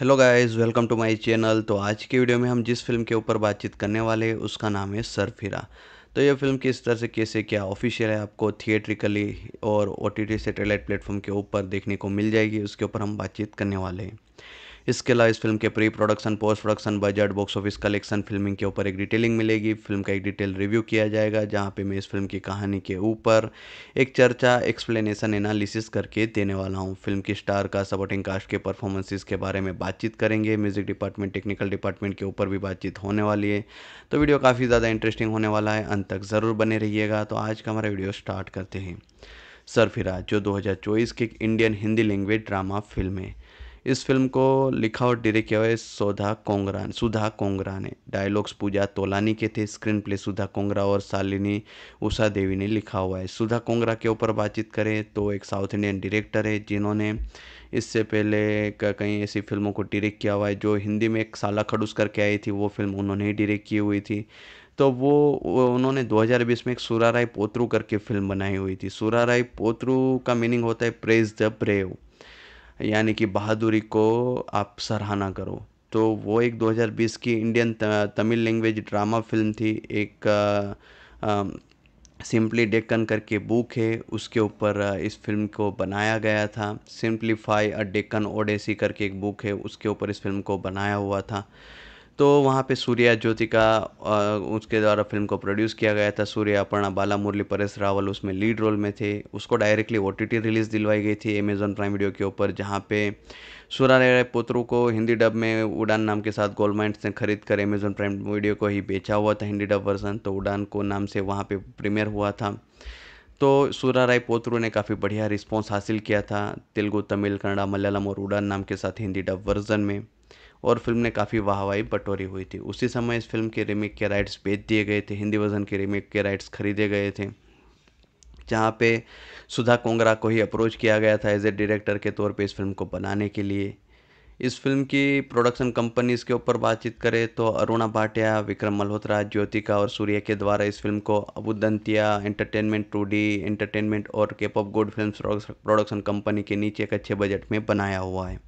hello guys welcome to my channel तो आज की वीडियो में हम जिस फिल्म के ऊपर बातचीत करने वाले हैं उसका नाम है सरफिरा तो यह फिल्म किस तरह से कैसे क्या ऑफिशियल है आपको थिएट्रिकली और ओ टी सैटेलाइट प्लेटफॉर्म के ऊपर देखने को मिल जाएगी उसके ऊपर हम बातचीत करने वाले हैं इसके अलावा इस फिल्म के pre production post production budget box office collection filming के ऊपर एक डिटेलिंग मिलेगी फिल्म का एक डिटेल रिव्यू किया जाएगा जहाँ पे मैं इस फिल्म की कहानी के ऊपर एक चर्चा एक्सप्लेनेशन एनालिसिस करके देने वाला हूँ फिल्म की स्टार का सपोर्टिंग कास्ट के परफॉर्मेंसिस के बारे में बातचीत करेंगे म्यूजिक डिपार्टमेंट टेक्निकल डिपार्टमेंट के ऊपर भी बातचीत होने वाली है तो वीडियो काफ़ी ज़्यादा इंटरेस्टिंग होने वाला है अंत तक ज़रूर बने रहिएगा तो आज का हमारा वीडियो स्टार्ट करते हैं सरफिराज जो 2024 की Indian Hindi language drama film है इस फिल्म को लिखा और डायरेक्ट किया हुआ है सुधा कोंगरा सुधा कोंगरा ने डायलॉग्स पूजा तोलानी के थे स्क्रीन प्ले सुधा कोंगरा और शालिनी उषा देवी ने लिखा हुआ है सुधा कोंगरा के ऊपर बातचीत करें तो एक साउथ इंडियन डायरेक्टर है जिन्होंने इससे पहले कई ऐसी फिल्मों को डायरेक्ट किया हुआ है जो हिंदी में एक साला खड़ूस करके आई थी वो फिल्म उन्होंने ही डायरेक्ट की हुई थी तो वो उन्होंने 2020 में एक सुराराय पोत्रू करके फिल्म बनाई हुई थी सुराराय पोत्रू का मीनिंग होता है प्रेज द ब्रेव यानी कि बहादुरी को आप सराहना करो तो वो एक 2020 की Indian Tamil language drama film थी एक सिंपली डेक्कन करके बुक है उसके ऊपर इस फिल्म को बनाया गया था सिंपलीफाई अ डेक्कन ओडेसी करके एक बुक है उसके ऊपर इस फिल्म को बनाया हुआ था तो वहाँ पे सूर्या ज्योतिका उसके द्वारा फिल्म को प्रोड्यूस किया गया था सूर्या अपर्णा बाला मुरली परेश रावल उसमें लीड रोल में थे उसको डायरेक्टली ओ रिलीज़ दिलवाई गई थी अमेजोन प्राइम वीडियो के ऊपर जहाँ पे सूरा रे पोत्रू को हिंदी डब में उड़ान नाम के साथ गोल्ड माइंड ने खरीद कर अमेजन प्राइम वीडियो को ही बेचा हुआ था हिंदी डब वर्जन तो उड़ान को नाम से वहाँ पर प्रीमियर हुआ था तो सूरा राय पोत्रू ने काफ़ी बढ़िया रिस्पॉन्स हासिल किया था तेलुगु तमिल कन्नड़ा मलयालम और उड़ान नाम के साथ हिंदी डब वर्जन में और फिल्म ने काफ़ी वाहवाही बटोरी हुई थी उसी समय इस फिल्म के रीमेक के राइट्स बेच दिए गए थे हिंदी वर्जन के रीमेक के राइट्स खरीदे गए थे जहाँ पे सुधा कोंगरा को ही अप्रोच किया गया था एज ए डायरेक्टर के तौर पे इस फिल्म को बनाने के लिए इस फिल्म की प्रोडक्शन कंपनीज के ऊपर बातचीत करें तो अरुणा भाटिया विक्रम मल्होत्रा ज्योतिका और सूर्य के द्वारा इस फिल्म को Abundantia entertainment two D entertainment और cap of good film production company के नीचे एक अच्छे बजट में बनाया हुआ है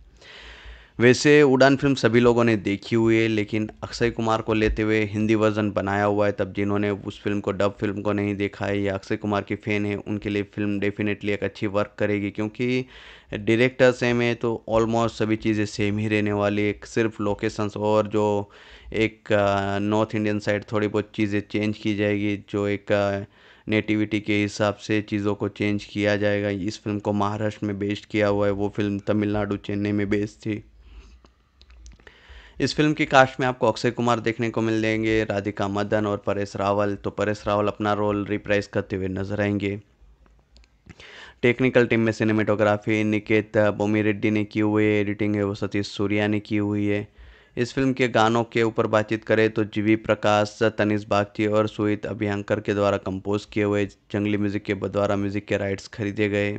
वैसे उड़ान फिल्म सभी लोगों ने देखी हुई है लेकिन अक्षय कुमार को लेते हुए हिंदी वर्जन बनाया हुआ है तब जिन्होंने उस फिल्म को डब फिल्म को नहीं देखा है या अक्षय कुमार की फ़ैन है उनके लिए फिल्म डेफिनेटली एक अच्छी वर्क करेगी क्योंकि डायरेक्टर सेम है तो ऑलमोस्ट सभी चीज़ें सेम ही रहने वाली है सिर्फ लोकेशंस और जो एक नॉर्थ इंडियन साइड थोड़ी बहुत चीज़ें चेंज की जाएगी जो एक नेटिविटी के हिसाब से चीज़ों को चेंज किया जाएगा इस फिल्म को महाराष्ट्र में बेस्ड किया हुआ है वो फिल्म तमिलनाडु चेन्नई में बेस्ड थी इस फिल्म की कास्ट में आपको अक्षय कुमार देखने को मिल जाएंगे राधिका मदन और परेश रावल तो परेश रावल अपना रोल रिप्राइज करते हुए नजर आएंगे टेक्निकल टीम में सिनेमेटोग्राफी निकेत बोमी रेड्डी ने की हुई है एडिटिंग है वो सतीश सूर्या ने की हुई है इस फिल्म के गानों के ऊपर बातचीत करें तो जीवी प्रकाश तनिष बागची और सुहित अभियंकर के द्वारा कंपोज किए हुए जंगली म्यूज़िक के द्वारा म्यूज़िक के राइट्स खरीदे गए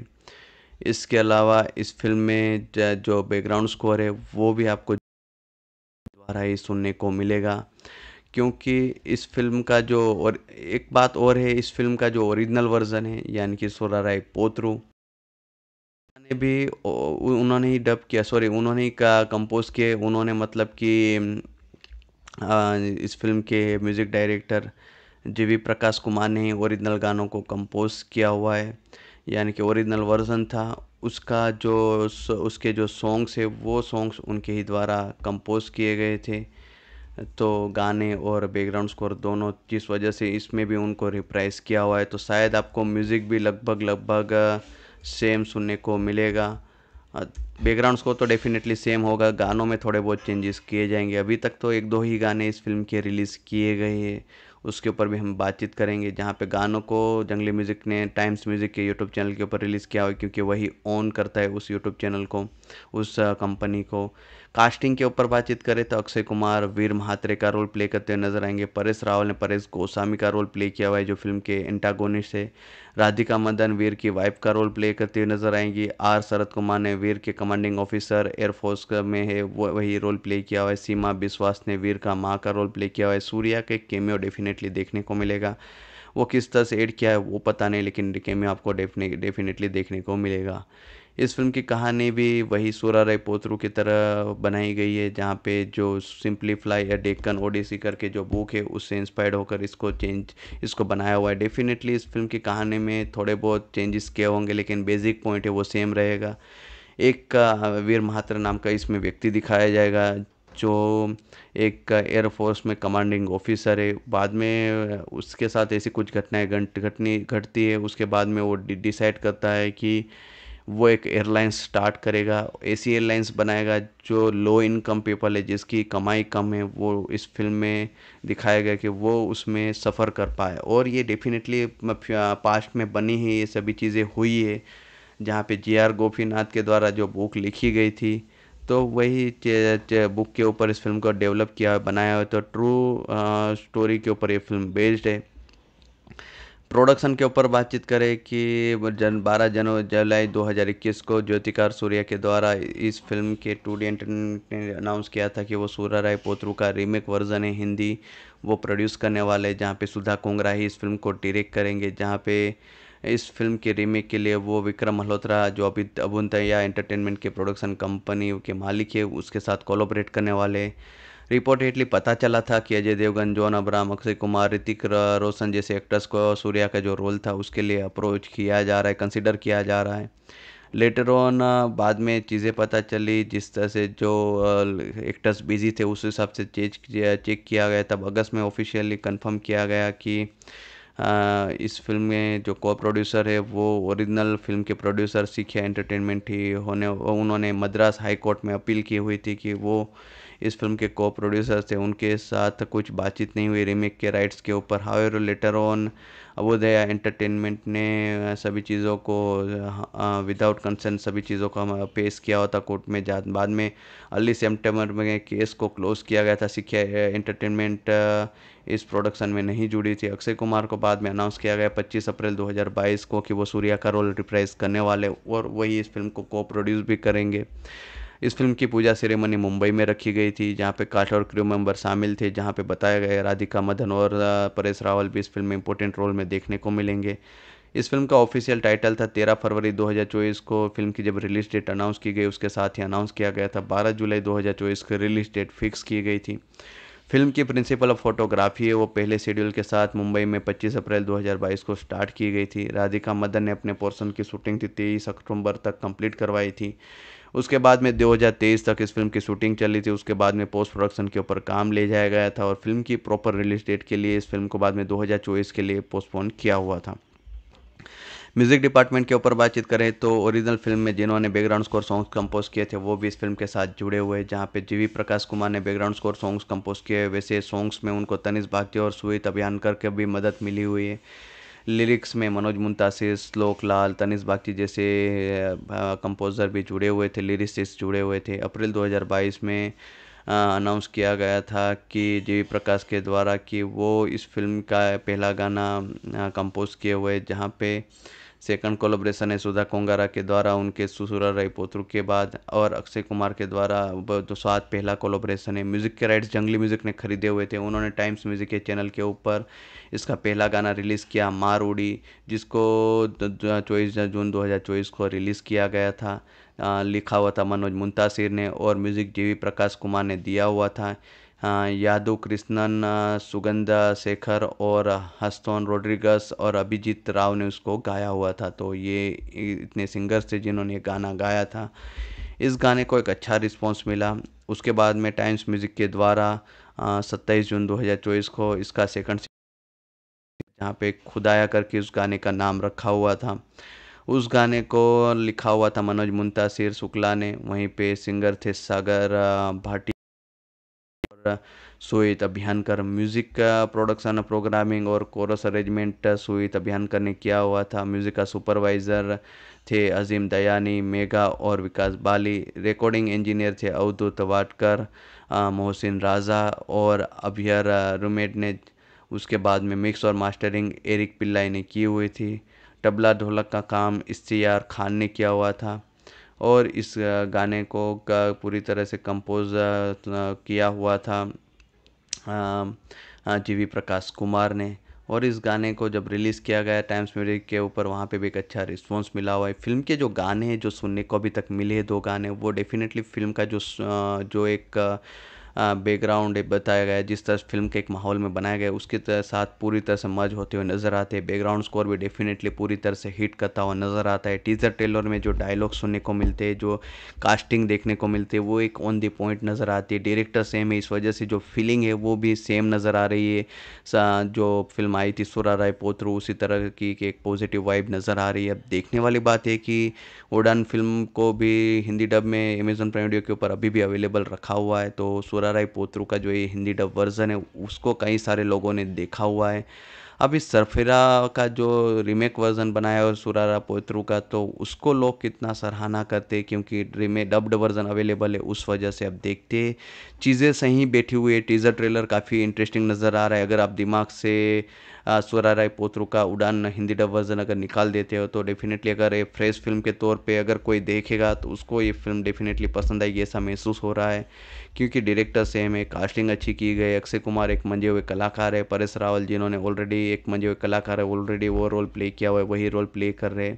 इसके अलावा इस फिल्म में जो बैकग्राउंड स्कोर है वो भी आपको भरा ही सुनने को मिलेगा क्योंकि इस फिल्म का जो और एक बात और है इस फिल्म का जो ओरिजिनल वर्जन है यानी कि सोरा राय पोत्रू ने भी उन्होंने ही डब किया सॉरी उन्होंने ही कंपोज किए उन्होंने मतलब कि इस फिल्म के music director G V Prakash Kumar ने ही ओरिजिनल गानों को कंपोज किया हुआ है यानी कि ओरिजिनल वर्जन था उसका जो उसके जो सॉन्ग्स है वो सॉन्ग्स उनके ही द्वारा कंपोज़ किए गए थे तो गाने और बैकग्राउंड स्कोर दोनों जिस वजह से इसमें भी उनको रिप्राइज किया हुआ है तो शायद आपको म्यूज़िक भी लगभग लगभग सेम सुनने को मिलेगा बैकग्राउंड स्कोर तो डेफिनेटली सेम होगा गानों में थोड़े बहुत चेंजेस किए जाएंगे अभी तक तो एक दो ही गाने इस फिल्म के रिलीज़ किए गए हैं उसके ऊपर भी हम बातचीत करेंगे जहाँ पे गानों को जंगली म्यूज़िक ने टाइम्स म्यूज़िक के यूट्यूब चैनल के ऊपर रिलीज़ किया हुआ है क्योंकि वही ओन करता है उस यूट्यूब चैनल को उस कंपनी को कास्टिंग के ऊपर बातचीत करें तो अक्षय कुमार वीर महात्रे का रोल प्ले करते हुए नजर आएंगे परेश रावल ने परेश गोस्वामी का रोल प्ले किया हुआ है जो फिल्म के एंटागोनिस्ट है राधिका मदन वीर की वाइफ का रोल प्ले करते हुए नजर आएंगी आर शरद कुमार ने वीर के कमांडिंग ऑफिसर एयरफोर्स में है वो वही रोल प्ले किया हुआ है सीमा बिश्वास ने वीर का माँ का रोल प्ले किया हुआ है सूर्या के केमियो डेफिनेटली देखने को मिलेगा वो किस तरह से एड किया है वो पता नहीं लेकिन केमियो आपको डेफिनेटली देखने को मिलेगा इस फ़िल्म की कहानी भी वही सोरा राय पोत्रू की तरह बनाई गई है जहाँ पे जो फ्लाई या डेक्कन ओडिसी करके जो बुक है उससे इंस्पायर्ड होकर इसको चेंज इसको बनाया हुआ है डेफिनेटली इस फिल्म की कहानी में थोड़े बहुत चेंजेस किए होंगे लेकिन बेसिक पॉइंट है वो सेम रहेगा एक वीर महात्र नाम का इसमें व्यक्ति दिखाया जाएगा जो एक एयरफोर्स में कमांडिंग ऑफिसर है बाद में उसके साथ ऐसी कुछ घटनाएं घटनी घटती है उसके बाद में वो डिसाइड करता है कि वो एक एयरलाइंस स्टार्ट करेगा ऐसी एयरलाइंस बनाएगा जो लो इनकम पीपल है जिसकी कमाई कम है वो इस फिल्म में दिखाया गया कि वो उसमें सफ़र कर पाए और ये डेफिनेटली पास्ट में बनी है ये सभी चीज़ें हुई है जहाँ पे जे आर गोपीनाथ के द्वारा जो बुक लिखी गई थी तो वही चे, चे, बुक के ऊपर इस फिल्म को डेवलप किया बनाया हुआ तो ट्रू स्टोरी के ऊपर ये फिल्म बेस्ड है प्रोडक्शन के ऊपर बातचीत करें कि जन बारह जनवरी जुलाई 2021 को ज्योतिकार सूर्या के द्वारा इस फिल्म के टू डी एंटरटेनमेंट ने अनाउंस किया था कि वो सूर्या राय पोत्रू का रीमेक वर्जन है हिंदी वो प्रोड्यूस करने वाले जहाँ पे सुधा कोंगरा ही इस फिल्म को डायरेक्ट करेंगे जहाँ पे इस फिल्म के रीमेक के लिए वो विक्रम मल्होत्रा जो अभी अबुंतया एंटरटेनमेंट के प्रोडक्शन कंपनी के मालिक है उसके साथ कोलोबरेट करने वाले रिपोर्टेडली पता चला था कि अजय देवगन जॉन अब्राम अक्षय कुमार ऋतिक रोशन जैसे एक्टर्स को सूर्या का जो रोल था उसके लिए अप्रोच किया जा रहा है कंसिडर किया जा रहा है लेटर ऑन बाद में चीज़ें पता चली जिस तरह से जो एक्टर्स बिजी थे उस हिसाब से चेक चेक किया गया तब अगस्त में ऑफिशियली कंफर्म किया गया कि इस फिल्म में जो को प्रोड्यूसर है वो ओरिजिनल फिल्म के प्रोड्यूसर सीखे एंटरटेनमेंट ही होने उन्होंने मद्रास हाई कोर्ट में अपील की हुई थी कि वो इस फिल्म के को प्रोड्यूसर्स थे उनके साथ कुछ बातचीत नहीं हुई रीमेक के राइट्स के ऊपर हाउ लेटर ऑन अबोदया एंटरटेनमेंट ने सभी चीज़ों को विदाउट कंसर्न सभी चीज़ों को पेश किया होता कोर्ट में जा बाद में अर्ली सेप्टेम्बर में केस को क्लोज़ किया गया था सिक्ख्या एंटरटेनमेंट इस प्रोडक्शन में नहीं जुड़ी थी अक्षय कुमार को बाद में अनाउंस किया गया 25 अप्रैल 2022 को कि वो सूर्या का रोल रिप्राइज करने वाले और वही इस फिल्म को को प्रोड्यूस भी करेंगे इस फिल्म की पूजा सेरेमनी मुंबई में रखी गई थी जहाँ पे कास्ट और क्रू मेंबर शामिल थे जहाँ पे बताया गया राधिका मदन और परेश रावल भी इस फिल्म में इंपॉर्टेंट रोल में देखने को मिलेंगे इस फिल्म का ऑफिशियल टाइटल था तेरह फरवरी 2024 को फिल्म की जब रिलीज डेट अनाउंस की गई उसके साथ ही अनाउंस किया गया था 12 जुलाई 2024 की रिलीज डेट फिक्स की गई थी फिल्म की प्रिंसिपल ऑफ फोटोग्राफी है वो पहले शेड्यूल के साथ मुंबई में 25 अप्रैल 2022 को स्टार्ट की गई थी राधिका मदन ने अपने पोर्सन की शूटिंग थी तेईस अक्टूबर तक कंप्लीट करवाई थी उसके बाद में दो तक इस फिल्म की शूटिंग चली थी उसके बाद में पोस्ट प्रोडक्शन के ऊपर काम ले जाया गया था और फिल्म की प्रॉपर रिलीज डेट के लिए इस फिल्म को बाद में दो के लिए पोस्टपोन किया हुआ था म्यूजिक डिपार्टमेंट के ऊपर बातचीत करें तो ओरिजिनल फिल्म में जिन्होंने बैकग्राउंड स्कोर सॉन्ग्स कंपोज किए थे वो भी इस फिल्म के साथ जुड़े हुए हैं जहाँ पे जीवी प्रकाश कुमार ने बैकग्राउंड स्कोर सॉन्ग्स कंपोज किए वैसे सॉन्ग्स में उनको तनिष भाग्य और सुहित अभियानकर के भी मदद मिली हुई है लिरिक्स में मनोज मुंतासिर श्लोक लाल तनिष बागची जैसे कंपोज़र भी जुड़े हुए थे लिरिस्ट जुड़े हुए थे अप्रैल 2022 में अनाउंस किया गया था कि जी प्रकाश के द्वारा कि वो इस फिल्म का पहला गाना कंपोज़ किए हुए जहाँ पे सेकंड कोलाब्रेशन है सुधा कोंगारा के द्वारा उनके सुसुरा रई पोत्रु के बाद और अक्षय कुमार के द्वारा दो सात पहला कोलाब्रेशन है म्यूज़िक के राइट्स जंगली म्यूज़िक ने खरीदे हुए थे उन्होंने टाइम्स म्यूज़िक के चैनल के ऊपर इसका पहला गाना रिलीज़ किया मार उड़ी जिसको चौबीस जून दो को रिलीज़ किया गया था लिखा हुआ था मनोज मुंतासिर ने और म्यूज़िक जी प्रकाश कुमार ने दिया हुआ था हाँ, यादव कृष्णन सुगंधा शेखर और हस्तोन रोड्रिगस और अभिजीत राव ने उसको गाया हुआ था तो ये इतने सिंगर्स थे जिन्होंने गाना गाया था इस गाने को एक अच्छा रिस्पॉन्स मिला उसके बाद में टाइम्स म्यूज़िक के द्वारा सत्ताईस जून 2024 को इसका सेकंड जहाँ पे खुदाया करके उस गाने का नाम रखा हुआ था उस गाने को लिखा हुआ था मनोज मुंतासिर शुक्ला ने वहीं पे सिंगर थे सागर भाटी सुहित अभियानकर म्यूज़िक का प्रोडक्शन प्रोग्रामिंग और कोरस अरेंजमेंट सुहित अभियानकर ने किया हुआ था म्यूज़िक का सुपरवाइज़र थे अजीम दयानी मेगा और विकास बाली रिकॉर्डिंग इंजीनियर थे अवधूत वाटकर मोहसिन राजा और अभियर रुमेट ने उसके बाद में मिक्स और मास्टरिंग एरिक पिल्लाई ने की हुई थी तबला ढोलक का काम इश्तियार खान ने किया हुआ था और इस गाने को पूरी तरह से कंपोज़ किया हुआ था जी वी प्रकाश कुमार ने और इस गाने को जब रिलीज़ किया गया टाइम्स म्यूजिक के ऊपर वहाँ पे भी एक अच्छा रिस्पांस मिला हुआ है फिल्म के जो गाने हैं जो सुनने को अभी तक मिले दो गाने वो डेफिनेटली फिल्म का जो जो एक बैकग्राउंड बताया गया जिस तरह फिल्म के एक माहौल में बनाया गया उसके साथ पूरी तरह से मर्ज होते हुए नज़र आते हैं बैकग्राउंड स्कोर भी डेफिनेटली पूरी तरह से हिट करता हुआ नज़र आता है टीजर ट्रेलर में जो डायलॉग सुनने को मिलते हैं जो कास्टिंग देखने को मिलते हैं वो एक ऑन दी पॉइंट नज़र आती है डायरेक्टर सेम है इस वजह से जो फीलिंग है वो भी सेम नज़र आ रही है जो फिल्म आई थी सुरा राय पोत्रू उसी तरह की एक पॉजिटिव वाइब नज़र आ रही है अब देखने वाली बात है कि उड़ान फिल्म को भी हिंदी डब में अमेजोन प्राइम वीडियो के ऊपर अभी भी अवेलेबल रखा हुआ है तो सुरा राय पोत्रू का जो ये हिंदी डब वर्ज़न है उसको कई सारे लोगों ने देखा हुआ है अब इस सरफिरा का जो रीमेक वर्ज़न बनाया है सुरारा पोत्रू का तो उसको लोग कितना सराहना करते हैं क्योंकि रीमेक डब्ड वर्ज़न अवेलेबल है उस वजह से अब देखते चीज़ें सही बैठी हुई है टीज़र ट्रेलर काफ़ी इंटरेस्टिंग नज़र आ रहा है अगर आप दिमाग से स्वरा राय पोत्रो का उड़ान हिंदी डब वर्जन अगर निकाल देते हो तो डेफिनेटली अगर ये फ्रेश फिल्म के तौर पे अगर कोई देखेगा तो उसको ये फिल्म डेफिनेटली पसंद आएगी ऐसा महसूस हो रहा है क्योंकि डायरेक्टर सेम है कास्टिंग अच्छी की गई अक्षय कुमार एक मंजे हुए कलाकार है परेश रावल जिन्होंने ऑलरेडी एक मंजे हुए कलाकार है ऑलरेडी वो रोल प्ले किया हुआ है वही रोल प्ले कर रहे हैं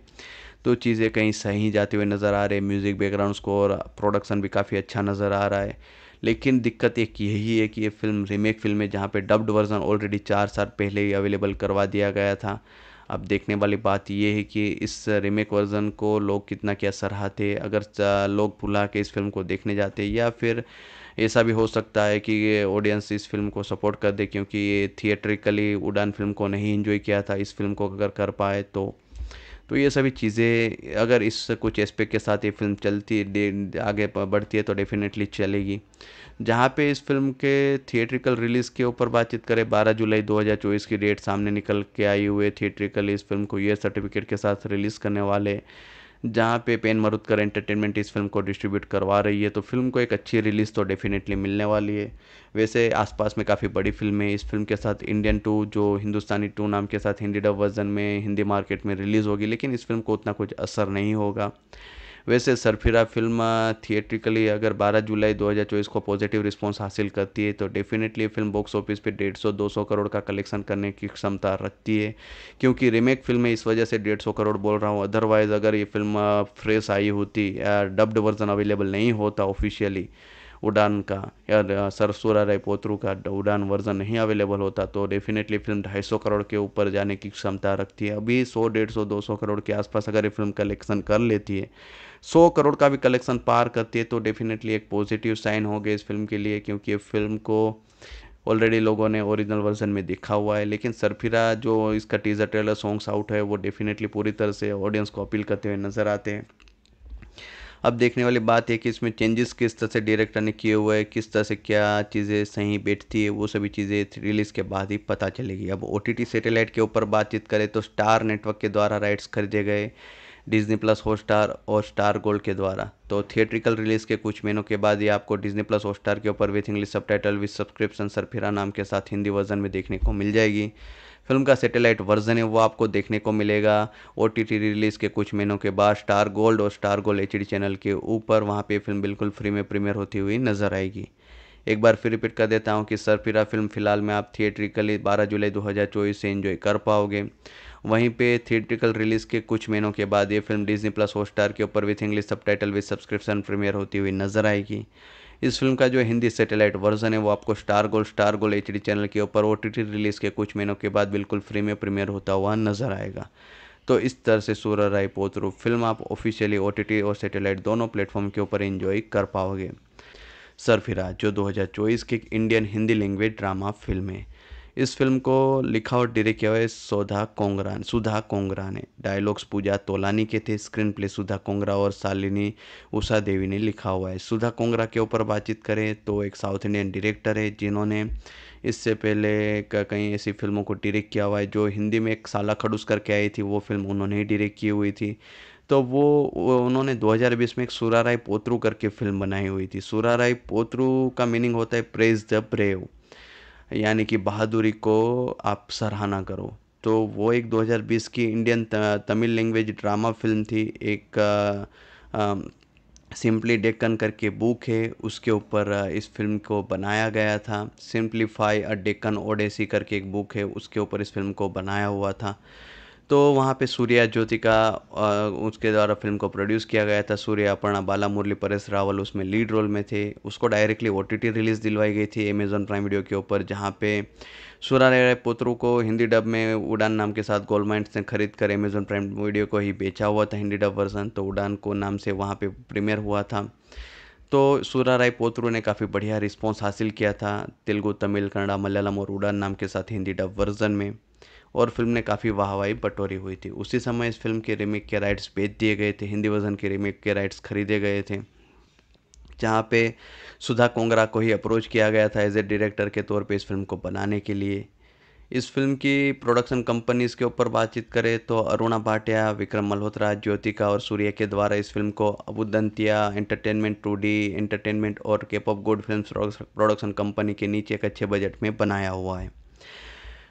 तो चीज़ें कहीं सही जाते हुए नज़र आ रहे म्यूज़िक बैकग्राउंड स्कोर प्रोडक्शन भी काफ़ी अच्छा नज़र आ रहा है लेकिन दिक्कत एक यही है कि ये फिल्म रीमेक फिल्म है जहाँ पे डब्ड वर्ज़न ऑलरेडी चार साल पहले ही अवेलेबल करवा दिया गया था अब देखने वाली बात यह है कि इस रीमेक वर्ज़न को लोग कितना क्या सराहते अगर लोग भुला के इस फिल्म को देखने जाते या फिर ऐसा भी हो सकता है कि ऑडियंस इस फिल्म को सपोर्ट कर दे क्योंकि ये थिएट्रिकली उड़ान फिल्म को नहीं एंजॉय किया था इस फिल्म को अगर कर पाए तो तो ये सभी चीज़ें अगर इस कुछ एस्पेक्ट के साथ ये फिल्म चलती आगे बढ़ती है तो डेफिनेटली चलेगी जहाँ पे इस फिल्म के थिएट्रिकल रिलीज़ के ऊपर बातचीत करें 12 जुलाई 2024 की डेट सामने निकल के आई हुई है थिएट्रिकल इस फिल्म को ये सर्टिफिकेट के साथ रिलीज़ करने वाले जहाँ पे पेन मरुदकर एंटरटेनमेंट इस फिल्म को डिस्ट्रीब्यूट करवा रही है तो फिल्म को एक अच्छी रिलीज़ तो डेफिनेटली मिलने वाली है वैसे आसपास में काफ़ी बड़ी फिल्में इस फिल्म के साथ इंडियन टू जो हिंदुस्तानी टू नाम के साथ हिंदी डब वर्जन में हिंदी मार्केट में रिलीज़ होगी लेकिन इस फिल्म को उतना कुछ असर नहीं होगा वैसे सरफिरा फिल्म थिएट्रिकली अगर 12 जुलाई 2024 को पॉजिटिव रिस्पॉन्स हासिल करती है तो डेफिनेटली फिल्म बॉक्स ऑफिस पे 150-200 करोड़ का कलेक्शन करने की क्षमता रखती है क्योंकि रीमेक फिल्म इस वजह से डेढ़ करोड़ बोल रहा हूँ अदरवाइज़ अगर ये फिल्म फ्रेश आई होती या डब्ड वर्जन अवेलेबल नहीं होता ऑफिशियली उड़ान का या सरसोरा राय पोतरू का उड़ान वर्जन नहीं अवेलेबल होता तो डेफिनेटली फिल्म 250 करोड़ के ऊपर जाने की क्षमता रखती है अभी 100 दो सौ करोड़ के आसपास अगर ये फिल्म कलेक्शन कर लेती है सौ करोड़ का भी कलेक्शन पार करती है तो डेफिनेटली एक पॉजिटिव साइन हो गया इस फिल्म के लिए क्योंकि ये फिल्म को ऑलरेडी लोगों ने ओरिजिनल वर्जन में देखा हुआ है लेकिन सरफिरा जो इसका टीजर ट्रेलर सॉन्ग्स आउट है वो डेफिनेटली पूरी तरह से ऑडियंस को अपील करते हुए नज़र आते हैं अब देखने वाली बात है कि इसमें चेंजेस किस तरह से डायरेक्टर ने किए हुए हैं किस तरह से क्या चीज़ें सही बैठती है वो सभी चीज़ें रिलीज़ के बाद ही पता चलेगी अब ओ टी के ऊपर बातचीत करें तो स्टार नेटवर्क के द्वारा राइट्स खरीदे गए डिज्नी प्लस हॉटस्टार और स्टार गोल्ड के द्वारा तो थिएट्रिकल रिलीज़ के कुछ महीनों के बाद ये आपको डिज्नी प्लस हॉटस्टार के ऊपर with English subtitle with subscription Sarfira नाम के साथ हिंदी वर्जन में देखने को मिल जाएगी फिल्म का सैटेलाइट वर्जन है वो आपको देखने को मिलेगा ओ टी टी रिलीज़ के कुछ महीनों के बाद स्टार गोल्ड और स्टार गोल्ड एच चैनल के ऊपर वहाँ पर फिल्म बिल्कुल फ्री में प्रीमियर होती हुई नजर आएगी एक बार फिर रिपीट कर देता हूँ कि सरफिरा फिल्म फ़िलहाल में आप थिएट्रिकली 12 जुलाई 2024 से एंजॉय कर पाओगे वहीं पे थिएट्रिकल रिलीज़ के कुछ महीनों के बाद ये फिल्म डिजनी प्लस हॉटस्टार के ऊपर with English subtitle with subscription premiere होती हुई नजर आएगी इस फिल्म का जो हिंदी सैटेलाइट वर्जन है वो आपको Star Gold Star Gold H channel के ऊपर ओ रिलीज़ के कुछ महीनों के बाद बिल्कुल फ्री में प्रीमियर होता हुआ नजर आएगा तो इस तरह से सूर राय पोतरू फिल्म आप ऑफिशियली ओ और सैटेलाइट दोनों प्लेटफॉर्म के ऊपर एंजॉय कर पाओगे सरफिराज जो 2024 की Indian Hindi language drama film है इस फिल्म को लिखा और डायरेक्ट किया हुआ है सोधा कोंगरा सुधा कोंगरा ने डायलॉग्स पूजा तोलानी के थे स्क्रीन प्ले सुधा कोंगरा और शालिनी उषा देवी ने लिखा हुआ है सुधा कोंगरा के ऊपर बातचीत करें तो एक साउथ इंडियन डायरेक्टर है जिन्होंने इससे पहले कई ऐसी फिल्मों को डायरेक्ट किया हुआ है जो हिंदी में एक साला खडूस करके आई थी वो फिल्म उन्होंने ही डायरेक्ट की हुई थी तो वो उन्होंने 2020 में एक सुराराय पोत्रू करके फिल्म बनाई हुई थी सुराराय पोत्रू का मीनिंग होता है प्रेज द ब्रेव यानी कि बहादुरी को आप सराहना करो तो वो एक 2020 की Indian Tamil language drama film थी एक सिंपली डेक्कन करके बुक है उसके ऊपर इस फिल्म को बनाया गया था सिंपलीफाई अ डेक्कन ओडेसी करके एक बुक है उसके ऊपर इस फिल्म को बनाया हुआ था तो वहाँ पे सूर्या ज्योतिका उसके द्वारा फिल्म को प्रोड्यूस किया गया था सूर्या अपर्णा बाला मुरली परेश रावल उसमें लीड रोल में थे उसको डायरेक्टली ओ रिलीज़ दिलवाई गई थी अमेज़न प्राइम वीडियो के ऊपर जहाँ पे सूरा राय पोत्रू को हिंदी डब में उड़ान नाम के साथ गोलमाइंट्स ने खरीद कर अमेजॉन प्राइम वीडियो को ही बेचा हुआ था हिंदी डब वर्जन तो उड़ान को नाम से वहाँ पर प्रीमियर हुआ था तो सूरा राय पोत्रू ने काफ़ी बढ़िया रिस्पॉन्स हासिल किया था तेलुगु तमिल कन्नड़ा मलयालम और उड़ान नाम के साथ हिंदी डब वर्जन में और फिल्म ने काफ़ी वाहवाही बटोरी हुई थी उसी समय इस फिल्म के रीमेक के राइट्स बेच दिए गए थे हिंदी वर्जन के रीमेक के राइट्स खरीदे गए थे जहाँ पे सुधा कोंगरा को ही अप्रोच किया गया था एज ए डायरेक्टर के तौर पे इस फिल्म को बनाने के लिए इस फिल्म की प्रोडक्शन कंपनीज़ के ऊपर बातचीत करें तो अरुणा भाटिया विक्रम मल्होत्रा ज्योतिका और सूर्य के द्वारा इस फिल्म को Abundantia entertainment two D entertainment और cap of good film production company के नीचे एक अच्छे बजट में बनाया हुआ है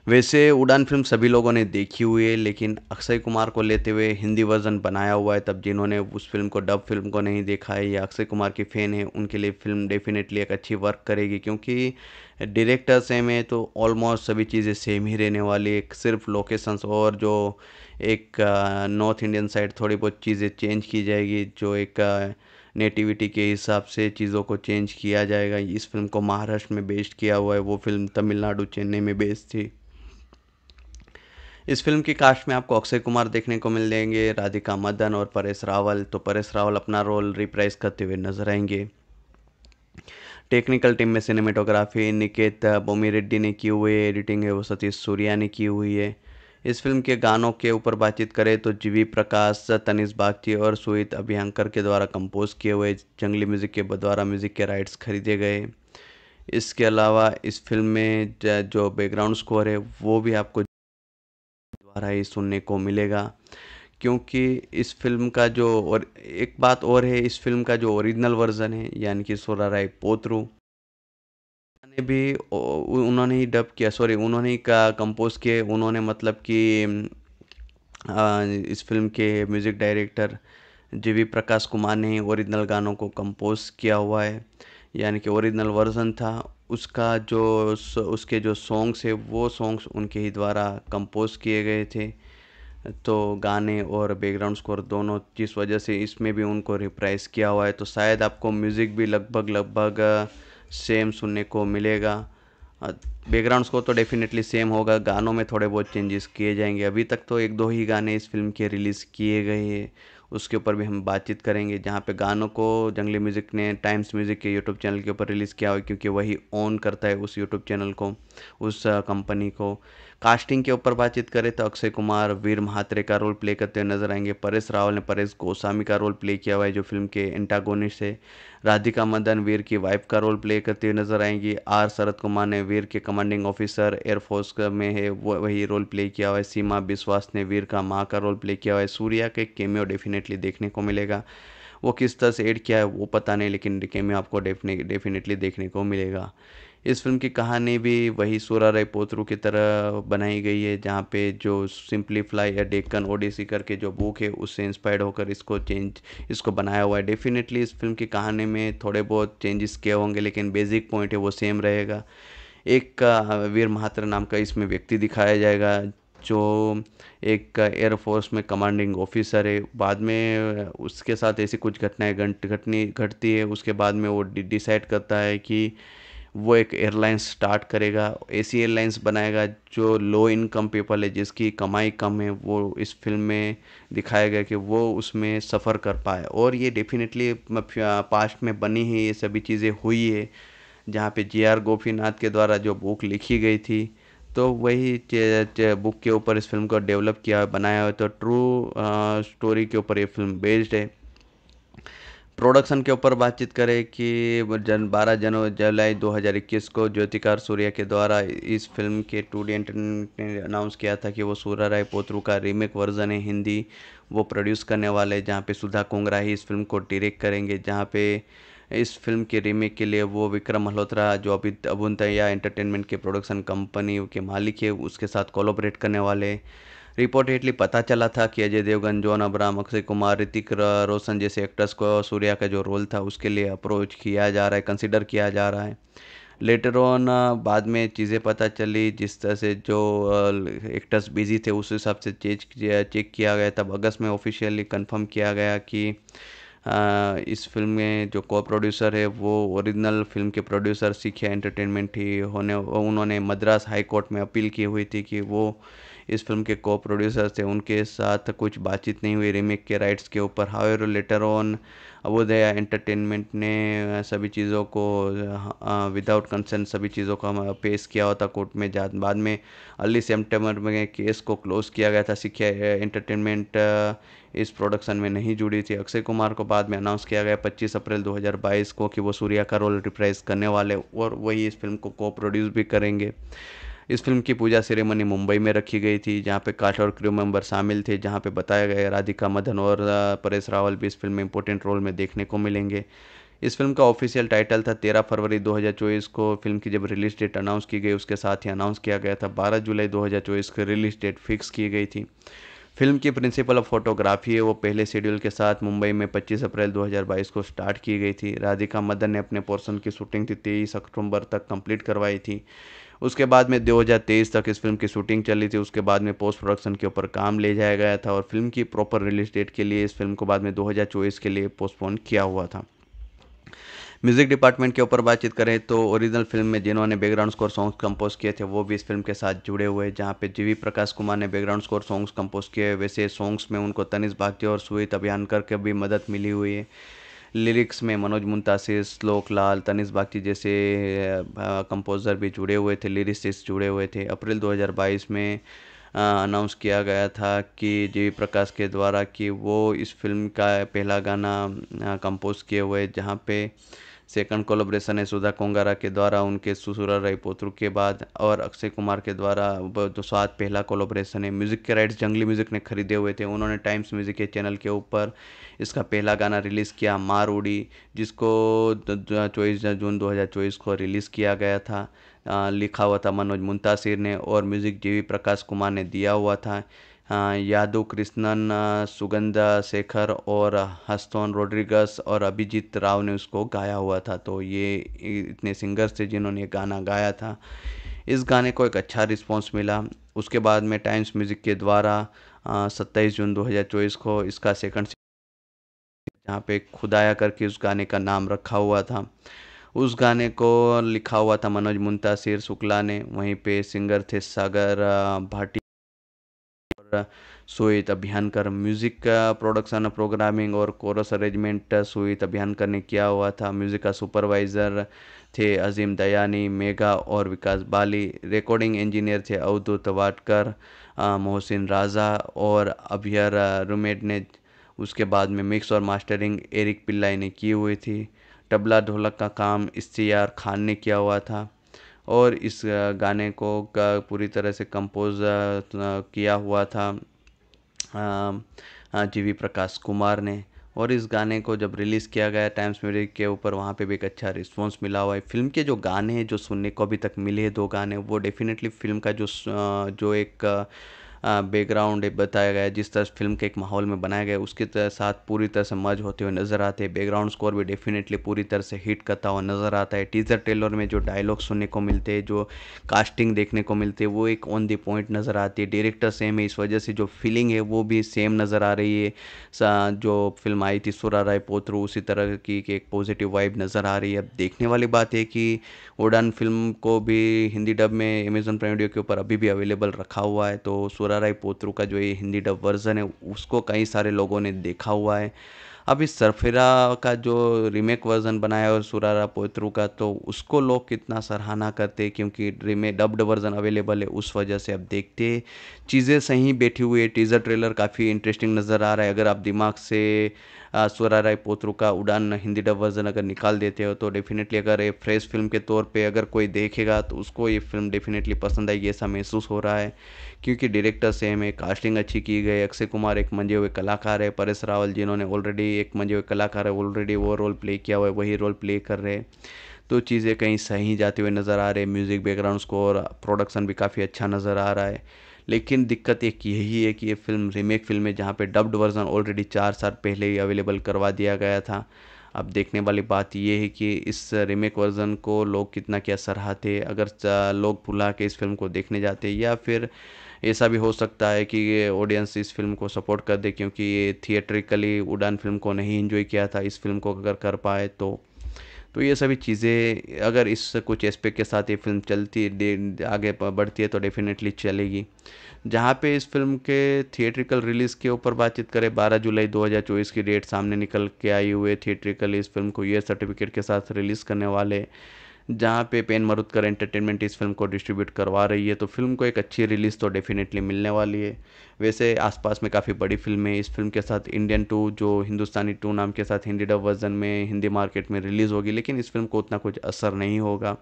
वैसे उड़ान फिल्म सभी लोगों ने देखी हुई है लेकिन अक्षय कुमार को लेते हुए हिंदी वर्जन बनाया हुआ है तब जिन्होंने उस फिल्म को डब फिल्म को नहीं देखा है या अक्षय कुमार के फ़ैन है उनके लिए फिल्म डेफिनेटली एक अच्छी वर्क करेगी क्योंकि डायरेक्टर सेम है तो ऑलमोस्ट सभी चीज़ें सेम ही रहने वाली है सिर्फ लोकेशंस और जो एक नॉर्थ इंडियन साइड थोड़ी बहुत चीज़ें चेंज की जाएगी जो एक नेटिविटी के हिसाब से चीज़ों को चेंज किया जाएगा इस फिल्म को महाराष्ट्र में बेस्ड किया हुआ है वो फिल्म तमिलनाडु चेन्नई में बेस्ड थी इस फिल्म की कास्ट में आपको अक्षय कुमार देखने को मिल जाएंगे राधिका मदन और परेश रावल तो परेश रावल अपना रोल रिप्राइज करते हुए नजर आएंगे टेक्निकल टीम में सिनेमेटोग्राफी निकेत बोमी रेड्डी ने की हुई है एडिटिंग है वो सतीश सूर्या ने की हुई है इस फिल्म के गानों के ऊपर बातचीत करें तो जीवी प्रकाश तनिष बागची और सुहित अभियंकर के द्वारा कंपोज किए हुए जंगली म्यूज़िक के द्वारा म्यूज़िक के राइट्स खरीदे गए इसके अलावा इस फिल्म में जो बैकग्राउंड स्कोर है वो भी आपको दोबारा ही सुनने को मिलेगा क्योंकि इस फिल्म का जो और एक बात और है इस फिल्म का जो ओरिजिनल वर्जन है यानी कि सोरा राय पोत्रू ने भी उन्होंने ही डब किया सॉरी उन्होंने ही का कंपोज किए उन्होंने मतलब कि इस फिल्म के music director G V Prakash Kumar ने ओरिजिनल गानों को कंपोज किया हुआ है यानी कि ओरिजिनल वर्ज़न था उसका जो उसके जो सॉन्ग्स है वो सॉन्ग्स उनके ही द्वारा कंपोज़ किए गए थे तो गाने और बैकग्राउंड स्कोर दोनों जिस वजह से इसमें भी उनको रिप्राइज किया हुआ है तो शायद आपको म्यूज़िक भी लगभग लगभग सेम सुनने को मिलेगा बैकग्राउंड स्कोर तो डेफिनेटली सेम होगा गानों में थोड़े बहुत चेंजेस किए जाएंगे अभी तक तो एक दो ही गाने इस फिल्म के रिलीज़ किए गए हैं उसके ऊपर भी हम बातचीत करेंगे जहाँ पे गानों को जंगली म्यूज़िक ने टाइम्स म्यूज़िक के यूट्यूब चैनल के ऊपर रिलीज़ किया है क्योंकि वही ओन करता है उस यूट्यूब चैनल को उस कंपनी को कास्टिंग के ऊपर बातचीत करें तो अक्षय कुमार वीर महात्रे का रोल प्ले करते हुए नजर आएंगे परेश रावल ने परेश गोस्वामी का रोल प्ले किया हुआ है जो फिल्म के एंटागोनिस्ट है राधिका मदन वीर की वाइफ का रोल प्ले करते हुए नजर आएंगी आर शरद कुमार ने वीर के कमांडिंग ऑफिसर एयरफोर्स में है वही रोल प्ले किया हुआ है सीमा बिश्वास ने वीर का माँ का रोल प्ले किया हुआ है सूर्या के केमियो डेफिनेटली देखने को मिलेगा वो किस तरह से एड किया है वो पता नहीं लेकिन केमियो आपको डेफिनेटली देखने को मिलेगा इस फ़िल्म की कहानी भी वही सोरा राय पोत्रू की तरह बनाई गई है जहाँ पे जो फ्लाई या डेक्कन ओडिसी करके जो बुक है उससे इंस्पायर्ड होकर इसको चेंज इसको बनाया हुआ है डेफिनेटली इस फिल्म की कहानी में थोड़े बहुत चेंजेस किए होंगे लेकिन बेसिक पॉइंट है वो सेम रहेगा एक का वीर महात्र नाम का इसमें व्यक्ति दिखाया जाएगा जो एक एयरफोर्स में कमांडिंग ऑफिसर है बाद में उसके साथ ऐसी कुछ घटनाएं घटनी घटती है उसके बाद में वो डिसाइड करता है कि वो एक एयरलाइंस स्टार्ट करेगा ऐसी एयरलाइंस बनाएगा जो लो इनकम पीपल है जिसकी कमाई कम है वो इस फिल्म में दिखाया गया कि वो उसमें सफ़र कर पाए और ये डेफिनेटली पास्ट में बनी है ये सभी चीज़ें हुई है जहाँ पे जीआर आर गोपीनाथ के द्वारा जो बुक लिखी गई थी तो वही चे, चे, बुक के ऊपर इस फिल्म को डेवलप किया बनाया हुआ तो ट्रू स्टोरी के ऊपर ये फिल्म बेस्ड है प्रोडक्शन के ऊपर बातचीत करें कि जन बारह जन जुलाई इक्कीस को ज्योतिकार सूर्या के द्वारा इस फिल्म के टू डी एंटरटेनमेंट ने अनाउंस किया था कि वो सूर्य राय पोत्रू का रीमेक वर्जन है हिंदी वो प्रोड्यूस करने वाले जहाँ पे सुधा कोंगरा ही इस फिल्म को डायरेक्ट करेंगे जहाँ पे इस फिल्म के रीमेक के लिए वो विक्रम मल्होत्रा जो अभी अबुंतया एंटरटेनमेंट के प्रोडक्शन कंपनी के मालिक है उसके साथ कोलोबरेट करने वाले रिपोर्ट पता चला था कि अजय देवगन जॉन अब्राम अक्षय कुमार ऋतिक रोशन जैसे एक्टर्स को सूर्या का जो रोल था उसके लिए अप्रोच किया जा रहा है कंसिडर किया जा रहा है लेटर ऑन बाद में चीज़ें पता चली जिस तरह से जो एक्टर्स बिजी थे उस हिसाब से चेक चेक किया गया तब अगस्त में ऑफिशियली कंफर्म किया गया कि इस फिल्म में जो को प्रोड्यूसर है वो ओरिजिनल फिल्म के प्रोड्यूसर सिखिया एंटरटेनमेंट ही होने उन्होंने मद्रास हाई कोर्ट में अपील की हुई थी कि वो इस फिल्म के को प्रोड्यूसर्स थे उनके साथ कुछ बातचीत नहीं हुई रीमेक के राइट्स के ऊपर हावेर लेटर ऑन अबोदया एंटरटेनमेंट ने सभी चीज़ों को विदाउट कंसेंट सभी चीज़ों को पेश किया होता कोर्ट में जा बाद में अर्ली सेप्टेम्बर में केस को क्लोज किया गया था सिक्ख्या एंटरटेनमेंट इस प्रोडक्शन में नहीं जुड़ी थी अक्षय कुमार को बाद में अनाउंस किया गया 25 अप्रैल 2022 को कि वो सूर्या का रोल रिप्राइज करने वाले और वही इस फिल्म को को प्रोड्यूस भी करेंगे इस फिल्म की पूजा सेरेमनी मुंबई में रखी गई थी जहाँ पे काट और क्रू मेंबर शामिल थे जहाँ पे बताया गया राधिका मदन और परेश रावल भी इस फिल्म में इंपॉर्टेंट रोल में देखने को मिलेंगे इस फिल्म का ऑफिशियल टाइटल था तेरह फरवरी दो को फिल्म की जब रिलीज डेट अनाउंस की गई उसके साथ ही अनाउंस किया गया था बारह जुलाई दो की रिलीज डेट फिक्स की गई थी फिल्म की प्रिंसिपल ऑफ फोटोग्राफी है वो पहले शेड्यूल के साथ मुंबई में 25 अप्रैल 2022 को स्टार्ट की गई थी राधिका मदन ने अपने पोर्सन की शूटिंग थी तेईस अक्टूबर तक कंप्लीट करवाई थी उसके बाद में 2023 तक इस फिल्म की शूटिंग चली थी उसके बाद में पोस्ट प्रोडक्शन के ऊपर काम ले जाया गया था और फिल्म की प्रॉपर रिलीज डेट के लिए इस फिल्म को बाद में दो के लिए पोस्टपोन किया हुआ था म्यूजिक डिपार्टमेंट के ऊपर बातचीत करें तो ओरिजिनल फिल्म में जिन्होंने बैकग्राउंड स्कोर सॉन्ग्स कंपोज किए थे वो भी इस फिल्म के साथ जुड़े हुए जहाँ पे जीवी प्रकाश कुमार ने बैकग्राउंड स्कोर सॉन्ग्स कंपोज किए वैसे सॉन्ग्स में उनको तनिष भागती और सुहित अभियानकर के भी मदद मिली हुई है लिरिक्स में मनोज मुंतासिर श्लोक लाल तनिष बागची जैसे कंपोज़र भी जुड़े हुए थे लिरिसिस्ट जुड़े हुए थे अप्रैल 2022 में अनाउंस किया गया था कि जी प्रकाश के द्वारा कि वो इस फिल्म का पहला गाना कंपोज किए हुए जहाँ पे सेकंड कोलोब्रेशन है सुधा कोंगारा के द्वारा उनके सुसुरा रही पोत्रु के बाद और अक्षय कुमार के द्वारा दो सात पहला कोलोब्रेशन है म्यूज़िक के राइट्स जंगली म्यूज़िक ने खरीदे हुए थे उन्होंने टाइम्स म्यूज़िक के चैनल के ऊपर इसका पहला गाना रिलीज़ किया मार उड़ी जिसको चौबीस जून दो को रिलीज़ किया गया था लिखा हुआ था मनोज मुंतासिर ने और म्यूज़िक जी प्रकाश कुमार ने दिया हुआ था हाँ, यादव कृष्णन सुगंधा शेखर और हस्तोन रोड्रिगस और अभिजीत राव ने उसको गाया हुआ था तो ये इतने सिंगर्स थे जिन्होंने गाना गाया था इस गाने को एक अच्छा रिस्पॉन्स मिला उसके बाद में टाइम्स म्यूज़िक के द्वारा सत्ताईस जून 2024 को इसका सेकंड जहाँ पे खुदाया करके उस गाने का नाम रखा हुआ था उस गाने को लिखा हुआ था मनोज मुंतासिर शुक्ला ने वहीं पे सिंगर थे सागर भाटी सोहित अभियानकर म्यूज़िक का प्रोडक्शन प्रोग्रामिंग और कोरस अरेंजमेंट सोहित अभियानकर ने किया हुआ था म्यूज़िक का सुपरवाइज़र थे अजीम दयानी मेघा और विकास बाली रिकॉर्डिंग इंजीनियर थे अवधूत वाटकर uh, मोहसिन राजा और अभियर uh, रूमेट ने उसके बाद में मिक्स और मास्टरिंग एरिक पिल्लाई ने की हुई थी तबला ढोलक का काम इश्तियार खान ने किया हुआ था और इस गाने को पूरी तरह से कंपोज़ किया हुआ था जी वी प्रकाश कुमार ने और इस गाने को जब रिलीज़ किया गया टाइम्स म्यूजिक के ऊपर वहाँ पे भी एक अच्छा रिस्पांस मिला हुआ है फिल्म के जो गाने हैं जो सुनने को अभी तक मिले दो गाने वो डेफिनेटली फिल्म का जो जो एक बैकग्राउंड बताया गया जिस तरह फिल्म के एक माहौल में बनाया गया उसके साथ पूरी तरह से मर्ज होते हुए नज़र आते हैं बैकग्राउंड स्कोर भी डेफिनेटली पूरी तरह से हिट करता हुआ नज़र आता है टीज़र ट्रेलर में जो डायलॉग सुनने को मिलते हैं जो कास्टिंग देखने को मिलते हैं वो एक ऑन दी पॉइंट नज़र आती है डायरेक्टर सेम है इस वजह से जो फीलिंग है वो भी सेम नज़र आ रही है जो फिल्म आई थी सुरा राय पोत्रू उसी तरह की एक पॉजिटिव वाइब नज़र आ रही है अब देखने वाली बात है कि उड़ान फिल्म को भी हिंदी डब में अमेजन प्राइम वीडियो के ऊपर अभी भी अवेलेबल रखा हुआ है तो सूर दुराराय पोत्रू का जो ये हिंदी डब वर्ज़न है उसको कई सारे लोगों ने देखा हुआ है अब इस सरफिरा का जो रीमेक वर्ज़न बनाया और सुरारा पोत्रू का तो उसको लोग कितना सराहना करते क्योंकि रीमेक डब्ड वर्ज़न अवेलेबल है उस वजह से अब देखते चीज़ें सही बैठी हुई है टीज़र ट्रेलर काफ़ी इंटरेस्टिंग नज़र आ रहा है अगर आप दिमाग से स्वरा राय पोत्रू का उड़ान हिंदी डब वर्जन अगर निकाल देते हो तो डेफिनेटली अगर ये फ्रेश फिल्म के तौर पे अगर कोई देखेगा तो उसको ये फिल्म डेफिनेटली पसंद आएगी ऐसा महसूस हो रहा है क्योंकि डायरेक्टर सेम है कास्टिंग अच्छी की गई अक्षय कुमार एक मंजे हुए कलाकार है परेश रावल जिन्होंने ऑलरेडी एक मंजे हुए कलाकार है ऑलरेडी वो रोल प्ले किया हुआ है वही रोल प्ले कर रहे हैं तो चीज़ें कहीं सही जाते हुए नज़र आ रहे हैं म्यूज़िक बैकग्राउंड स्कोर प्रोडक्शन भी काफ़ी अच्छा नज़र आ रहा है लेकिन दिक्कत एक यही है कि ये फिल्म रीमेक फिल्म है जहाँ पे डब्ड वर्ज़न ऑलरेडी चार साल पहले ही अवेलेबल करवा दिया गया था अब देखने वाली बात यह है कि इस रीमेक वर्ज़न को लोग कितना क्या सराहते अगर लोग भुला के इस फिल्म को देखने जाते या फिर ऐसा भी हो सकता है कि ऑडियंस इस फिल्म को सपोर्ट कर दे क्योंकि ये थिएट्रिकली उड़ान फिल्म को नहीं इन्जॉय किया था इस फिल्म को अगर कर पाए तो तो ये सभी चीज़ें अगर इस कुछ एस्पेक्ट के साथ ये फिल्म चलती आगे बढ़ती है तो डेफिनेटली चलेगी जहाँ पे इस फिल्म के थिएट्रिकल रिलीज़ के ऊपर बातचीत करें 12 जुलाई 2024 की डेट सामने निकल के आई हुए थिएट्रिकल इस फिल्म को ये सर्टिफिकेट के साथ रिलीज़ करने वाले जहाँ पे पेन मरुदकर एंटरटेनमेंट इस फिल्म को डिस्ट्रीब्यूट करवा रही है तो फिल्म को एक अच्छी रिलीज़ तो डेफिनेटली मिलने वाली है वैसे आसपास में काफ़ी बड़ी फिल्में इस फिल्म के साथ इंडियन टू जो हिंदुस्तानी टू नाम के साथ हिंदी डब वर्जन में हिंदी मार्केट में रिलीज़ होगी लेकिन इस फिल्म को उतना कुछ असर नहीं होगा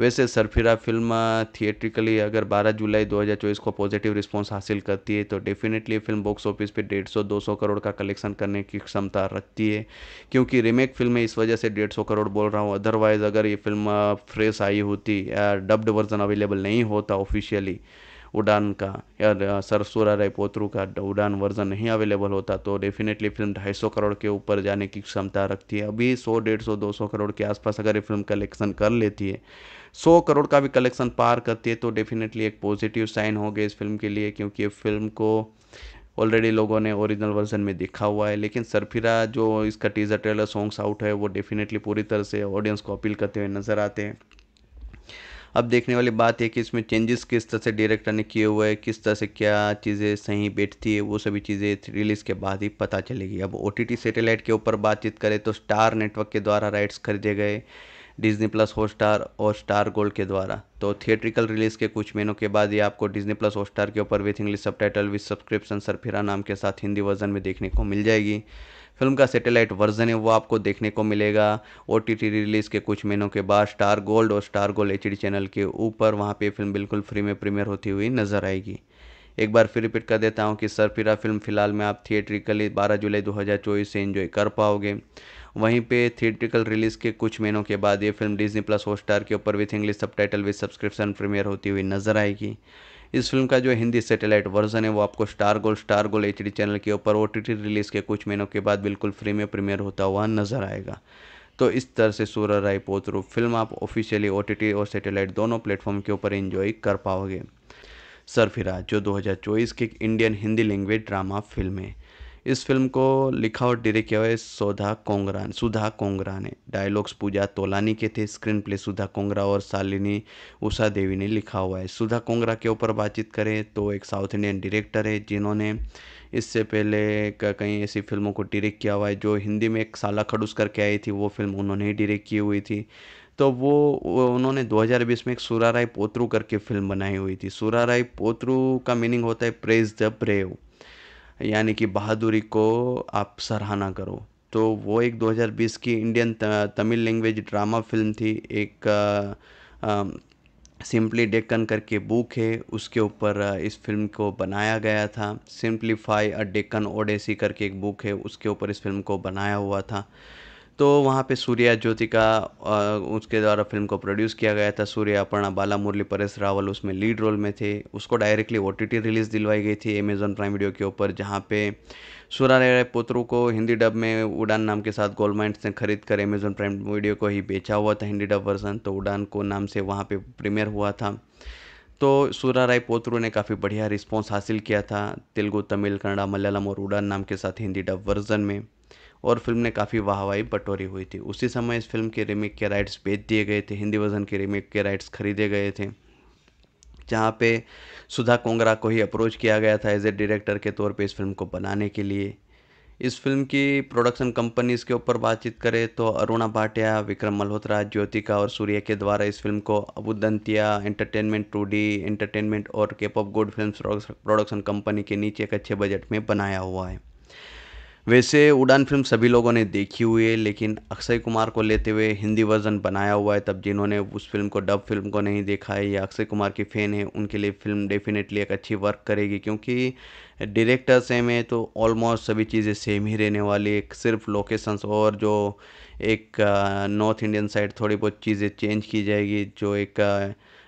वैसे सरफिरा फिल्म थिएट्रिकली अगर 12 जुलाई 2024 को पॉजिटिव रिस्पांस हासिल करती है तो डेफिनेटली फिल्म बॉक्स ऑफिस पे 150-200 करोड़ का कलेक्शन करने की क्षमता रखती है क्योंकि रीमेक फिल्म में इस वजह से 150 करोड़ बोल रहा हूँ अदरवाइज़ अगर ये फिल्म फ्रेश आई होती या डब्ड वर्जन अवेलेबल नहीं होता ऑफिशियली उड़ान का या सरसुरा राय पोतरू का उड़ान वर्जन नहीं अवेलेबल होता तो डेफिनेटली फिल्म ढाई सौ करोड़ के ऊपर जाने की क्षमता रखती है अभी सौ डेढ़ सौ दो सौ करोड़ के आसपास अगर ये फिल्म कलेक्शन कर लेती है सौ करोड़ का भी कलेक्शन पार करती है तो डेफिनेटली एक पॉजिटिव साइन हो गया इस फिल्म के लिए क्योंकि ये फिल्म को ऑलरेडी लोगों ने ओरिजिनल वर्जन में देखा हुआ है लेकिन सरफिरा जो इसका टीजर ट्रेलर सॉन्ग्स आउट है वो डेफिनेटली पूरी तरह से ऑडियंस को अपील करते हुए नज़र आते हैं अब देखने वाली बात है कि इसमें चेंजेस किस तरह से डायरेक्टर ने किए हुए हैं किस तरह से क्या चीज़ें सही बैठती है वो सभी चीज़ें रिलीज़ के बाद ही पता चलेगी अब ओ टी के ऊपर बातचीत करें तो स्टार नेटवर्क के द्वारा राइट्स खरीदे गए डिज्नी प्लस हॉटस्टार और स्टार गोल्ड के द्वारा तो थिएट्रिकल रिलीज़ के कुछ महीनों के बाद ही आपको डिज्नी प्लस हॉटस्टार के ऊपर with English subtitle with subscription Sarfira नाम के साथ हिंदी वर्जन में देखने को मिल जाएगी फिल्म का सेटेलाइट वर्जन है वो आपको देखने को मिलेगा ओ रिलीज़ के कुछ महीनों के बाद स्टार गोल्ड और स्टार गोल्ड एच चैनल के ऊपर वहाँ पर फिल्म बिल्कुल फ्री में प्रीमियर होती हुई नज़र आएगी एक बार फिर रिपीट कर देता हूँ कि सरफिरा फिल्म फ़िलहाल में आप थिएट्रिकली 12 जुलाई 2024 से एंजॉय कर पाओगे वहीं पे थिएट्रिकल रिलीज़ के कुछ महीनों के बाद ये फिल्म डिज्नी प्लस हॉट के ऊपर with English subtitle with subscription premiere होती हुई नजर आएगी इस फिल्म का जो हिंदी सेटेलाइट वर्जन है वो आपको Star Gold Star Gold H channel के ऊपर ओ रिलीज़ के कुछ महीनों के बाद बिल्कुल फ्री में प्रीमियर होता हुआ नजर आएगा तो इस तरह से सूर राय पोतरू फिल्म आप ऑफिशियली ओ और सेटेलाइट दोनों प्लेटफॉर्म के ऊपर इन्जॉय कर पाओगे सरफिराज जो 2024 की Indian Hindi language drama film है इस फिल्म को लिखा और डायरेक्ट किया हुआ है सुधा कोंगरा सुधा कोंगरा ने डायलॉग्स पूजा तोलानी के थे स्क्रीन प्ले सुधा कोंगरा और शालिनी उषा देवी ने लिखा हुआ है सुधा कोंगरा के ऊपर बातचीत करें तो एक साउथ इंडियन डायरेक्टर है जिन्होंने इससे पहले कई ऐसी फिल्मों को डायरेक्ट किया हुआ है जो हिंदी में एक साला खड़ूस करके आई थी वो फिल्म उन्होंने ही डायरेक्ट की हुई थी तो वो उन्होंने 2020 में एक सुराराय पोत्रू करके फिल्म बनाई हुई थी सुराराय पोत्रू का मीनिंग होता है प्रेज द ब्रेव यानी कि बहादुरी को आप सराहना करो तो वो एक 2020 की Indian Tamil language drama film थी एक सिंपली डेक्कन करके बुक है उसके ऊपर इस फिल्म को बनाया गया था सिंपलीफाई अ डेक्कन ओडेसी करके एक बुक है उसके ऊपर इस फिल्म को बनाया हुआ था तो वहाँ पे सूर्या ज्योतिका उसके द्वारा फ़िल्म को प्रोड्यूस किया गया था सूर्या अपर्णा बाला मुरली परेश रावल उसमें लीड रोल में थे उसको डायरेक्टली ओ रिलीज़ दिलवाई गई थी अमेजन प्राइम वीडियो के ऊपर जहाँ पे रे पोत्रू को हिंदी डब में उड़ान नाम के साथ गोल्ड माइंड ने खरीद कर अमेजन प्राइम वीडियो को ही बेचा हुआ था हिंदी डब वर्जन तो उड़ान को नाम से वहाँ पर प्रीमियर हुआ था तो सूरा राय पोत्रू ने काफ़ी बढ़िया रिस्पॉन्स हासिल किया था तेलुगु तमिल कन्नड़ा मलयालम और उड़ान नाम के साथ हिंदी डब वर्जन में और फिल्म ने काफ़ी वाहवाही बटोरी हुई थी उसी समय इस फिल्म के रीमेक के राइट्स बेच दिए गए थे हिंदी वर्जन के रीमेक के राइट्स खरीदे गए थे जहाँ पे सुधा कोंगरा को ही अप्रोच किया गया था एज ए डायरेक्टर के तौर पे इस फिल्म को बनाने के लिए इस फिल्म की प्रोडक्शन कंपनीज के ऊपर बातचीत करें तो अरुणा भाटिया विक्रम मल्होत्रा ज्योतिका और सूर्य के द्वारा इस फिल्म को Abundantia entertainment two D entertainment और cap of good film production company के नीचे एक अच्छे बजट में बनाया हुआ है वैसे उड़ान फिल्म सभी लोगों ने देखी हुई है लेकिन अक्षय कुमार को लेते हुए हिंदी वर्जन बनाया हुआ है तब जिन्होंने उस फिल्म को डब फिल्म को नहीं देखा है या अक्षय कुमार की फ़ैन है उनके लिए फिल्म डेफिनेटली एक अच्छी वर्क करेगी क्योंकि डायरेक्टर सेम है तो ऑलमोस्ट सभी चीज़ें सेम ही रहने वाली है सिर्फ लोकेशंस और जो एक नॉर्थ इंडियन साइड थोड़ी बहुत चीज़ें चेंज की जाएगी जो एक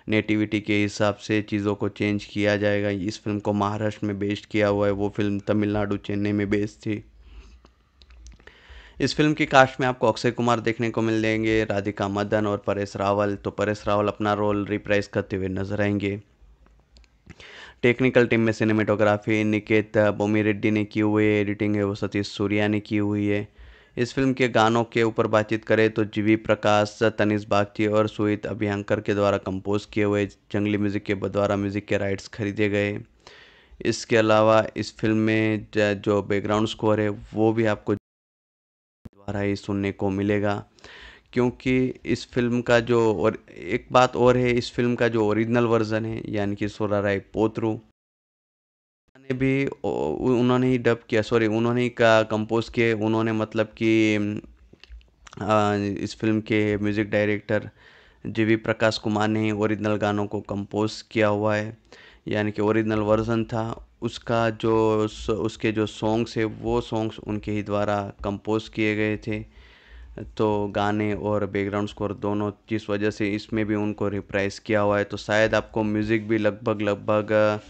नेटिविटी के हिसाब से चीज़ों को चेंज किया जाएगा इस फिल्म को महाराष्ट्र में बेस्ड किया हुआ है वो फिल्म तमिलनाडु चेन्नई में बेस्ड थी इस फिल्म की कास्ट में आपको अक्षय कुमार देखने को मिल जाएंगे राधिका मदन और परेश रावल तो परेश रावल अपना रोल रिप्राइज करते हुए नजर आएंगे टेक्निकल टीम में सिनेमेटोग्राफी निकेत बोमी रेड्डी ने की हुई है एडिटिंग है वो सतीश सूर्या ने की हुई है इस फिल्म के गानों के ऊपर बातचीत करें तो जीवी प्रकाश तनिष बागची और सुहित अभियांकर के द्वारा कंपोज किए हुए जंगली म्यूज़िक के द्वारा म्यूज़िक के राइट्स खरीदे गए इसके अलावा इस फिल्म में जो बैकग्राउंड स्कोर है वो भी आपको भरा ही सुनने को मिलेगा क्योंकि इस फिल्म का जो और एक बात और है इस फिल्म का जो ओरिजिनल वर्जन है यानी कि सोरा राय पोत्रू ने भी उन्होंने ही डब किया सॉरी उन्होंने ही कंपोज किए उन्होंने मतलब कि इस फिल्म के music director G V Prakash Kumar ने ओरिजिनल गानों को कंपोज किया हुआ है यानी कि ओरिजिनल वर्जन था उसका जो उसके जो सॉन्ग्स है वो सॉन्ग्स उनके ही द्वारा कंपोज़ किए गए थे तो गाने और बैकग्राउंड स्कोर दोनों जिस वजह से इसमें भी उनको रिप्राइज किया हुआ है तो शायद आपको म्यूज़िक भी लगभग लगभग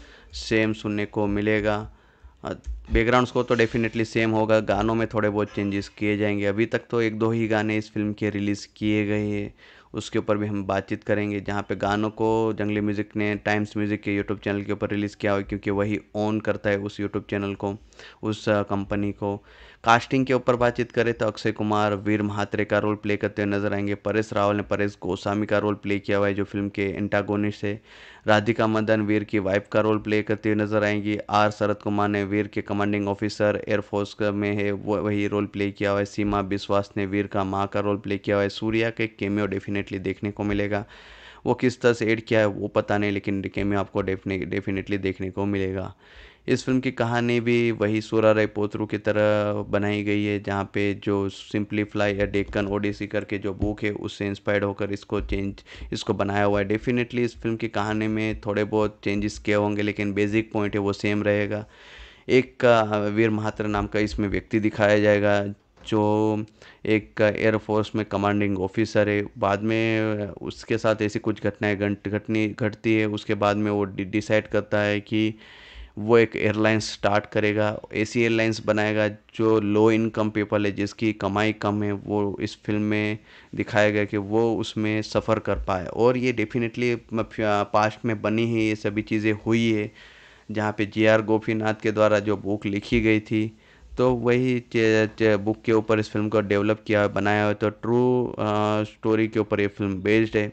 सेम सुनने को मिलेगा बैकग्राउंड स्कोर तो डेफिनेटली सेम होगा गानों में थोड़े बहुत चेंजेस किए जाएंगे अभी तक तो एक दो ही गाने इस फिल्म के रिलीज़ किए गए हैं उसके ऊपर भी हम बातचीत करेंगे जहाँ पे गानों को जंगली म्यूज़िक ने टाइम्स म्यूज़िक के यूट्यूब चैनल के ऊपर रिलीज़ किया है क्योंकि वही ओन करता है उस यूट्यूब चैनल को उस कंपनी को कास्टिंग के ऊपर बातचीत करें तो अक्षय कुमार वीर महात्रे का रोल प्ले करते हुए नजर आएंगे परेश रावल ने परेश गोस्वामी का रोल प्ले किया हुआ है जो फिल्म के एंटागोनिस्ट है राधिका मदन वीर की वाइफ का रोल प्ले करते हुए नजर आएंगी आर शरद कुमार ने वीर के कमांडिंग ऑफिसर एयरफोर्स में है वो वही रोल प्ले किया हुआ है सीमा बिश्वास ने वीर का माँ का रोल प्ले किया हुआ है सूर्या के केमियो डेफिनेटली देखने को मिलेगा वो किस तरह से एड किया है वो पता नहीं लेकिन केमियो आपको डेफिनेटली देखने को मिलेगा इस फ़िल्म की कहानी भी वही सोरा राय पोत्रू की तरह बनाई गई है जहाँ पे जो फ्लाई या डेक्कन ओडिसी करके जो बुक है उससे इंस्पायर्ड होकर इसको चेंज इसको बनाया हुआ है डेफिनेटली इस फिल्म की कहानी में थोड़े बहुत चेंजेस किए होंगे लेकिन बेसिक पॉइंट है वो सेम रहेगा एक वीर महात्र नाम का इसमें व्यक्ति दिखाया जाएगा जो एक एयरफोर्स में कमांडिंग ऑफिसर है बाद में उसके साथ ऐसी कुछ घटनाएं घटनी घटती है उसके बाद में वो डिसाइड करता है कि वो एक एयरलाइंस स्टार्ट करेगा ऐसी एयरलाइंस बनाएगा जो लो इनकम पीपल है जिसकी कमाई कम है वो इस फिल्म में दिखाया गया कि वो उसमें सफ़र कर पाए और ये डेफिनेटली पास्ट में बनी है ये सभी चीज़ें हुई है जहाँ पे जे आर गोपीनाथ के द्वारा जो बुक लिखी गई थी तो वही चे, चे, बुक के ऊपर इस फिल्म को डेवलप किया बनाया हुआ तो ट्रू स्टोरी के ऊपर ये फिल्म बेस्ड है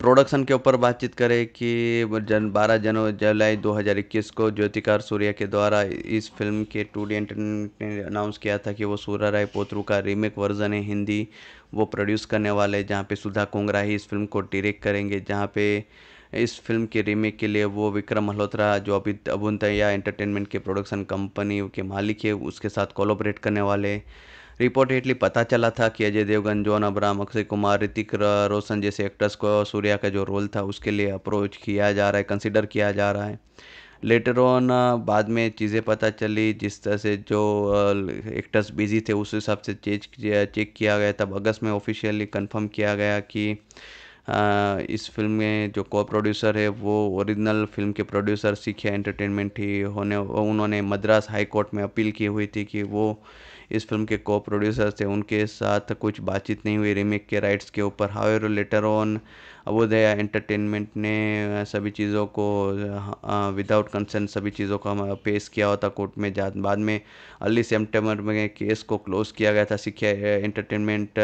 प्रोडक्शन के ऊपर बातचीत करें कि जन बारह जनवरी जुलाई 2021 को ज्योतिकार सूर्या के द्वारा इस फिल्म के टू डी ने अनाउंस किया था कि वो सूर्या राय पोत्रू का रीमेक वर्जन है हिंदी वो प्रोड्यूस करने वाले जहाँ पे सुधा कोंगरा ही इस फिल्म को डायरेक्ट करेंगे जहाँ पे इस फिल्म के रीमेक के लिए वो विक्रम मल्होत्रा जो अभी अबुंतया एंटरटेनमेंट के प्रोडक्शन कंपनी के मालिक है उसके साथ कोलोबरेट करने वाले रिपोर्टेडली पता चला था कि अजय देवगन जॉन अब्राम अक्षय कुमार ऋतिक रोशन जैसे एक्टर्स को सूर्या का जो रोल था उसके लिए अप्रोच किया जा रहा है कंसिडर किया जा रहा है लेटर ऑन बाद में चीज़ें पता चली जिस तरह से जो एक्टर्स बिजी थे उस हिसाब से चेक चेक किया गया तब अगस्त में ऑफिशियली कंफर्म किया गया कि इस फिल्म में जो को प्रोड्यूसर है वो ओरिजिनल फिल्म के प्रोड्यूसर सीखिया एंटरटेनमेंट ही होने उन्होंने मद्रास हाई कोर्ट में अपील की हुई थी कि वो इस फिल्म के को प्रोड्यूसर्स थे उनके साथ कुछ बातचीत नहीं हुई रीमेक के राइट्स के ऊपर हाउ लेटर ऑन अबोदया एंटरटेनमेंट ने सभी चीज़ों को विदाउट कंसर्न सभी चीज़ों को हम पेश किया होता कोर्ट में जा बाद में अर्ली सेप्टेम्बर में केस को क्लोज किया गया था सिक्ख्या एंटरटेनमेंट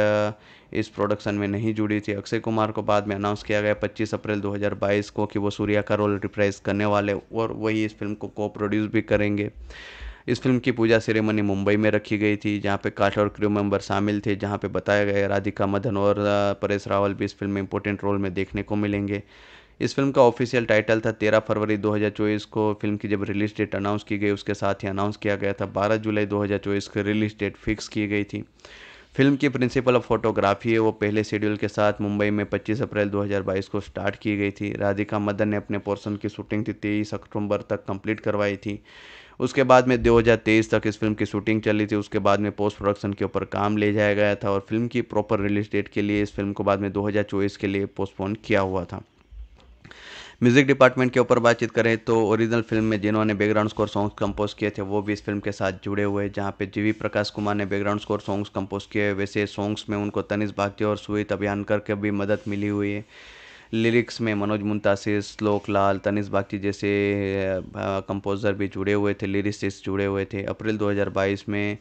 इस प्रोडक्शन में नहीं जुड़ी थी अक्षय कुमार को बाद में अनाउंस किया गया 25 अप्रैल 2022 को कि वो सूर्या का रोल रिप्राइज करने वाले और वही इस फिल्म को को प्रोड्यूस भी करेंगे इस फिल्म की पूजा सेरेमनी मुंबई में रखी गई थी जहाँ पे काट और क्रू मेंबर शामिल थे जहाँ पे बताया गया राधिका मदन और परेश रावल भी इस फिल्म में इंपॉर्टेंट रोल में देखने को मिलेंगे इस फिल्म का ऑफिशियल टाइटल था तेरह फरवरी 2024 को फिल्म की जब रिलीज डेट अनाउंस की गई उसके साथ ही अनाउंस किया गया था 12 जुलाई 2024 की रिलीज डेट फिक्स की गई थी फिल्म की प्रिंसिपल ऑफ फोटोग्राफी है वो पहले शेड्यूल के साथ मुंबई में 25 अप्रैल 2022 को स्टार्ट की गई थी राधिका मदन ने अपने पोर्सन की शूटिंग थी तेईस अक्टूबर तक कंप्लीट करवाई थी उसके बाद में 2023 तक इस फिल्म की शूटिंग चली थी उसके बाद में पोस्ट प्रोडक्शन के ऊपर काम ले जाया गया था और फिल्म की प्रॉपर रिलीज डेट के लिए इस फिल्म को बाद में दो के लिए पोस्टपोन किया हुआ था म्यूजिक डिपार्टमेंट के ऊपर बातचीत करें तो ओरिजिनल फिल्म में जिन्होंने बैकग्राउंड स्कोर सॉन्ग्स कंपोज किए थे वो भी इस फिल्म के साथ जुड़े हुए जहाँ पे जीवी प्रकाश कुमार ने बैकग्राउंड स्कोर सॉन्ग्स कंपोज किए वैसे सॉन्ग्स में उनको तनिष भाग्य और सुहित अभियानकर के भी मदद मिली हुई है लिरिक्स में मनोज मुंतासिर श्लोक लाल तनिष बागची जैसे कंपोज़र भी जुड़े हुए थे लिरिसिस्ट जुड़े हुए थे अप्रैल 2022 में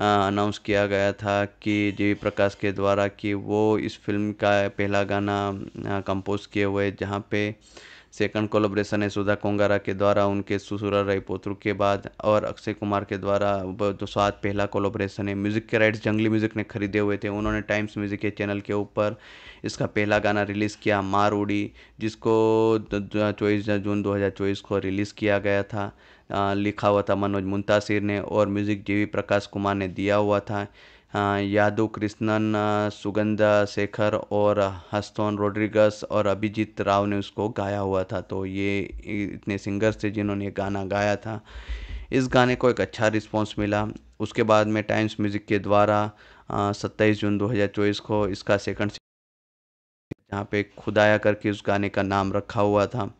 अनाउंस किया गया था कि जी प्रकाश के द्वारा कि वो इस फिल्म का पहला गाना कंपोज किए हुए जहाँ पे सेकंड कोलाब्रेशन है सुधा कोंगारा के द्वारा उनके सुसुरा रई पोत्रु के बाद और अक्षय कुमार के द्वारा दो तो सात पहला कोलाब्रेशन है म्यूज़िक के राइट्स जंगली म्यूज़िक ने खरीदे हुए थे उन्होंने टाइम्स म्यूज़िक के चैनल के ऊपर इसका पहला गाना रिलीज़ किया मार उड़ी जिसको चौबीस जून दो को रिलीज़ किया गया था लिखा हुआ था मनोज मुंतासिर ने और म्यूज़िक जीवी प्रकाश कुमार ने दिया हुआ था हाँ, यादव कृष्णन सुगंधा शेखर और हस्तोन रोड्रिगस और अभिजीत राव ने उसको गाया हुआ था तो ये इतने सिंगर्स थे जिन्होंने गाना गाया था इस गाने को एक अच्छा रिस्पॉन्स मिला उसके बाद में टाइम्स म्यूज़िक के द्वारा सत्ताईस जून 2024 को इसका सेकंड जहाँ पे खुदाया करके उस गाने का नाम रखा हुआ था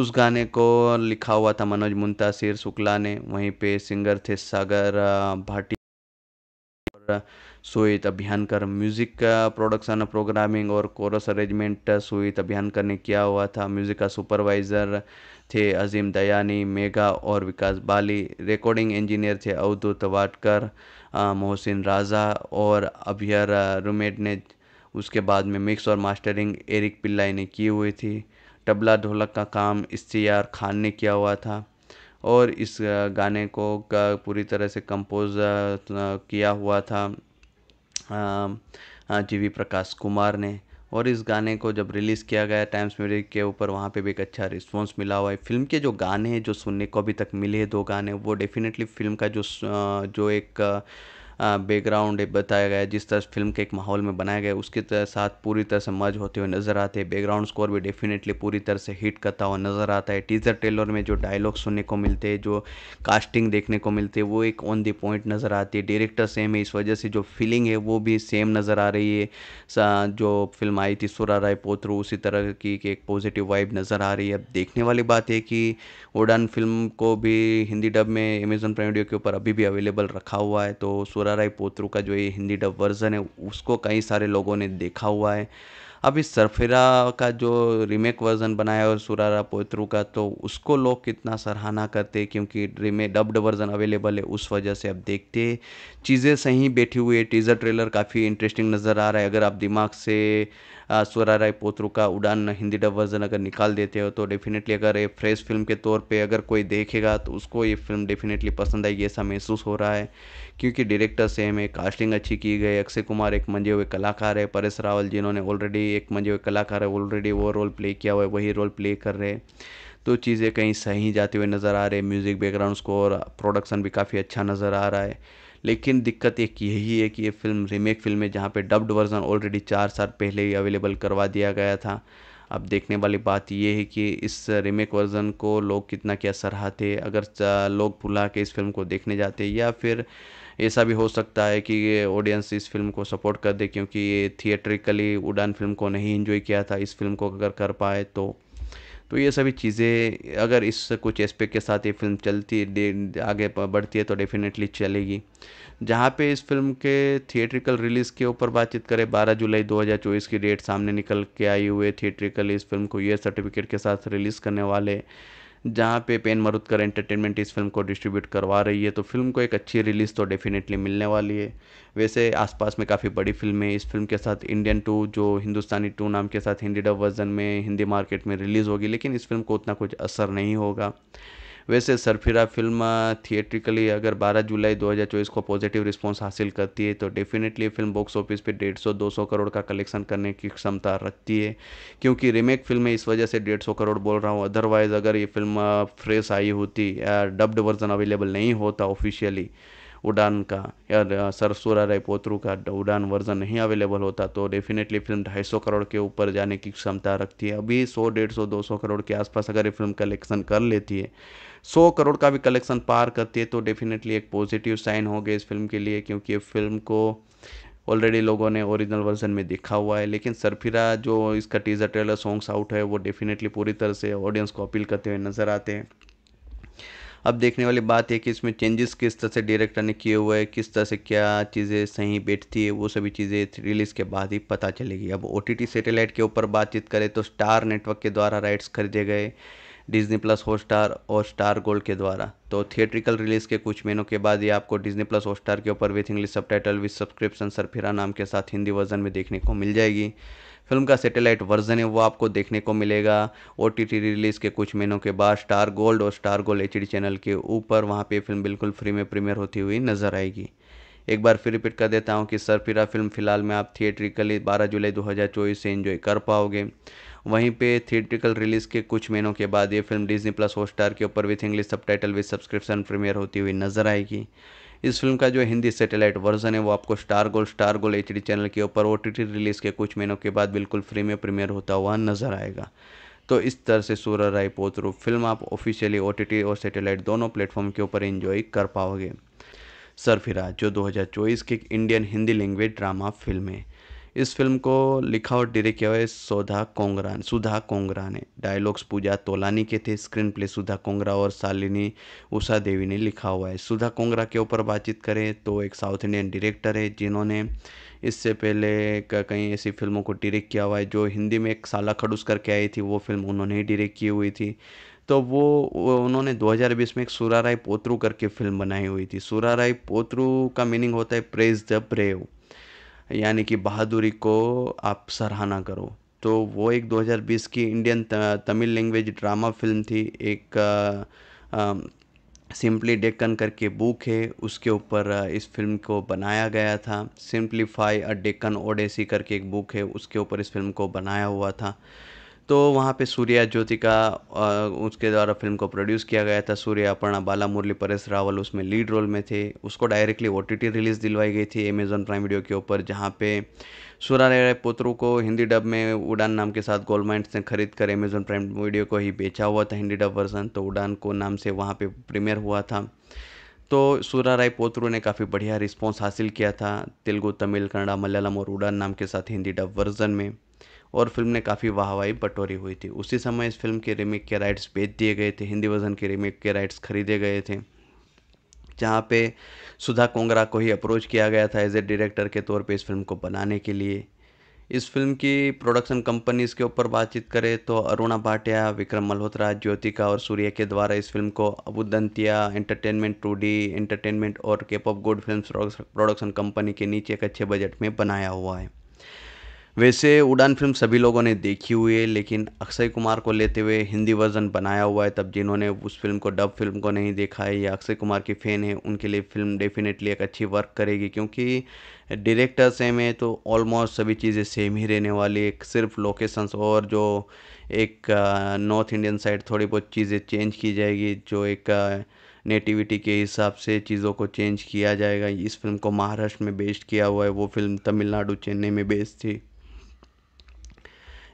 उस गाने को लिखा हुआ था मनोज मुंतासिर शुक्ला ने वहीं पे सिंगर थे सागर भाटी सुहित अभियानकर म्यूज़िक का प्रोडक्शन प्रोग्रामिंग और कोरस अरेंजमेंट सुहित अभियानकर ने किया हुआ था म्यूज़िक का सुपरवाइज़र थे अजीम दयानी मेगा और विकास बाली रिकॉर्डिंग इंजीनियर थे अवधूत वाटकर मोहसिन राजा और अभियर रुमेट ने उसके बाद में मिक्स और मास्टरिंग एरिक पिल्लाई ने की हुई थी तबला ढोलक का काम इश्तियार खान ने किया हुआ था और इस गाने को पूरी तरह से कंपोज़ किया हुआ था जी वी प्रकाश कुमार ने और इस गाने को जब रिलीज़ किया गया टाइम्स म्यूजिक के ऊपर वहाँ पे भी एक अच्छा रिस्पांस मिला हुआ है फिल्म के जो गाने हैं जो सुनने को अभी तक मिले दो गाने वो डेफिनेटली फिल्म का जो जो एक बैकग्राउंड बताया गया जिस तरह फिल्म के एक माहौल में बनाया गया उसके साथ पूरी तरह से मर्ज होते हुए नज़र आते हैं बैकग्राउंड स्कोर भी डेफिनेटली पूरी तरह से हिट करता हुआ नज़र आता है टीज़र ट्रेलर में जो डायलॉग सुनने को मिलते हैं जो कास्टिंग देखने को मिलते हैं वो एक ऑन दी पॉइंट नज़र आती है डायरेक्टर सेम है इस वजह से जो फीलिंग है वो भी सेम नज़र आ रही है जो फिल्म आई थी सुरा राय पोत्रू उसी तरह की एक पॉजिटिव वाइब नज़र आ रही है अब देखने वाली बात है कि उड़ान फिल्म को भी हिंदी डब में अमेजोन प्राइम वीडियो के ऊपर अभी भी अवेलेबल रखा हुआ है तो सुरा राय पोत्रू का जो ये हिंदी डब वर्ज़न है उसको कई सारे लोगों ने देखा हुआ है अब इस सरफिरा का जो रीमेक वर्ज़न बनाया है सुरारा पोत्रू का तो उसको लोग कितना सराहना करते हैं क्योंकि रीमेक डब्ड वर्ज़न अवेलेबल है उस वजह से अब देखते चीज़ें सही बैठी हुई है टीज़र ट्रेलर काफ़ी इंटरेस्टिंग नज़र आ रहा है अगर आप दिमाग से स्वरा राय पोत्रू का उड़ान हिंदी डब वर्जन अगर निकाल देते हो तो डेफिनेटली अगर ये फ्रेश फिल्म के तौर पे अगर कोई देखेगा तो उसको ये फिल्म डेफिनेटली पसंद आएगी ऐसा महसूस हो रहा है क्योंकि डायरेक्टर सेम है कास्टिंग अच्छी की गई अक्षय कुमार एक मंजे हुए कलाकार है परेश रावल जिन्होंने ऑलरेडी एक मंजे हुए कलाकार है ऑलरेडी वो रोल प्ले किया हुआ है वही रोल प्ले कर रहे हैं तो चीज़ें कहीं सही जाते हुए नज़र आ रहे म्यूज़िक बैकग्राउंड स्कोर प्रोडक्शन भी काफ़ी अच्छा नज़र आ रहा है लेकिन दिक्कत एक यही है कि ये फिल्म रीमेक फिल्म है जहाँ पे डब्ड वर्ज़न ऑलरेडी चार साल पहले ही अवेलेबल करवा दिया गया था अब देखने वाली बात ये है कि इस रीमेक वर्ज़न को लोग कितना क्या सराहते अगर लोग भुला के इस फिल्म को देखने जाते या फिर ऐसा भी हो सकता है कि ऑडियंस इस फिल्म को सपोर्ट कर दे क्योंकि ये थिएट्रिकली उड़ान फिल्म को नहीं इन्जॉय किया था इस फिल्म को अगर कर पाए तो तो ये सभी चीज़ें अगर इस कुछ एस्पेक्ट के साथ ये फिल्म चलती आगे बढ़ती है तो डेफिनेटली चलेगी जहाँ पे इस फिल्म के थिएट्रिकल रिलीज़ के ऊपर बातचीत करें 12 जुलाई 2024 की डेट सामने निकल के आई हुए थिएट्रिकल इस फिल्म को ये सर्टिफिकेट के साथ रिलीज़ करने वाले जहाँ पे पेन मरुदकर एंटरटेनमेंट इस फिल्म को डिस्ट्रीब्यूट करवा रही है तो फिल्म को एक अच्छी रिलीज़ तो डेफिनेटली मिलने वाली है वैसे आसपास में काफ़ी बड़ी फिल्म है इस फिल्म के साथ इंडियन टू जो हिंदुस्तानी टू नाम के साथ हिंदी डब वर्जन में हिंदी मार्केट में रिलीज़ होगी लेकिन इस फिल्म को उतना कुछ असर नहीं होगा वैसे सरफिरा फिल्म थिएट्रिकली अगर 12 जुलाई 2024 को पॉजिटिव रिस्पांस हासिल करती है तो डेफिनेटली फिल्म बॉक्स ऑफिस पे 150-200 करोड़ का कलेक्शन करने की क्षमता रखती है क्योंकि रीमेक फिल्म इस वजह से डेढ़ करोड़ बोल रहा हूँ अदरवाइज़ अगर ये फिल्म फ्रेश आई होती या डब्ड वर्जन अवेलेबल नहीं होता ऑफिशियली उड़ान का या सरसुरा राय पोतरू का उड़ान वर्जन नहीं अवेलेबल होता तो डेफिनेटली फिल्म 250 करोड़ के ऊपर जाने की क्षमता रखती है अभी 100 दो सौ करोड़ के आसपास अगर ये फिल्म कलेक्शन कर लेती है सौ करोड़ का भी कलेक्शन पार करती है तो डेफिनेटली एक पॉजिटिव साइन हो गया इस फिल्म के लिए क्योंकि ये फिल्म को ऑलरेडी लोगों ने ओरिजिनल वर्जन में देखा हुआ है लेकिन सरफिरा जो इसका टीजर ट्रेलर सॉन्ग्स आउट है वो डेफिनेटली पूरी तरह से ऑडियंस को अपील करते हुए नज़र आते हैं अब देखने वाली बात है कि इसमें चेंजेस किस तरह से डायरेक्टर ने किए हुए हैं किस तरह से क्या चीज़ें सही बैठती है वो सभी चीज़ें रिलीज़ के बाद ही पता चलेगी अब ओ टी के ऊपर बातचीत करें तो स्टार नेटवर्क के द्वारा राइट्स खरीदे गए डिज्नी प्लस हॉटस्टार और स्टार गोल्ड के द्वारा तो थिएट्रिकल रिलीज़ के कुछ महीनों के बाद ये आपको डिज्नी प्लस हॉटस्टार के ऊपर with English subtitle with subscription Sarfira नाम के साथ हिंदी वर्जन में देखने को मिल जाएगी फिल्म का सैटेलाइट वर्जन है वो आपको देखने को मिलेगा ओ टी टी रिलीज़ के कुछ महीनों के बाद स्टार गोल्ड और स्टार गोल्ड एच चैनल के ऊपर वहाँ पर फिल्म बिल्कुल फ्री में प्रीमियर होती हुई नजर आएगी एक बार फिर रिपीट कर देता हूँ कि सरफिरा फिल्म फ़िलहाल में आप थिएट्रिकली 12 जुलाई 2024 से एंजॉय कर पाओगे वहीं पे थिएट्रिकल रिलीज़ के कुछ महीनों के बाद ये फिल्म डिजनी प्लस हॉटस्टार के ऊपर with English subtitle with subscription premiere होती हुई नजर आएगी इस फिल्म का जो हिंदी सैटेलाइट वर्जन है वो आपको Star Gold Star Gold H channel के ऊपर ओ रिलीज़ के कुछ महीनों के बाद बिल्कुल फ्री में प्रीमियर होता हुआ नजर आएगा तो इस तरह से सूर्य राय पोतरू फिल्म आप ऑफिशियली ओ और सैटेलाइट दोनों प्लेटफॉर्म के ऊपर एंजॉय कर पाओगे सरफिराज जो 2024 की Indian Hindi language drama film है इस फिल्म को लिखा और डायरेक्ट किया हुआ है सुधा कोंगरा सुधा कोंगरा ने डायलॉग्स पूजा तोलानी के थे स्क्रीन प्ले सुधा कोंगरा और शालिनी उषा देवी ने लिखा हुआ है सुधा कोंगरा के ऊपर बातचीत करें तो एक साउथ इंडियन डायरेक्टर है जिन्होंने इससे पहले कई ऐसी फिल्मों को डायरेक्ट किया हुआ है जो हिंदी में एक साला खड़ूस करके आई थी वो फिल्म उन्होंने ही डायरेक्ट की हुई थी तो वो उन्होंने 2020 में एक सूरा राय पोत्रू करके फिल्म बनाई हुई थी सूरा राय पोत्रू का मीनिंग होता है प्रेज द ब्रेव यानी कि बहादुरी को आप सराहना करो तो वो एक 2020 की Indian Tamil language drama film थी एक सिंपली डेक्कन करके बुक है उसके ऊपर इस फिल्म को बनाया गया था सिंपलीफाई अ डेक्कन ओडेसी करके एक बुक है उसके ऊपर इस फिल्म को बनाया हुआ था तो वहाँ पे सूर्या ज्योतिका उसके द्वारा फिल्म को प्रोड्यूस किया गया था सूर्या अपर्णा बाला मुरली परेश रावल उसमें लीड रोल में थे उसको डायरेक्टली ओ रिलीज़ दिलवाई गई थी अमेजोन प्राइम वीडियो के ऊपर जहाँ पे रे पोत्रू को हिंदी डब में उड़ान नाम के साथ गोल्ड माइंड ने खरीद कर अमेजॉन प्राइम वीडियो को ही बेचा हुआ था हिंदी डब वर्जन तो उड़ान को नाम से वहाँ पर प्रीमियर हुआ था तो सूरा राय पोत्रू ने काफ़ी बढ़िया रिस्पॉन्स हासिल किया था तेलुगु तमिल कन्नड़ा मलयालम और उड़ान नाम के साथ हिंदी डब वर्जन में और फिल्म ने काफ़ी वाहवाही बटोरी हुई थी उसी समय इस फिल्म के रीमेक के राइट्स बेच दिए गए थे हिंदी वर्जन के रीमेक के राइट्स खरीदे गए थे जहाँ पे सुधा कोंगरा को ही अप्रोच किया गया था एज ए डायरेक्टर के तौर पे इस फिल्म को बनाने के लिए इस फिल्म की प्रोडक्शन कंपनीज़ के ऊपर बातचीत करें तो अरुणा भाटिया विक्रम मल्होत्रा ज्योतिका और सूर्य के द्वारा इस फिल्म को Abundantia entertainment two D entertainment और cap of good film production company के नीचे एक अच्छे बजट में बनाया हुआ है वैसे उड़ान फिल्म सभी लोगों ने देखी हुई है लेकिन अक्षय कुमार को लेते हुए हिंदी वर्जन बनाया हुआ है तब जिन्होंने उस फिल्म को डब फिल्म को नहीं देखा है या अक्षय कुमार की फ़ैन है उनके लिए फिल्म डेफिनेटली एक अच्छी वर्क करेगी क्योंकि डायरेक्टर सेम है तो ऑलमोस्ट सभी चीज़ें सेम ही रहने वाली है सिर्फ लोकेशंस और जो एक नॉर्थ इंडियन साइड थोड़ी बहुत चीज़ें चेंज की जाएगी जो एक नेटिविटी के हिसाब से चीज़ों को चेंज किया जाएगा इस फिल्म को महाराष्ट्र में बेस्ड किया हुआ है वो फिल्म तमिलनाडु चेन्नई में बेस्ड थी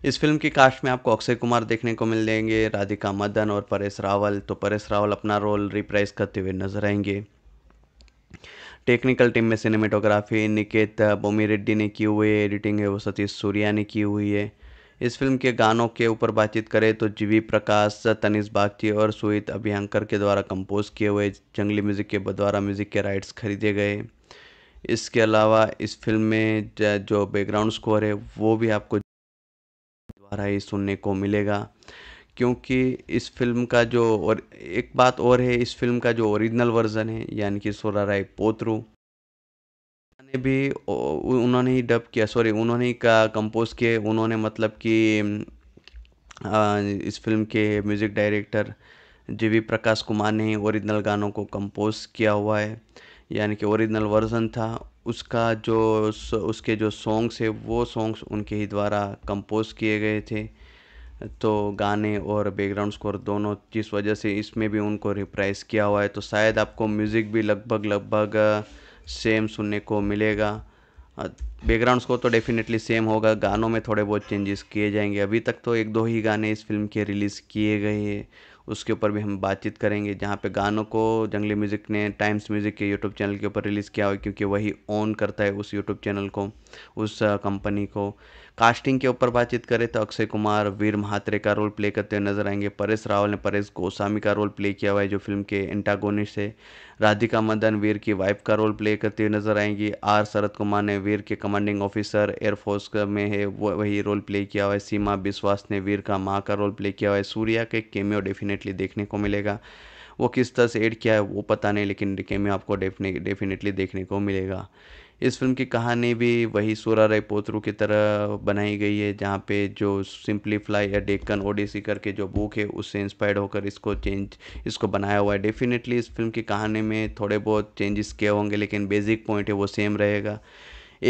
इस फिल्म की कास्ट में आपको अक्षय कुमार देखने को मिल जाएंगे राधिका मदन और परेश रावल तो परेश रावल अपना रोल रिप्राइज करते हुए नजर आएंगे टेक्निकल टीम में सिनेमेटोग्राफी निकेत बोमी रेड्डी ने की हुई है एडिटिंग है वो सतीश सूर्या ने की हुई है इस फिल्म के गानों के ऊपर बातचीत करें तो जीवी प्रकाश तनिष बागची और सुहित अभियंकर के द्वारा कंपोज किए हुए जंगली म्यूज़िक के द्वारा म्यूज़िक के राइट्स खरीदे गए इसके अलावा इस फिल्म में जो बैकग्राउंड स्कोर है वो भी आपको दोबारा ही सुनने को मिलेगा क्योंकि इस फिल्म का जो और एक बात और है इस फिल्म का जो ओरिजिनल वर्जन है यानी कि सोरा राय पोत्रू ने भी उन्होंने ही डब किया सॉरी उन्होंने ही का कंपोज किए उन्होंने मतलब कि इस फिल्म के म्यूज़िक डायरेक्टर जे वी प्रकाश कुमार ने ओरिजिनल गानों को कंपोज किया हुआ है यानी कि ओरिजिनल वर्जन था उसका जो उसके जो सॉन्ग्स है वो सॉन्ग्स उनके ही द्वारा कंपोज़ किए गए थे तो गाने और बैकग्राउंड स्कोर दोनों जिस वजह से इसमें भी उनको रिप्राइज किया हुआ है तो शायद आपको म्यूज़िक भी लगभग लगभग सेम सुनने को मिलेगा बैकग्राउंड स्कोर तो डेफिनेटली सेम होगा गानों में थोड़े बहुत चेंजेस किए जाएंगे अभी तक तो एक दो ही गाने इस फिल्म के रिलीज़ किए गए हैं उसके ऊपर भी हम बातचीत करेंगे जहाँ पे गानों को जंगली म्यूज़िक ने टाइम्स म्यूज़िक के यूट्यूब चैनल के ऊपर रिलीज़ किया हुआ है क्योंकि वही ओन करता है उस यूट्यूब चैनल को उस कंपनी को कास्टिंग के ऊपर बातचीत करें तो अक्षय कुमार वीर महात्रे का रोल प्ले करते हुए नजर आएंगे परेश रावल ने परेश गोस्वामी का रोल प्ले किया हुआ है जो फिल्म के एंटागोनिस्ट है राधिका मदन वीर की वाइफ का रोल प्ले करते हुए नजर आएंगी आर शरद कुमार ने वीर के कमांडिंग ऑफिसर एयरफोर्स में है वो वही रोल प्ले किया हुआ है सीमा बिश्वास ने वीर का माँ का रोल प्ले किया हुआ है सूर्या के केमियो डेफिनेटली देखने को मिलेगा वो किस तरह से एड किया है वो पता नहीं लेकिन केमियो आपको डेफिनेटली देखने को मिलेगा इस फिल्म की कहानी भी वही सोरा रे पोतरू की तरह बनाई गई है जहाँ पे जो सिंपली फ्लाई या डेक्कन ओडिसी करके जो बुक है उससे इंस्पायर्ड होकर इसको चेंज इसको बनाया हुआ है डेफिनेटली इस फिल्म की कहानी में थोड़े बहुत चेंजेस किए होंगे लेकिन बेसिक पॉइंट है वो सेम रहेगा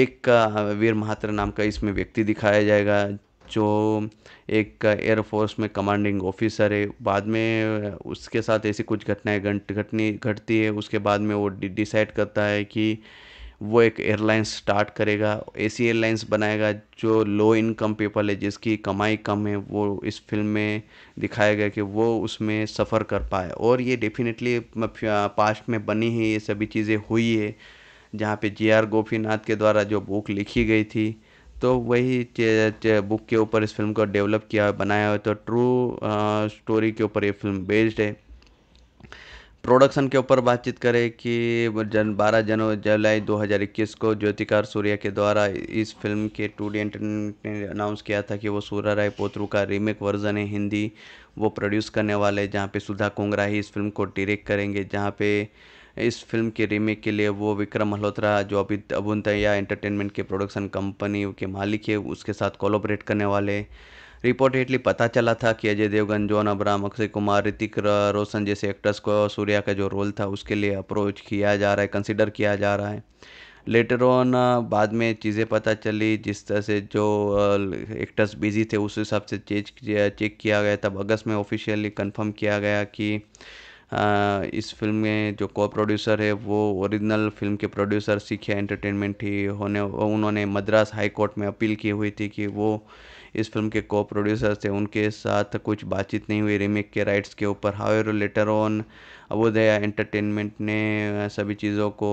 एक का वीर महात्रा नाम का इसमें व्यक्ति दिखाया जाएगा जो एक एयरफोर्स में कमांडिंग ऑफिसर है बाद में उसके साथ ऐसी कुछ घटनाएं घटनी घटती है उसके बाद में वो डिसाइड करता है कि वो एक एयरलाइंस स्टार्ट करेगा ऐसी एयरलाइंस बनाएगा जो लो इनकम पीपल है जिसकी कमाई कम है वो इस फिल्म में दिखाया गया कि वो उसमें सफ़र कर पाए और ये डेफिनेटली पास्ट में बनी है ये सभी चीज़ें हुई है जहाँ पे जे आर गोपीनाथ के द्वारा जो बुक लिखी गई थी तो वही चे, चे, बुक के ऊपर इस फिल्म को डेवलप किया बनाया है तो ट्रू स्टोरी के ऊपर ये फिल्म बेस्ड है प्रोडक्शन के ऊपर बातचीत करें कि जन बारह जन जुलाई इक्कीस को ज्योतिकार सूर्या के द्वारा इस फिल्म के टू डी एंटरटेनमेंट ने अनाउंस किया था कि वो सूर्य राय पोत्रू का रीमेक वर्जन है हिंदी वो प्रोड्यूस करने वाले जहाँ पे सुधा कोंगरा ही इस फिल्म को डायरेक्ट करेंगे जहाँ पे इस फिल्म के रीमेक के लिए वो विक्रम मल्होत्रा जो अभी अबुंतया एंटरटेनमेंट के प्रोडक्शन कंपनी के मालिक है उसके साथ कोलोबरेट करने वाले रिपोर्ट एटली पता चला था कि अजय देवगन जॉन अब्राम अक्षय कुमार ऋतिक रोशन जैसे एक्टर्स को सूर्या का जो रोल था उसके लिए अप्रोच किया जा रहा है कंसिडर किया जा रहा है लेटर ऑन बाद में चीज़ें पता चली जिस तरह से जो एक्टर्स बिजी थे उस हिसाब से चेक चेक किया गया तब अगस्त में ऑफिशियली कंफर्म किया गया कि इस फिल्म में जो को प्रोड्यूसर है वो ओरिजिनल फिल्म के प्रोड्यूसर सीखे एंटरटेनमेंट ही होने उन्होंने मद्रास हाई कोर्ट में अपील की हुई थी कि वो इस फिल्म के को प्रोड्यूसर्स थे उनके साथ कुछ बातचीत नहीं हुई रीमेक के राइट्स के ऊपर हावेर लेटर ऑन अबोदया एंटरटेनमेंट ने सभी चीज़ों को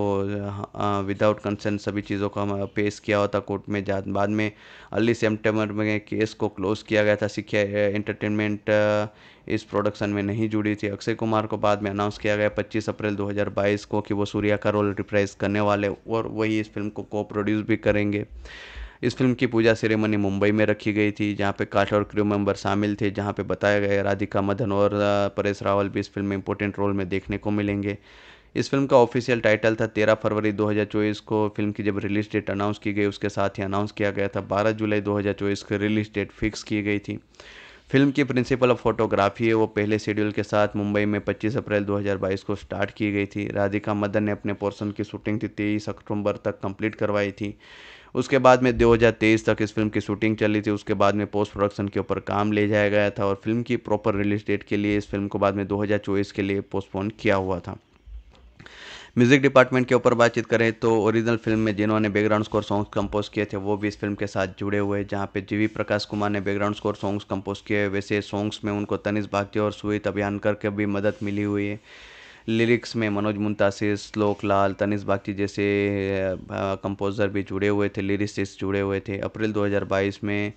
विदाउट कंसेंट सभी चीज़ों को हम पेश किया हुआ था कोर्ट में जा बाद में अर्ली सेप्टेम्बर में केस को क्लोज़ किया गया था सिक्ख्या एंटरटेनमेंट इस प्रोडक्शन में नहीं जुड़ी थी अक्षय कुमार को बाद में अनाउंस किया गया 25 अप्रैल 2022 को कि वो सूर्या का रोल रिप्राइज करने वाले और वही इस फिल्म को को प्रोड्यूस भी करेंगे इस फिल्म की पूजा सेरेमनी मुंबई में रखी गई थी जहाँ पे काट और क्रू मेंबर शामिल थे जहाँ पे बताया गया राधिका मदन और परेश रावल भी इस फिल्म में इंपॉर्टेंट रोल में देखने को मिलेंगे इस फिल्म का ऑफिशियल टाइटल था तेरह फरवरी दो को फिल्म की जब रिलीज डेट अनाउंस की गई उसके साथ ही अनाउंस किया गया था बारह जुलाई दो को रिलीज डेट फिक्स की गई थी फिल्म की प्रिंसिपल ऑफ फोटोग्राफी है वो पहले शेड्यूल के साथ मुंबई में 25 अप्रैल 2022 को स्टार्ट की गई थी राधिका मदन ने अपने पोर्सन की शूटिंग थी तेईस अक्टूबर तक कंप्लीट करवाई थी उसके बाद में 2023 तक इस फिल्म की शूटिंग चली थी उसके बाद में पोस्ट प्रोडक्शन के ऊपर काम ले जाया गया था और फिल्म की प्रॉपर रिलीज डेट के लिए इस फिल्म को बाद में दो के लिए पोस्टपोन किया हुआ था म्यूज़िक डिपार्टमेंट के ऊपर बातचीत करें तो ओरिजिनल फिल्म में जिन्होंने बैकग्राउंड स्कोर सॉन्ग्स कंपोज किए थे वो भी इस फिल्म के साथ जुड़े हुए जहाँ पे वी प्रकाश कुमार ने बैकग्राउंड स्कोर सॉन्ग्स कंपोज किए वैसे सॉन्ग्स में उनको तनिष भाग्य और सुहित अभियानकर के भी मदद मिली हुई है लिरिक्स में मनोज मुंतासिर श्लोक लाल तनिष बागची जैसे कंपोज़र भी जुड़े हुए थे लिरिसिस्ट जुड़े हुए थे अप्रैल 2022 में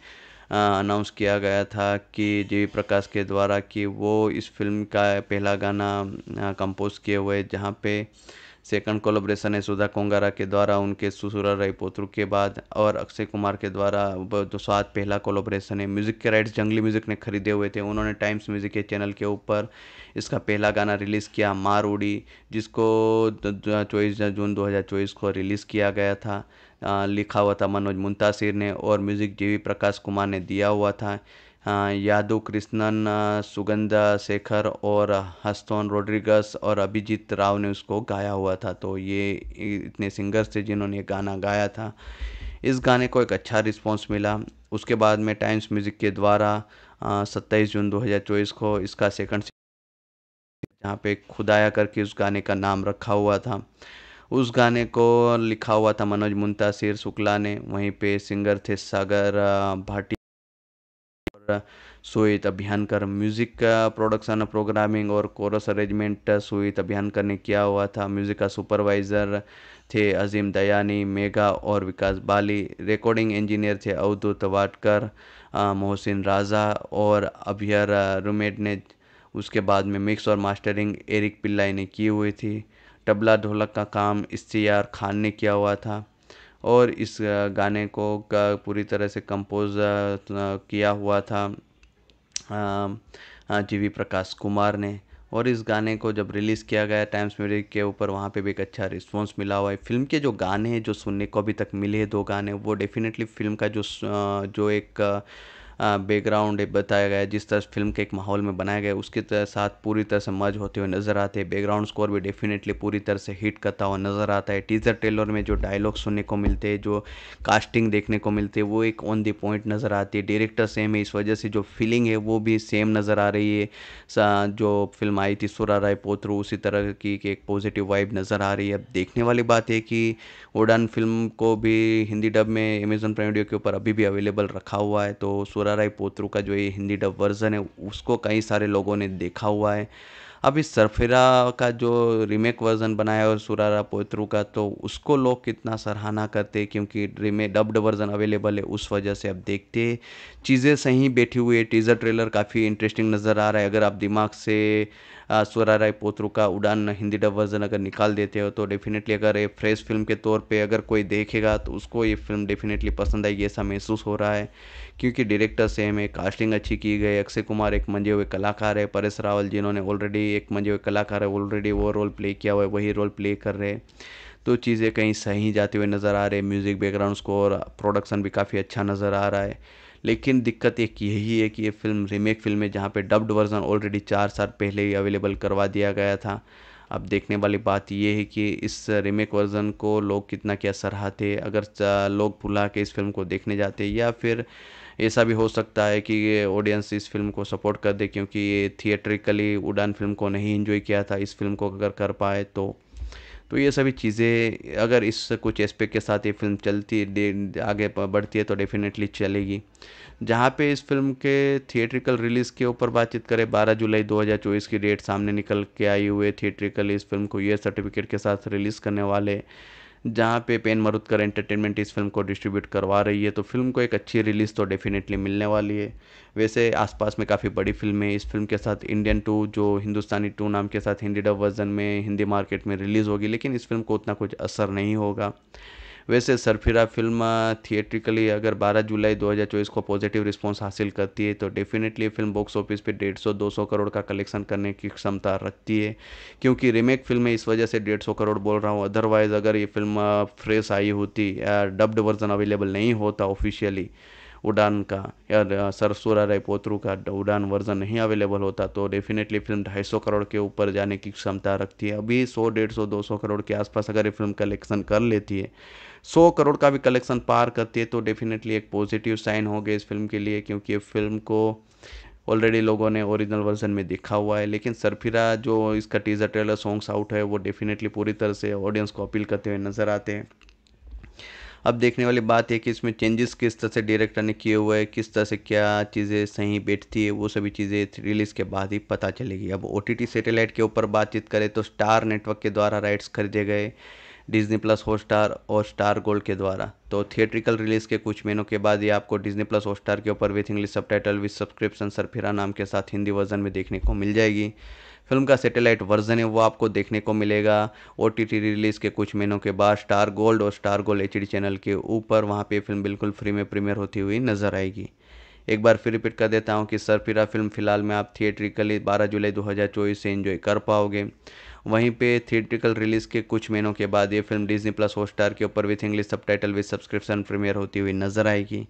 अनाउंस किया गया था कि जी प्रकाश के द्वारा कि वो इस फिल्म का पहला गाना कंपोज़ किए हुए जहाँ पे सेकंड कोलाब्रेशन है सुधा कोंगारा के द्वारा उनके सुसुरा रई पोत्र के बाद और अक्षय कुमार के द्वारा दो तो सात पहला कोलाब्रेशन है म्यूज़िक के राइट्स जंगली म्यूज़िक ने खरीदे हुए थे उन्होंने टाइम्स म्यूज़िक के चैनल के ऊपर इसका पहला गाना रिलीज़ किया मार उड़ी जिसको चौबीस जून दो को रिलीज़ किया गया था लिखा हुआ था मनोज मुंतासिर ने और म्यूज़िक जी प्रकाश कुमार ने दिया हुआ था हाँ, यादव कृष्णन सुगंधा शेखर और हस्तोन रोड्रिगस और अभिजीत राव ने उसको गाया हुआ था तो ये इतने सिंगर्स थे जिन्होंने ये गाना गाया था इस गाने को एक अच्छा रिस्पॉन्स मिला उसके बाद में टाइम्स म्यूज़िक के द्वारा सत्ताईस जून 2024 को इसका सेकंड जहाँ पे खुदाया करके उस गाने का नाम रखा हुआ था उस गाने को लिखा हुआ था मनोज मुंतासिर शुक्ला ने वहीं पे सिंगर थे सागर भाटी सोइत अभियानकर म्यूज़िक का प्रोडक्शन प्रोग्रामिंग और कोरस अरेंजमेंट सोइत अभियानकर ने किया हुआ था म्यूज़िक का सुपरवाइज़र थे अजीम दयानी मेगा और विकास बाली रिकॉर्डिंग इंजीनियर थे अवधूत वाटकर मोहसिन राजा और अभियर रुमेट ने उसके बाद में मिक्स और मास्टरिंग एरिक पिल्लाई ने की हुई थी तबला ढोलक का काम इश्तियार खान ने किया हुआ था और इस गाने को पूरी तरह से कंपोज़ किया हुआ था जी वी प्रकाश कुमार ने और इस गाने को जब रिलीज़ किया गया टाइम्स म्यूज़िक के ऊपर वहाँ पे भी एक अच्छा रिस्पांस मिला हुआ है फिल्म के जो गाने हैं जो सुनने को अभी तक मिले दो गाने वो डेफिनेटली फिल्म का जो जो एक बैकग्राउंड बताया गया जिस तरह फिल्म के एक माहौल में बनाया गया उसके साथ पूरी तरह से मर्ज होते हुए नज़र आते हैं बैकग्राउंड स्कोर भी डेफिनेटली पूरी तरह से हिट करता हुआ नज़र आता है टीज़र टेलर में जो डायलॉग सुनने को मिलते हैं जो कास्टिंग देखने को मिलते हैं वो एक ऑन दी पॉइंट नज़र आती है डायरेक्टर सेम है इस वजह से जो फीलिंग है वो भी सेम नज़र आ रही है जो फिल्म आई थी सुरा राय पोत्रू उसी तरह की एक पॉजिटिव वाइब नज़र आ रही है अब देखने वाली बात है कि उड़ान फिल्म को भी हिंदी डब में अमेजोन प्राइम वीडियो के ऊपर अभी भी अवेलेबल रखा हुआ है तो सूरा राय पोत्रू का जो ये हिंदी डब वर्जन है उसको कई सारे लोगों ने देखा हुआ है अभी सरफेरा सरफिरा का जो रीमेक वर्जन बनाया है और सुरारा पोत्रू का तो उसको लोग कितना सराहना करते हैं क्योंकि रीमेक डब्ड वर्जन अवेलेबल है उस वजह से आप देखते चीज़ें सही बैठी हुई है टीज़र ट्रेलर काफ़ी इंटरेस्टिंग नज़र आ रहा है अगर आप दिमाग से स्वरा राय पोत्रू का उड़ान हिंदी डब वर्जन अगर निकाल देते हो तो डेफिनेटली अगर ये फ्रेश फिल्म के तौर पे अगर कोई देखेगा तो उसको ये फिल्म डेफिनेटली पसंद आएगी ऐसा महसूस हो रहा है क्योंकि डायरेक्टर सेम है कास्टिंग अच्छी की गई अक्षय कुमार एक मंजे हुए कलाकार है परेश रावल जिन्होंने ऑलरेडी एक मंजे हुए कलाकार है ऑलरेडी वो रोल प्ले किया हुआ है वही रोल प्ले कर रहे हैं तो चीज़ें कहीं सही जाते हुए नज़र आ रहे म्यूज़िक बैकग्राउंड स्कोर प्रोडक्शन भी काफ़ी अच्छा नज़र आ रहा है लेकिन दिक्कत एक यही है कि ये फिल्म रीमेक फिल्म है जहाँ पे डब्ड वर्ज़न ऑलरेडी चार साल पहले ही अवेलेबल करवा दिया गया था अब देखने वाली बात ये है कि इस रीमेक वर्ज़न को लोग कितना क्या सराहते अगर लोग भुला के इस फिल्म को देखने जाते या फिर ऐसा भी हो सकता है कि ऑडियंस इस फिल्म को सपोर्ट कर दे क्योंकि ये थिएट्रिकली उड़ान फिल्म को नहीं इन्जॉय किया था इस फिल्म को अगर कर पाए तो तो ये सभी चीज़ें अगर इस कुछ एस्पेक्ट के साथ ये फिल्म चलती आगे बढ़ती है तो डेफिनेटली चलेगी जहाँ पे इस फिल्म के थिएट्रिकल रिलीज़ के ऊपर बातचीत करें 12 जुलाई 2024 की डेट सामने निकल के आई हुए थिएट्रिकल इस फिल्म को ये सर्टिफिकेट के साथ रिलीज़ करने वाले जहाँ पे पेन मरुदकर एंटरटेनमेंट इस फिल्म को डिस्ट्रीब्यूट करवा रही है तो फिल्म को एक अच्छी रिलीज़ तो डेफिनेटली मिलने वाली है वैसे आसपास में काफ़ी बड़ी फिल्में इस फिल्म के साथ इंडियन टू जो हिंदुस्तानी टू नाम के साथ हिंदी डब वर्जन में हिंदी मार्केट में रिलीज़ होगी लेकिन इस फिल्म को उतना कुछ असर नहीं होगा वैसे सरफिरा फिल्म थिएट्रिकली अगर 12 जुलाई 2024 को पॉजिटिव रिस्पांस हासिल करती है तो डेफिनेटली फिल्म बॉक्स ऑफिस पे 150-200 करोड़ का कलेक्शन करने की क्षमता रखती है क्योंकि रीमेक फिल्म इस वजह से 150 करोड़ बोल रहा हूँ अदरवाइज़ अगर ये फिल्म फ्रेश आई होती या डब्ड वर्जन अवेलेबल नहीं होता ऑफिशियली उड़ान का या सरसोरा राय पोतरू का उड़ान वर्जन नहीं अवेलेबल होता तो डेफिनेटली फिल्म 250 करोड़ के ऊपर जाने की क्षमता रखती है अभी 100 दो सौ करोड़ के आसपास अगर ये फिल्म कलेक्शन कर लेती है सौ करोड़ का भी कलेक्शन पार करती है तो डेफिनेटली एक पॉजिटिव साइन हो गया इस फिल्म के लिए क्योंकि फिल्म को ऑलरेडी लोगों ने ओरिजिनल वर्जन में देखा हुआ है लेकिन सरफिरा जो इसका टीजर ट्रेलर सॉन्ग्स आउट है वो डेफिनेटली पूरी तरह से ऑडियंस को अपील करते हुए नज़र आते हैं अब देखने वाली बात है कि इसमें चेंजेस किस तरह से डायरेक्टर ने किए हुए हैं किस तरह से क्या चीज़ें सही बैठती है वो सभी चीज़ें रिलीज़ के बाद ही पता चलेगी अब ओ टी के ऊपर बातचीत करें तो स्टार नेटवर्क के द्वारा राइट्स खरीदे गए डिज्नी प्लस हॉटस्टार और स्टार गोल्ड के द्वारा तो थिएट्रिकल रिलीज़ के कुछ महीनों के बाद ही आपको डिज्नी प्लस हॉटस्टार के ऊपर with English subtitle with subscription Sarfira नाम के साथ हिंदी वर्जन में देखने को मिल जाएगी फिल्म का सैटेलाइट वर्जन है वो आपको देखने को मिलेगा ओ रिलीज़ के कुछ महीनों के बाद स्टार गोल्ड और स्टार गोल्ड एच चैनल के ऊपर वहाँ पर फिल्म बिल्कुल फ्री में प्रीमियर होती हुई नज़र आएगी एक बार फिर रिपीट कर देता हूँ कि सरफिरा फिल्म फ़िलहाल में आप थिएट्रिकली 12 जुलाई 2024 से एंजॉय कर पाओगे वहीं पे थिएट्रिकल रिलीज़ के कुछ महीनों के बाद ये फिल्म डिजनी प्लस हॉटस्टार के ऊपर with English subtitle with subscription premiere होती हुई नजर आएगी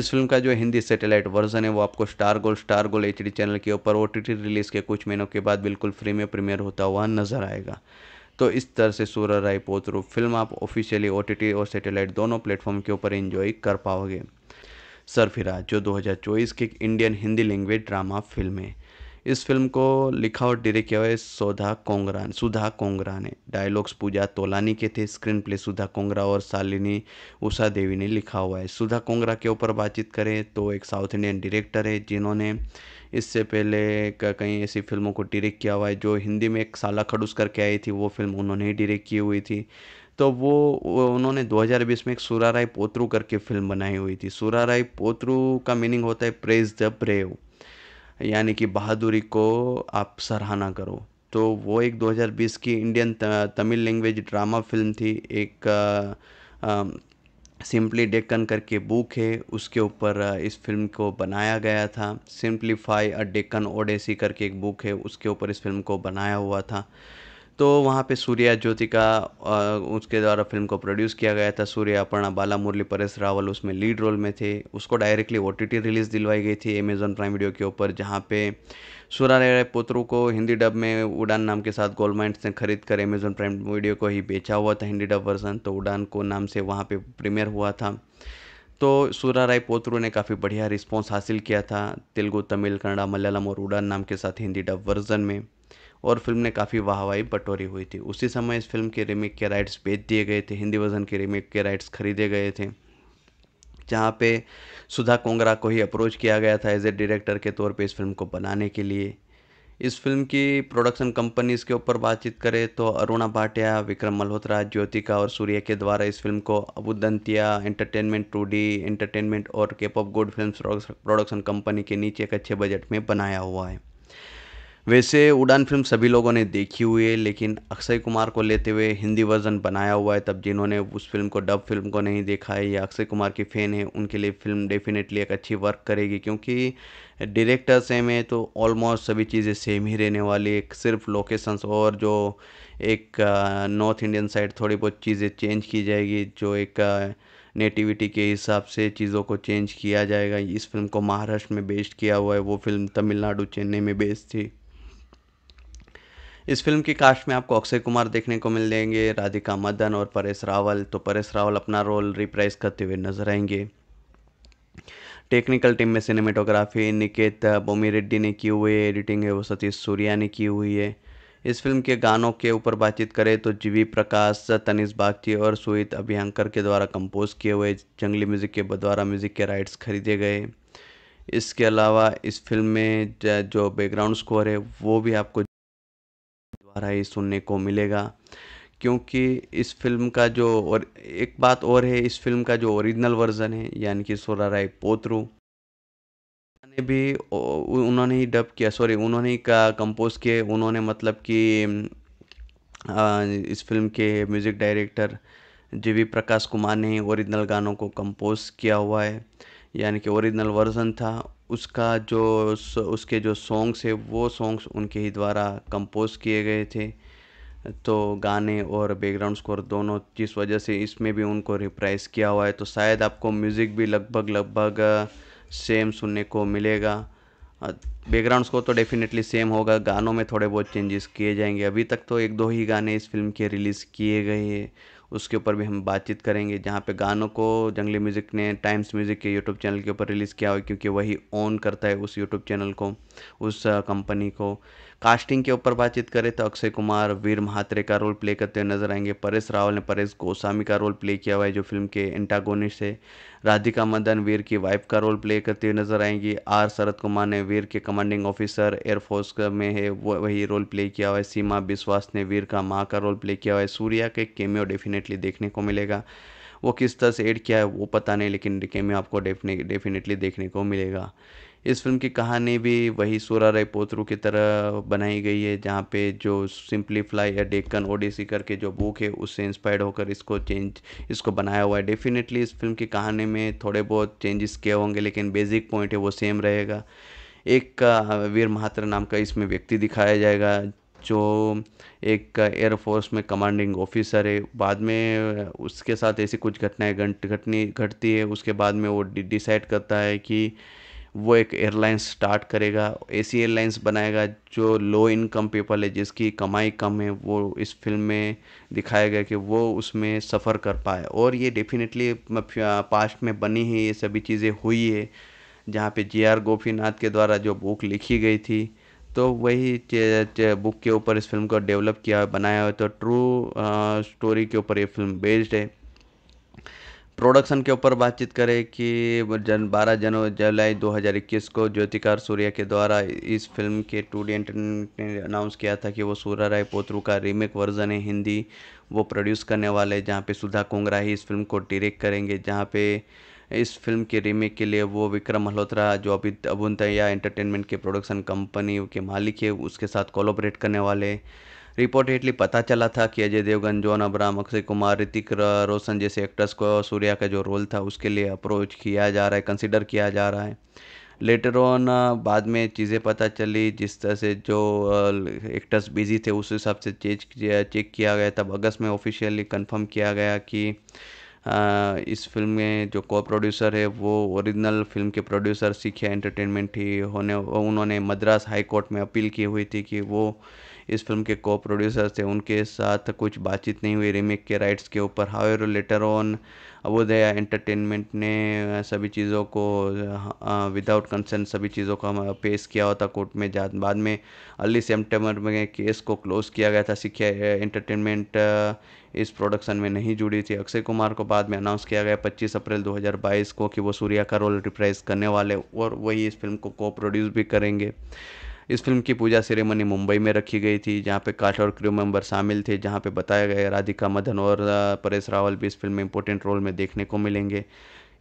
इस फिल्म का जो हिंदी सैटेलाइट वर्जन है वो आपको Star Gold Star Gold H channel के ऊपर ओ रिलीज़ के कुछ महीनों के बाद बिल्कुल फ्री में प्रीमियर होता हुआ नजर आएगा तो इस तरह से सूर्य राय पोतरू फिल्म आप ऑफिशियली ओ और सैटेलाइट दोनों प्लेटफॉर्म के ऊपर इंजॉय कर पाओगे सरफिराज जो 2024 की Indian Hindi language drama film है इस फिल्म को लिखा और डायरेक्ट किया हुआ है सोधा कोंगरा सुधा कोंगरा ने डायलॉग्स पूजा तोलानी के थे स्क्रीन प्ले सुधा कोंगरा और शालिनी उषा देवी ने लिखा हुआ है सुधा कोंगरा के ऊपर बातचीत करें तो एक साउथ इंडियन डायरेक्टर है जिन्होंने इससे पहले कई ऐसी फिल्मों को डायरेक्ट किया हुआ है जो हिंदी में एक साला खड़ूस करके आई थी वो फिल्म उन्होंने ही डायरेक्ट की हुई थी तो वो उन्होंने 2020 में एक सुराराय पोत्रू करके फिल्म बनाई हुई थी सुराराय पोत्रू का मीनिंग होता है प्रेज द ब्रेव यानी कि बहादुरी को आप सराहना करो तो वो एक 2020 की Indian Tamil language drama film थी एक सिंपली डेक्कन करके बुक है उसके ऊपर इस फिल्म को बनाया गया था सिंपलीफाई अ डेक्कन ओडेसी करके एक बुक है उसके ऊपर इस फिल्म को बनाया हुआ था तो वहाँ पे सूर्या ज्योतिका उसके द्वारा फिल्म को प्रोड्यूस किया गया था सूर्या अपर्णा बाला मुरली परेश रावल उसमें लीड रोल में थे उसको डायरेक्टली ओ रिलीज़ दिलवाई गई थी अमेज़न प्राइम वीडियो के ऊपर जहाँ पे सूरा राय पोत्रू को हिंदी डब में उड़ान नाम के साथ गोलमाइंट्स ने खरीद कर अमेजॉन प्राइम वीडियो को ही बेचा हुआ था हिंदी डब वर्जन तो उड़ान को नाम से वहाँ पर प्रीमियर हुआ था तो सूरा राय पोत्रू ने काफ़ी बढ़िया रिस्पॉन्स हासिल किया था तेलुगु तमिल कन्नड़ा मलयालम और उड़ान नाम के साथ हिंदी डब वर्जन में और फिल्म ने काफ़ी वाहवाही बटोरी हुई थी उसी समय इस फिल्म के रीमेक के राइट्स बेच दिए गए थे हिंदी वर्जन के रीमेक के राइट्स खरीदे गए थे जहाँ पे सुधा कोंगरा को ही अप्रोच किया गया था एज ए डायरेक्टर के तौर पे इस फिल्म को बनाने के लिए इस फिल्म की प्रोडक्शन कंपनीज के ऊपर बातचीत करें तो अरुणा भाटिया विक्रम मल्होत्रा ज्योतिका और सूर्य के द्वारा इस फिल्म को Abundantia entertainment two D entertainment और cap of good film production company के नीचे एक अच्छे बजट में बनाया हुआ है वैसे उड़ान फिल्म सभी लोगों ने देखी हुई है लेकिन अक्षय कुमार को लेते हुए हिंदी वर्जन बनाया हुआ है तब जिन्होंने उस फिल्म को डब फिल्म को नहीं देखा है या अक्षय कुमार की फ़ैन है उनके लिए फिल्म डेफिनेटली एक अच्छी वर्क करेगी क्योंकि डायरेक्टर सेम है तो ऑलमोस्ट सभी चीज़ें सेम ही रहने वाली है सिर्फ लोकेशंस और जो एक नॉर्थ इंडियन साइड थोड़ी बहुत चीज़ें चेंज की जाएगी जो एक नेटिविटी के हिसाब से चीज़ों को चेंज किया जाएगा इस फिल्म को महाराष्ट्र में बेस्ड किया हुआ है वो फिल्म तमिलनाडु चेन्नई में बेस्ड थी इस फिल्म की कास्ट में आपको अक्षय कुमार देखने को मिल जाएंगे राधिका मदन और परेश रावल तो परेश रावल अपना रोल रिप्राइज करते हुए नजर आएंगे टेक्निकल टीम में सिनेमेटोग्राफी निकेत बोमी रेड्डी ने की हुई है एडिटिंग है वो सतीश सूर्या ने की हुई है इस फिल्म के गानों के ऊपर बातचीत करें तो जीवी प्रकाश तनिष बागची और सुहित अभियंकर के द्वारा कंपोज किए हुए जंगली म्यूज़िक के द्वारा म्यूज़िक के राइट्स खरीदे गए इसके अलावा इस फिल्म में जो बैकग्राउंड स्कोर है वो भी आपको दोबारा ही सुनने को मिलेगा क्योंकि इस फिल्म का जो और एक बात और है इस फिल्म का जो ओरिजिनल वर्जन है यानी कि सोरा राय पोत्रू ने भी उन्होंने ही डब किया सॉरी उन्होंने ही का कंपोज किए उन्होंने मतलब कि इस फिल्म के music director G V Prakash Kumar ने ही ओरिजिनल गानों को कंपोज किया हुआ है यानी कि ओरिजिनल वर्ज़न था उसका जो उसके जो सॉन्ग्स है वो सॉन्ग्स उनके ही द्वारा कंपोज़ किए गए थे तो गाने और बैकग्राउंड स्कोर दोनों जिस वजह से इसमें भी उनको रिप्राइज किया हुआ है तो शायद आपको म्यूज़िक भी लगभग लगभग सेम सुनने को मिलेगा बैकग्राउंड स्कोर तो डेफिनेटली सेम होगा गानों में थोड़े बहुत चेंजेस किए जाएंगे अभी तक तो एक दो ही गाने इस फिल्म के रिलीज़ किए गए हैं उसके ऊपर भी हम बातचीत करेंगे जहाँ पे गानों को जंगली म्यूज़िक ने टाइम्स म्यूज़िक के यूट्यूब चैनल के ऊपर रिलीज़ किया हुआ क्योंकि वही ओन करता है उस यूट्यूब चैनल को उस कंपनी को कास्टिंग के ऊपर बातचीत करें तो अक्षय कुमार वीर महात्रे का रोल प्ले करते हुए नजर आएंगे परेश रावल ने परेश गोस्वामी का रोल प्ले किया हुआ है जो फिल्म के एंटागोनिस्ट है राधिका मदन वीर की वाइफ का रोल प्ले करते हुए नजर आएंगी आर शरद कुमार ने वीर के कमांडिंग ऑफिसर एयरफोर्स में है वो वही रोल प्ले किया हुआ है सीमा विश्वास ने वीर का माँ का रोल प्ले किया हुआ है सूर्या के केमियो डेफिनेटली देखने को मिलेगा वो किस तरह से एड किया है वो पता नहीं लेकिन केमियो आपको डेफिनेटली देखने को मिलेगा इस फ़िल्म की कहानी भी वही सोरा राय पोत्रू की तरह बनाई गई है जहाँ पे जो सिंपलीफ्लाई या डेक्कन ओडिसी करके जो बुक है उससे इंस्पायर्ड होकर इसको चेंज इसको बनाया हुआ है डेफिनेटली इस फिल्म की कहानी में थोड़े बहुत चेंजेस किए होंगे लेकिन बेसिक पॉइंट है वो सेम रहेगा एक का वीर महात्र नाम का इसमें व्यक्ति दिखाया जाएगा जो एक एयरफोर्स में कमांडिंग ऑफिसर है बाद में उसके साथ ऐसी कुछ घटनाएं घटनी घटती है उसके बाद में वो डिसाइड करता है कि वो एक एयरलाइंस स्टार्ट करेगा ऐसी एयरलाइंस बनाएगा जो लो इनकम पीपल है जिसकी कमाई कम है वो इस फिल्म में दिखाया गया कि वो उसमें सफ़र कर पाए और ये डेफिनेटली पास्ट में बनी है ये सभी चीज़ें हुई है जहाँ पे जी आर गोपीनाथ के द्वारा जो बुक लिखी गई थी तो वही चे, चे, बुक के ऊपर इस फिल्म को डेवलप किया बनाया हुआ तो ट्रू आ, स्टोरी के ऊपर ये फिल्म बेस्ड है प्रोडक्शन के ऊपर बातचीत करें कि जन बारह जनवरी जुलाई 2021 को ज्योतिकार सूर्या के द्वारा इस फिल्म के टू डी ने अनाउंस किया था कि वो सूर्य राय पोत्रू का रीमेक वर्जन है हिंदी वो प्रोड्यूस करने वाले जहाँ पे सुधा कोंगरा ही इस फिल्म को डायरेक्ट करेंगे जहाँ पे इस फिल्म के रीमेक के लिए वो विक्रम मल्होत्रा जो अभी अबुंतया एंटरटेनमेंट के प्रोडक्शन कंपनी के मालिक है उसके साथ कोलोबरेट करने वाले रिपोर्ट पता चला था कि अजय देवगन जॉन अब्राम अक्षय कुमार ऋतिक रोशन जैसे एक्टर्स को सूर्या का जो रोल था उसके लिए अप्रोच किया जा रहा है कंसिडर किया जा रहा है लेटर ऑन बाद में चीज़ें पता चली जिस तरह से जो एक्टर्स बिजी थे उस हिसाब से चेक चेक किया गया तब अगस्त में ऑफिशियली कंफर्म किया गया कि इस फिल्म में जो को प्रोड्यूसर है वो ओरिजिनल फिल्म के प्रोड्यूसर सिखिया एंटरटेनमेंट ही होने उन्होंने मद्रास हाई कोर्ट में अपील की हुई थी कि वो इस फिल्म के को प्रोड्यूसर्स थे उनके साथ कुछ बातचीत नहीं हुई रीमेक के राइट्स के ऊपर हावेर लेटर ऑन अबोदया एंटरटेनमेंट ने सभी चीज़ों को विदाउट कंसर्न सभी चीज़ों को हम पेश किया हुआ था कोर्ट में जा बाद में अर्ली सेप्टेम्बर में केस को क्लोज़ किया गया था सिक्ख्या एंटरटेनमेंट इस प्रोडक्शन में नहीं जुड़ी थी अक्षय कुमार को बाद में अनाउंस किया गया 25 अप्रैल 2022 को कि वो सूर्या का रोल रिप्राइज करने वाले और वही इस फिल्म को को प्रोड्यूस भी करेंगे इस फिल्म की पूजा सेरेमनी मुंबई में रखी गई थी जहाँ पे काट और क्रू मेंबर शामिल थे जहाँ पे बताया गया राधिका मदन और परेश रावल भी इस फिल्म में इंपॉर्टेंट रोल में देखने को मिलेंगे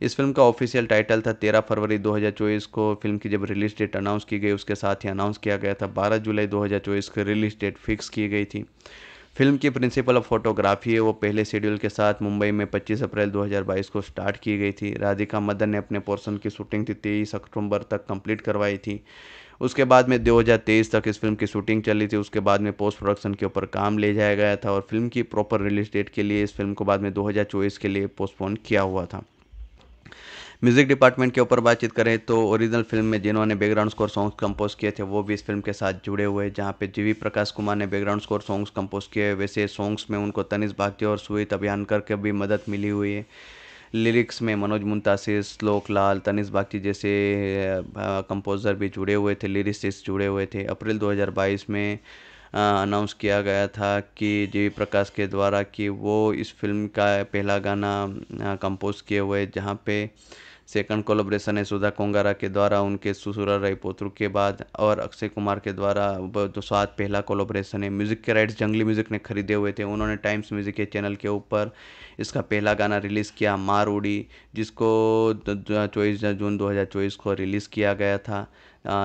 इस फिल्म का ऑफिशियल टाइटल था तेरह फरवरी 2024 को फिल्म की जब रिलीज डेट अनाउंस की गई उसके साथ ही अनाउंस किया गया था 12 जुलाई 2024 की रिलीज डेट फिक्स की गई थी फिल्म की प्रिंसिपल ऑफ फोटोग्राफी है वो पहले शेड्यूल के साथ मुंबई में 25 अप्रैल 2022 को स्टार्ट की गई थी राधिका मदन ने अपने पोर्सन की शूटिंग थी तेईस अक्टूबर तक कंप्लीट करवाई थी उसके बाद में 2023 तक इस फिल्म की शूटिंग चली थी उसके बाद में पोस्ट प्रोडक्शन के ऊपर काम ले जाया गया था और फिल्म की प्रॉपर रिलीज डेट के लिए इस फिल्म को बाद में दो के लिए पोस्टपोन किया हुआ था म्यूजिक डिपार्टमेंट के ऊपर बातचीत करें तो ओरिजिनल फिल्म में जिन्होंने बैकग्राउंड स्कोर सॉन्ग्स कंपोज किए थे वो भी इस फिल्म के साथ जुड़े हुए जहाँ पे जीवी प्रकाश कुमार ने बैकग्राउंड स्कोर सॉन्ग्स कंपोज किए वैसे सॉन्ग्स में उनको तनिष भाग्य और सुहित अभियानकर के भी मदद मिली हुई है लिरिक्स में मनोज मुंतासिर श्लोक लाल तनिष बागची जैसे कंपोज़र भी जुड़े हुए थे लिरिक्स जुड़े हुए थे अप्रैल 2022 में अनाउंस किया गया था कि जे प्रकाश के द्वारा कि वो इस फिल्म का पहला गाना कंपोज़ किए हुए जहाँ पे सेकंड कोलाब्रेशन है सुधा कोंगारा के द्वारा उनके सुसुरा पोत्र के बाद और अक्षय कुमार के द्वारा दो साथ पहला कोलाब्रेशन है म्यूज़िक के राइट्स जंगली म्यूज़िक ने खरीदे हुए थे उन्होंने टाइम्स म्यूज़िक के चैनल के ऊपर इसका पहला गाना रिलीज़ किया मार उड़ी जिसको चौबीस जून दो को रिलीज़ किया गया था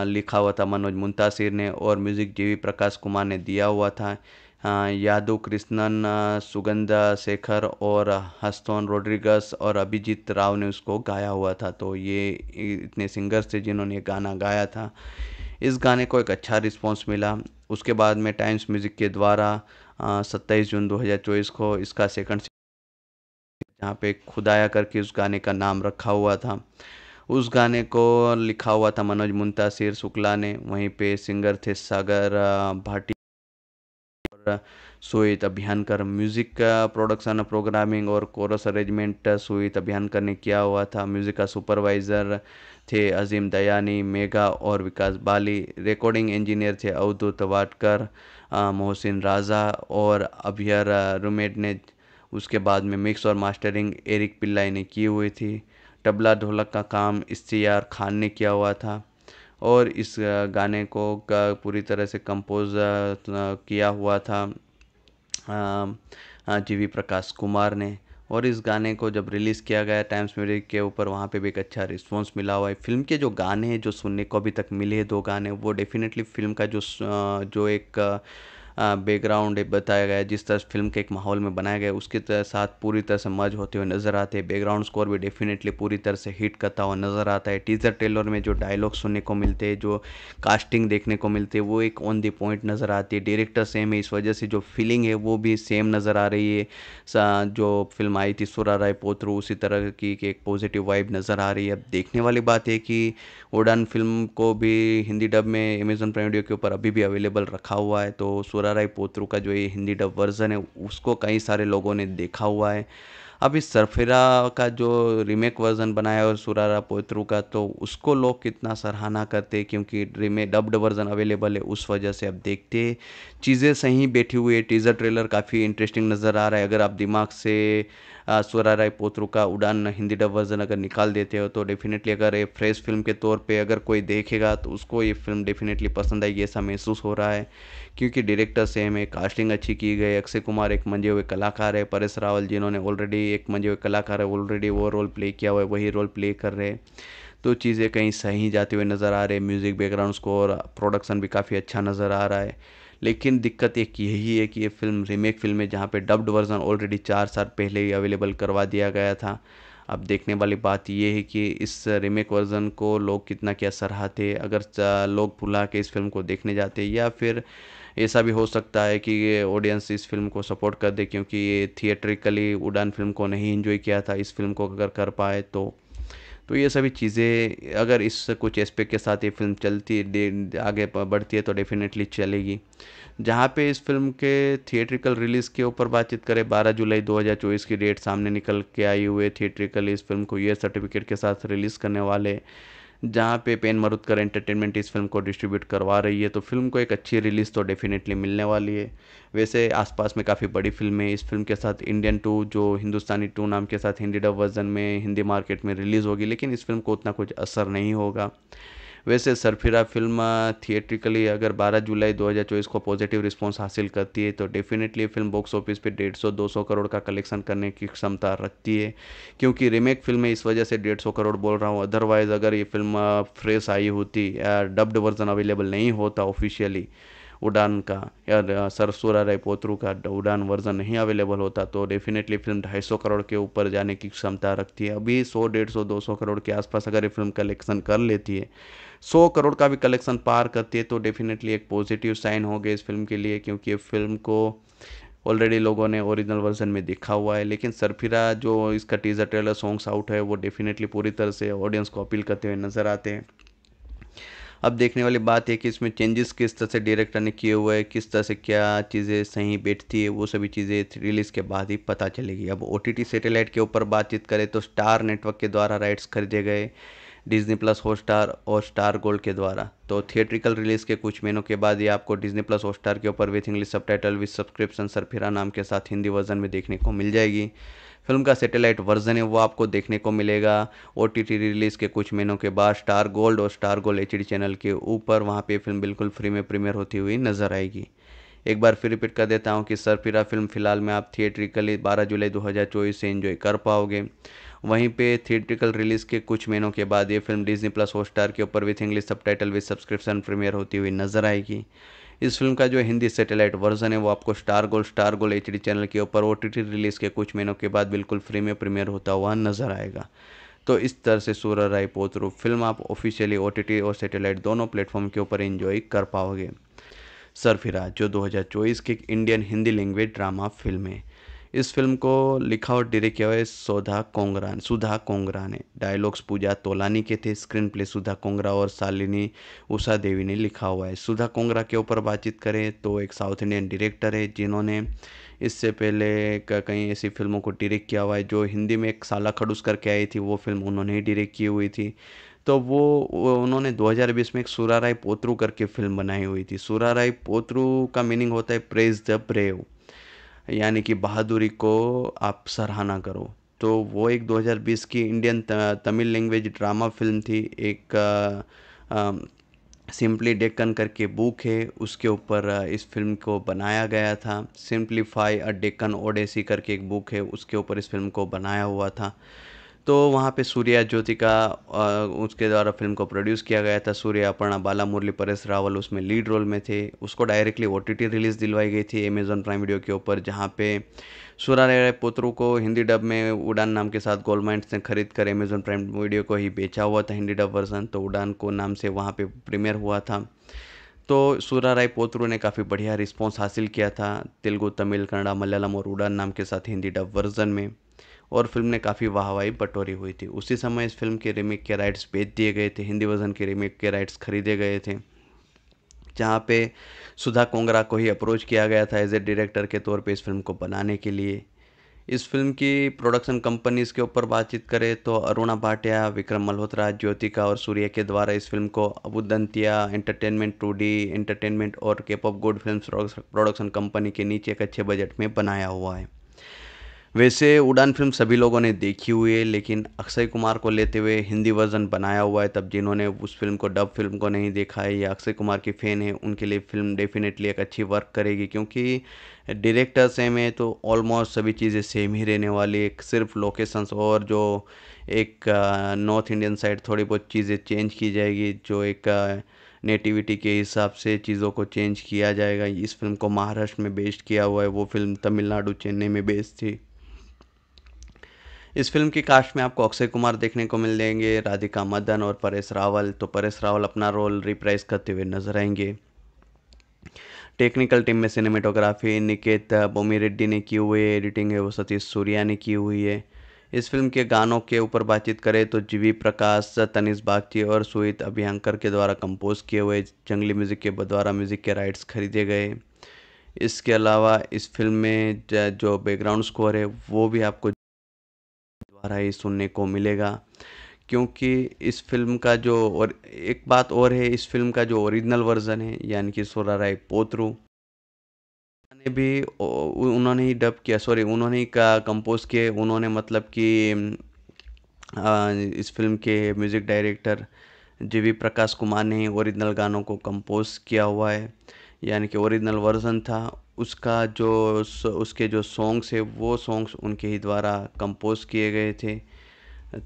लिखा हुआ था मनोज मुंतासिर ने और म्यूज़िक जीवी प्रकाश कुमार ने दिया हुआ था हाँ, यादव कृष्णन सुगंधा शेखर और हस्तोन रोड्रिगस और अभिजीत राव ने उसको गाया हुआ था तो ये इतने सिंगर्स थे जिन्होंने गाना गाया था इस गाने को एक अच्छा रिस्पॉन्स मिला उसके बाद में टाइम्स म्यूज़िक के द्वारा सत्ताईस जून 2024 को इसका सेकंड जहाँ पे खुदाया करके उस गाने का नाम रखा हुआ था उस गाने को लिखा हुआ था मनोज मुंतासिर शुक्ला ने वहीं पे सिंगर थे सागर भाटी सोहित अभियानकर म्यूज़िक का प्रोडक्शन प्रोग्रामिंग और कोरस अरेंजमेंट सोहित अभियानकर ने किया हुआ था म्यूज़िक का सुपरवाइज़र थे अजीम दयानी मेघा और विकास बाली रिकॉर्डिंग इंजीनियर थे अवधूत वाटकर uh, मोहसिन राजा और अभियर uh, रूमेट ने उसके बाद में मिक्स और मास्टरिंग एरिक पिल्लाई ने की हुई थी तबला ढोलक का काम इश्तियार खान ने किया हुआ था और इस गाने को पूरी तरह से कंपोज़ किया हुआ था जी वी प्रकाश कुमार ने और इस गाने को जब रिलीज़ किया गया टाइम्स म्यूजिक के ऊपर वहाँ पे भी एक अच्छा रिस्पांस मिला हुआ है फिल्म के जो गाने हैं जो सुनने को अभी तक मिले दो गाने वो डेफिनेटली फिल्म का जो जो एक बैकग्राउंड बताया गया जिस तरह फिल्म के एक माहौल में बनाया गया उसके साथ पूरी तरह से मर्ज होते हुए नज़र आते हैं बैकग्राउंड स्कोर भी डेफिनेटली पूरी तरह से हिट करता हुआ नज़र आता है टीज़र ट्रेलर में जो डायलॉग सुनने को मिलते हैं जो कास्टिंग देखने को मिलते हैं वो एक ऑन दी पॉइंट नज़र आती है डायरेक्टर सेम है इस वजह से जो फीलिंग है वो भी सेम नज़र आ रही है जो फिल्म आई थी सुरा राय पोत्रू उसी तरह की एक पॉजिटिव वाइब नज़र आ रही है अब देखने वाली बात है कि उड़ान फिल्म को भी हिंदी डब में अमेजोन प्राइम वीडियो के ऊपर अभी भी अवेलेबल रखा हुआ है तो सुरा राय पोत्रू का जो ये हिंदी डब वर्ज़न है उसको कई सारे लोगों ने देखा हुआ है अब इस सरफिरा का जो रीमेक वर्ज़न बनाया है और सुरारा पोत्रू का तो उसको लोग कितना सराहना करते हैं क्योंकि रीमेक डब्ड वर्ज़न अवेलेबल है उस वजह से अब देखते चीज़ें सही बैठी हुई है टीज़र ट्रेलर काफ़ी इंटरेस्टिंग नज़र आ रहा है अगर आप दिमाग से स्वरा राय पोत्रो का उड़ान हिंदी डब वर्जन अगर निकाल देते हो तो डेफिनेटली अगर ये फ्रेश फिल्म के तौर पे अगर कोई देखेगा तो उसको ये फिल्म डेफिनेटली पसंद आएगी ऐसा महसूस हो रहा है क्योंकि डायरेक्टर सेम है कास्टिंग अच्छी की गई अक्षय कुमार एक मंजे हुए कलाकार है परेश रावल जिन्होंने ऑलरेडी एक मंजे हुए कलाकार है ऑलरेडी वो रोल प्ले किया हुआ है वही रोल प्ले कर रहे हैं तो चीज़ें कहीं सही जाते हुए नज़र आ रहे म्यूज़िक बैकग्राउंड स्कोर प्रोडक्शन भी काफ़ी अच्छा नज़र आ रहा है लेकिन दिक्कत एक यही है कि ये फ़िल्म रीमेक फ़िल्म है जहाँ पे डब्ड वर्ज़न ऑलरेडी चार साल पहले ही अवेलेबल करवा दिया गया था अब देखने वाली बात ये है कि इस रीमेक वर्ज़न को लोग कितना क्या सराहते अगर लोग भुला के इस फिल्म को देखने जाते या फिर ऐसा भी हो सकता है कि ऑडियंस इस फिल्म को सपोर्ट कर दे क्योंकि ये थिएट्रिकली उड़ान फिल्म को नहीं एंजॉय किया था इस फिल्म को अगर कर पाए तो तो ये सभी चीज़ें अगर इस कुछ एस्पेक्ट के साथ ये फिल्म चलती आगे बढ़ती है तो डेफिनेटली चलेगी जहाँ पे इस फिल्म के थिएट्रिकल रिलीज़ के ऊपर बातचीत करें 12 जुलाई 2024 की डेट सामने निकल के आई हुए थिएट्रिकल इस फिल्म को ये सर्टिफिकेट के साथ रिलीज़ करने वाले जहाँ पे पेन मरुदकर एंटरटेनमेंट इस फिल्म को डिस्ट्रीब्यूट करवा रही है तो फिल्म को एक अच्छी रिलीज़ तो डेफिनेटली मिलने वाली है वैसे आसपास में काफ़ी बड़ी फिल्में इस फिल्म के साथ इंडियन टू जो हिंदुस्तानी टू नाम के साथ हिंदी डब वर्जन में हिंदी मार्केट में रिलीज़ होगी लेकिन इस फिल्म को उतना कुछ असर नहीं होगा वैसे सरफिरा फिल्म थिएट्रिकली अगर 12 जुलाई 2024 को पॉजिटिव रिस्पॉन्स हासिल करती है तो डेफिनेटली फिल्म बॉक्स ऑफिस पे 150-200 करोड़ का कलेक्शन करने की क्षमता रखती है क्योंकि रीमेक फिल्म इस वजह से 150 करोड़ बोल रहा हूँ अदरवाइज़ अगर ये फिल्म फ्रेश आई होती या डब्ड वर्जन अवेलेबल नहीं होता ऑफिशियली उड़ान का या सरसुरा राय पोत्रू का उड़ान वर्जन नहीं अवेलेबल होता तो डेफिनेटली फिल्म 250 करोड़ के ऊपर जाने की क्षमता रखती है अभी 100 दो सौ करोड़ के आसपास अगर ये फिल्म कलेक्शन कर लेती है सौ करोड़ का भी कलेक्शन पार करती है तो डेफिनेटली एक पॉजिटिव साइन हो गया इस फिल्म के लिए क्योंकि ये फिल्म को ऑलरेडी लोगों ने ओरिजिनल वर्जन में देखा हुआ है लेकिन सरफिरा जो इसका टीजर ट्रेलर सॉन्ग्स आउट है वो डेफिनेटली पूरी तरह से ऑडियंस को अपील करते हुए नज़र आते हैं अब देखने वाली बात है कि इसमें चेंजेस किस तरह से डायरेक्टर ने किए हुए हैं किस तरह से क्या चीज़ें सही बैठती है वो सभी चीज़ें रिलीज़ के बाद ही पता चलेगी अब ओ टी के ऊपर बातचीत करें तो स्टार नेटवर्क के द्वारा राइट्स खरीदे गए डिज्नी प्लस हॉटस्टार और स्टार गोल्ड के द्वारा तो थिएट्रिकल रिलीज़ के कुछ महीनों के बाद ये आपको डिज्नी प्लस हॉटस्टार के ऊपर with English subtitle with subscription Sarfira नाम के साथ हिंदी वर्जन में देखने को मिल जाएगी फिल्म का सैटेलाइट वर्जन है वो आपको देखने को मिलेगा ओ टी टी रिलीज़ के कुछ महीनों के बाद स्टार गोल्ड और स्टार गोल्ड एच चैनल के ऊपर वहाँ पर फिल्म बिल्कुल फ्री में प्रीमियर होती हुई नजर आएगी एक बार फिर रिपीट कर देता हूँ कि सरफिरा फिल्म फ़िलहाल में आप थिएट्रिकली 12 जुलाई 2024 से एंजॉय कर पाओगे वहीं पे थिएट्रिकल रिलीज़ के कुछ महीनों के बाद ये फिल्म डिजनी प्लस हॉटस्टार के ऊपर with English subtitle with subscription premiere होती हुई नजर आएगी इस फिल्म का जो हिंदी सैटेलाइट वर्जन है वो आपको Star Gold Star Gold H channel के ऊपर ओ रिलीज़ के कुछ महीनों के बाद बिल्कुल फ्री में प्रीमियर होता हुआ नजर आएगा तो इस तरह से सूर्य राय पोतरू फिल्म आप ऑफिशियली ओ और सैटेलाइट दोनों प्लेटफॉर्म के ऊपर एंजॉय कर पाओगे सरफिराज जो 2024 की Indian Hindi language drama film है इस फिल्म को लिखा और डायरेक्ट किया हुआ है सोधा कोंगरा सुधा कोंगरा ने डायलॉग्स पूजा तोलानी के थे स्क्रीन प्ले सुधा कोंगरा और शालिनी उषा देवी ने लिखा हुआ है सुधा कोंगरा के ऊपर बातचीत करें तो एक साउथ इंडियन डायरेक्टर है जिन्होंने इससे पहले कई ऐसी फिल्मों को डायरेक्ट किया हुआ है जो हिंदी में एक साला खड़ूस करके आई थी वो फिल्म उन्होंने ही डायरेक्ट की हुई थी तो वो उन्होंने 2020 में एक सुराराय पोत्रू करके फिल्म बनाई हुई थी सुराराय पोत्रू का मीनिंग होता है प्रेज द ब्रेव यानी कि बहादुरी को आप सराहना करो तो वो एक 2020 की Indian Tamil language drama film थी एक सिंपली डेक्कन करके बुक है उसके ऊपर इस फिल्म को बनाया गया था सिंपलीफाई अ डेक्कन ओडेसी करके एक बुक है उसके ऊपर इस फिल्म को बनाया हुआ था तो वहाँ पे सूर्या ज्योतिका उसके द्वारा फ़िल्म को प्रोड्यूस किया गया था सूर्या अपर्णा बाला मुरली परेश रावल उसमें लीड रोल में थे उसको डायरेक्टली ओ टी रिलीज़ दिलवाई गई थी अमेजन प्राइम वीडियो के ऊपर जहाँ पे सूरा राय पोत्रू को हिंदी डब में उड़ान नाम के साथ गोल्ड माइंड ने खरीद कर अमेजन प्राइम वीडियो को ही बेचा हुआ था हिंदी डब वर्जन तो उड़ान को नाम से वहाँ पर प्रीमियर हुआ था तो सूरा राय पोत्रू ने काफ़ी बढ़िया रिस्पॉन्स हासिल किया था तेलुगु तमिल कन्नड़ा मलयालम और उड़ान नाम के साथ हिंदी डब वर्जन में और फिल्म ने काफ़ी वाहवाही बटोरी हुई थी उसी समय इस फिल्म के रीमेक के राइट्स बेच दिए गए थे हिंदी वर्जन के रीमेक के राइट्स खरीदे गए थे जहाँ पे सुधा कोंगरा को ही अप्रोच किया गया था एज ए डायरेक्टर के तौर पे इस फिल्म को बनाने के लिए इस फिल्म की प्रोडक्शन कंपनीज के ऊपर बातचीत करें तो अरुणा भाटिया विक्रम मल्होत्रा ज्योतिका और सूर्य के द्वारा इस फिल्म को Abundantia entertainment two D entertainment और cap of good film production company के नीचे एक अच्छे बजट में बनाया हुआ है वैसे उड़ान फिल्म सभी लोगों ने देखी हुई है लेकिन अक्षय कुमार को लेते हुए हिंदी वर्जन बनाया हुआ है तब जिन्होंने उस फिल्म को डब फिल्म को नहीं देखा है या अक्षय कुमार की फ़ैन है उनके लिए फिल्म डेफिनेटली एक अच्छी वर्क करेगी क्योंकि डायरेक्टर सेम है तो ऑलमोस्ट सभी चीज़ें सेम ही रहने वाली है सिर्फ लोकेशंस और जो एक नॉर्थ इंडियन साइड थोड़ी बहुत चीज़ें चेंज की जाएगी जो एक नेटिविटी के हिसाब से चीज़ों को चेंज किया जाएगा इस फिल्म को महाराष्ट्र में बेस्ड किया हुआ है वो फिल्म तमिलनाडु चेन्नई में बेस्ड थी इस फिल्म की कास्ट में आपको अक्षय कुमार देखने को मिल जाएंगे राधिका मदन और परेश रावल तो परेश रावल अपना रोल रिप्राइज करते हुए नजर आएंगे टेक्निकल टीम में सिनेमेटोग्राफी निकेत बोमी रेड्डी ने की हुई है एडिटिंग है वो सतीश सूर्या ने की हुई है इस फिल्म के गानों के ऊपर बातचीत करें तो जीवी प्रकाश तनिष बागची और सुहित अभियंकर के द्वारा कंपोज किए हुए जंगली म्यूज़िक के द्वारा म्यूज़िक के राइट्स खरीदे गए इसके अलावा इस फिल्म में जो बैकग्राउंड स्कोर है वो भी आपको दोबारा ही सुनने को मिलेगा क्योंकि इस फिल्म का जो और एक बात और है इस फिल्म का जो ओरिजिनल वर्जन है यानी कि सोरा राय पोत्रू ने भी उन्होंने ही डब किया सॉरी उन्होंने ही कंपोज किए उन्होंने मतलब कि इस फिल्म के म्यूज़िक डायरेक्टर जे वी प्रकाश कुमार ने ओरिजिनल गानों को कंपोज किया हुआ है यानी कि ओरिजिनल वर्जन था उसका जो उसके जो सॉन्ग्स है वो सॉन्ग्स उनके ही द्वारा कंपोज़ किए गए थे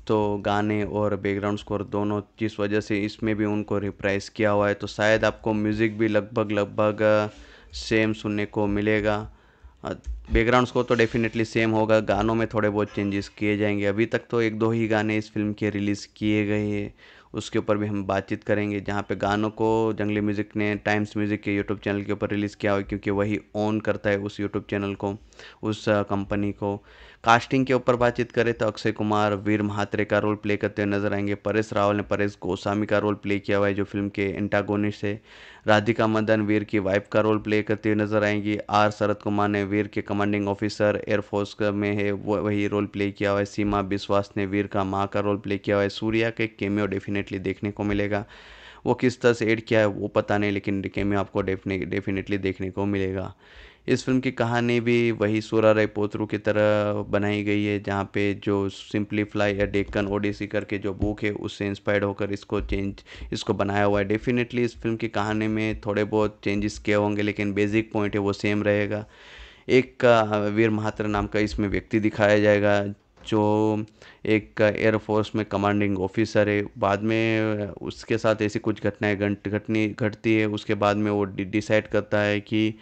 तो गाने और बैकग्राउंड स्कोर दोनों जिस वजह से इसमें भी उनको रिप्राइज किया हुआ है तो शायद आपको म्यूज़िक भी लगभग लगभग सेम सुनने को मिलेगा बैकग्राउंड स्कोर तो डेफिनेटली सेम होगा गानों में थोड़े बहुत चेंजेस किए जाएंगे अभी तक तो एक दो ही गाने इस फिल्म के रिलीज़ किए गए हैं उसके ऊपर भी हम बातचीत करेंगे जहाँ पे गानों को जंगली म्यूज़िक ने टाइम्स म्यूज़िक के यूट्यूब चैनल के ऊपर रिलीज़ किया हुआ क्योंकि वही ओन करता है उस यूट्यूब चैनल को उस कंपनी को कास्टिंग के ऊपर बातचीत करें तो अक्षय कुमार वीर महात्रे का रोल प्ले करते हुए नजर आएंगे परेश रावल ने परेश गोस्वामी का रोल प्ले किया हुआ है जो फिल्म के एंटागोनिस्ट है राधिका मदन वीर की वाइफ का रोल प्ले करते हुए नजर आएंगी आर शरद कुमार ने वीर के कमांडिंग ऑफिसर एयरफोर्स में है वो वही रोल प्ले किया हुआ है सीमा बिश्वास ने वीर का माँ का रोल प्ले किया हुआ है सूर्या के केमियो डेफिनेटली देखने को मिलेगा वो किस तरह से एड किया है वो पता नहीं लेकिन केमियो आपको डेफिनेटली देखने को मिलेगा इस फ़िल्म की कहानी भी वही सोरा राय पोत्रू की तरह बनाई गई है जहाँ पे जो फ्लाई या डेक्कन ओडिसी करके जो बुक है उससे इंस्पायर्ड होकर इसको चेंज इसको बनाया हुआ है डेफिनेटली इस फिल्म की कहानी में थोड़े बहुत चेंजेस किए होंगे लेकिन बेसिक पॉइंट है वो सेम रहेगा एक वीर महात्र नाम का इसमें व्यक्ति दिखाया जाएगा जो एक एयरफोर्स में कमांडिंग ऑफिसर है बाद में उसके साथ ऐसी कुछ घटनाएं घटनी घटती है उसके बाद में वो डिसाइड करता है कि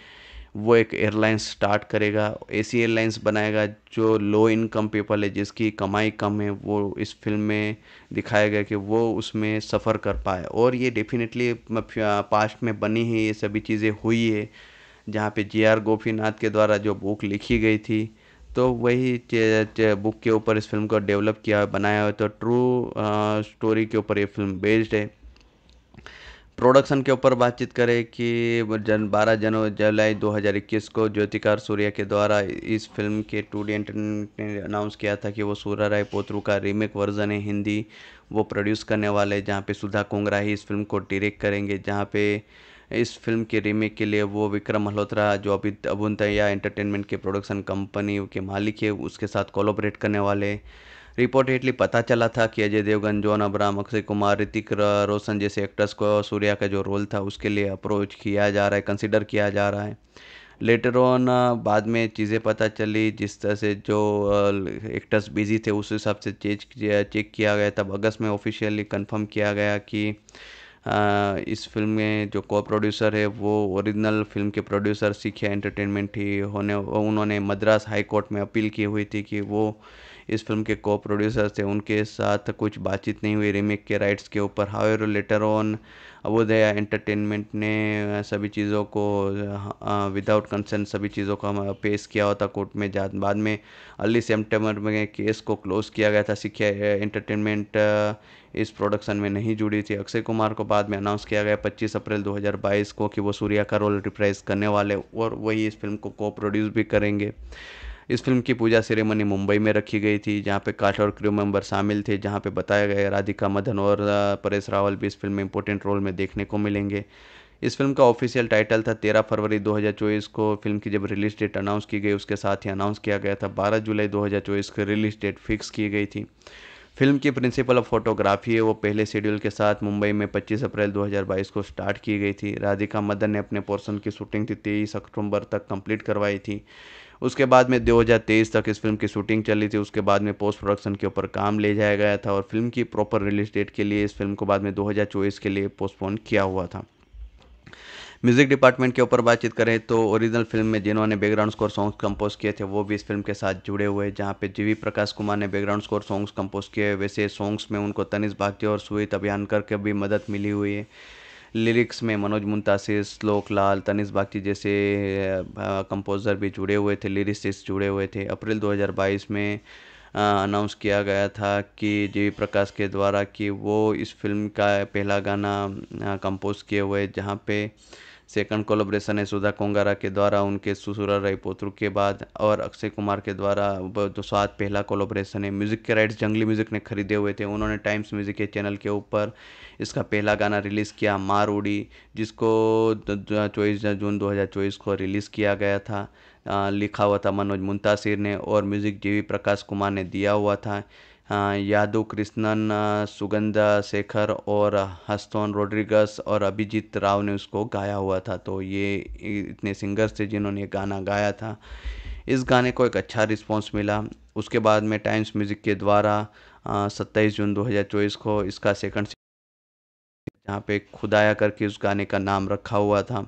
वो एक एयरलाइंस स्टार्ट करेगा ऐसी एयरलाइंस बनाएगा जो लो इनकम पीपल है जिसकी कमाई कम है वो इस फिल्म में दिखाया गया कि वो उसमें सफ़र कर पाए और ये डेफिनेटली पास्ट में बनी है ये सभी चीज़ें हुई है जहाँ पे जे आर गोपीनाथ के द्वारा जो बुक लिखी गई थी तो वही चे, चे, बुक के ऊपर इस फिल्म को डेवलप किया बनाया हुआ तो ट्रू स्टोरी के ऊपर ये फिल्म बेस्ड है प्रोडक्शन के ऊपर बातचीत करें कि जन बारह जनवरी जुलाई 2021 को ज्योतिकार सूर्या के द्वारा इस फिल्म के टू डी एंटरटेनमेंट ने अनाउंस किया था कि वो सूर्या राय पोत्रू का रीमेक वर्जन है हिंदी वो प्रोड्यूस करने वाले जहाँ पे सुधा कुंगरा ही इस फिल्म को डायरेक्ट करेंगे जहाँ पे इस फिल्म के रीमेक के लिए वो विक्रम मल्होत्रा जो अभी अभुंतया एंटरटेनमेंट के प्रोडक्शन कंपनी के मालिक है उसके साथ कोलोबरेट करने वाले रिपोर्टेडली पता चला था कि अजय देवगन जॉन अब्राम अक्षय कुमार ऋतिक रोशन जैसे एक्टर्स को सूर्या का जो रोल था उसके लिए अप्रोच किया जा रहा है कंसिडर किया जा रहा है लेटर ऑन बाद में चीज़ें पता चली जिस तरह से जो एक्टर्स बिजी थे उस हिसाब से चेक चेक किया गया तब अगस्त में ऑफिशियली कंफर्म किया गया कि इस फिल्म में जो को प्रोड्यूसर है वो ओरिजिनल फिल्म के प्रोड्यूसर सीखे एंटरटेनमेंट ही होने उन्होंने मद्रास हाई कोर्ट में अपील की हुई थी कि वो इस फिल्म के को प्रोड्यूसर थे उनके साथ कुछ बातचीत नहीं हुई रीमेक के राइट्स के ऊपर एर लेटर ऑन अबोदया एंटरटेनमेंट ने सभी चीज़ों को विदाउट कंसर्न सभी चीज़ों को पेश किया हुआ था कोर्ट में जा बाद में अर्ली सेप्टेम्बर में केस को क्लोज किया गया था सिक्ख्या एंटरटेनमेंट इस प्रोडक्शन में नहीं जुड़ी थी अक्षय कुमार को बाद में अनाउंस किया गया 25 अप्रैल 2022 को कि वो सूर्या का रोल रिप्राइज करने वाले और वही इस फिल्म को को प्रोड्यूस भी करेंगे इस फिल्म की पूजा सेरेमनी मुंबई में रखी गई थी जहाँ पे काट और क्रू मेंबर शामिल थे जहाँ पे बताया गया राधिका मदन और परेश रावल भी इस फिल्म में इंपॉर्टेंट रोल में देखने को मिलेंगे इस फिल्म का ऑफिशियल टाइटल था तेरह फरवरी 2024 को फिल्म की जब रिलीज डेट अनाउंस की गई उसके साथ ही अनाउंस किया गया था 12 जुलाई 2024 को रिलीज डेट फिक्स की गई थी फिल्म की प्रिंसिपल ऑफ फोटोग्राफी है वो पहले शेड्यूल के साथ मुंबई में 25 अप्रैल 2022 को स्टार्ट की गई थी राधिका मदन ने अपने पोर्सन की शूटिंग थी तेईस अक्टूबर तक कंप्लीट करवाई थी उसके बाद में 2023 तक इस फिल्म की शूटिंग चली थी उसके बाद में पोस्ट प्रोडक्शन के ऊपर काम ले जाया गया था और फिल्म की प्रॉपर रिलीज डेट के लिए इस फिल्म को बाद में दो के लिए पोस्टपोन किया हुआ था म्यूज़िक डिपार्टमेंट के ऊपर बातचीत करें तो ओरिजिनल फिल्म में जिन्होंने बैकग्राउंड स्कोर सॉन्ग्स कंपोज किए थे वो भी इस फिल्म के साथ जुड़े हुए जहाँ पे जीवी प्रकाश कुमार ने बैकग्राउंड स्कोर सॉन्ग्स कंपोज किए वैसे सॉन्ग्स में उनको तनिष भाग्य और सुहित अभियानकर के भी मदद मिली हुई है लिरिक्स में मनोज मुंतासिर श्लोक लाल तनिष बागची जैसे कंपोज़र भी जुड़े हुए थे लिरिसिस्ट जुड़े हुए थे अप्रैल 2022 में अनाउंस किया गया था कि जी प्रकाश के द्वारा कि वो इस फिल्म का पहला गाना कंपोज किए हुए जहाँ पे सेकंड कोलोब्रेशन है सुधा कोंगारा के द्वारा उनके ससुरा रई पोत्रु के बाद और अक्षय कुमार के द्वारा दो सात पहला कोलोब्रेशन है म्यूज़िक के राइट्स जंगली म्यूज़िक ने खरीदे हुए थे उन्होंने टाइम्स म्यूज़िक के चैनल के ऊपर इसका पहला गाना रिलीज़ किया मार उड़ी जिसको चौबीस जून चौबीस को रिलीज़ किया गया था लिखा हुआ था मनोज मुंतासिर ने और म्यूज़िक जी प्रकाश कुमार ने दिया हुआ था हाँ, यादव कृष्णन सुगंधा शेखर और हस्तोन रोड्रिगस और अभिजीत राव ने उसको गाया हुआ था तो ये इतने सिंगर्स थे जिन्होंने ये गाना गाया था इस गाने को एक अच्छा रिस्पॉन्स मिला उसके बाद में टाइम्स म्यूज़िक के द्वारा सत्ताईस जून 2024 को इसका सेकंड जहाँ पे खुदाया करके उस गाने का नाम रखा हुआ था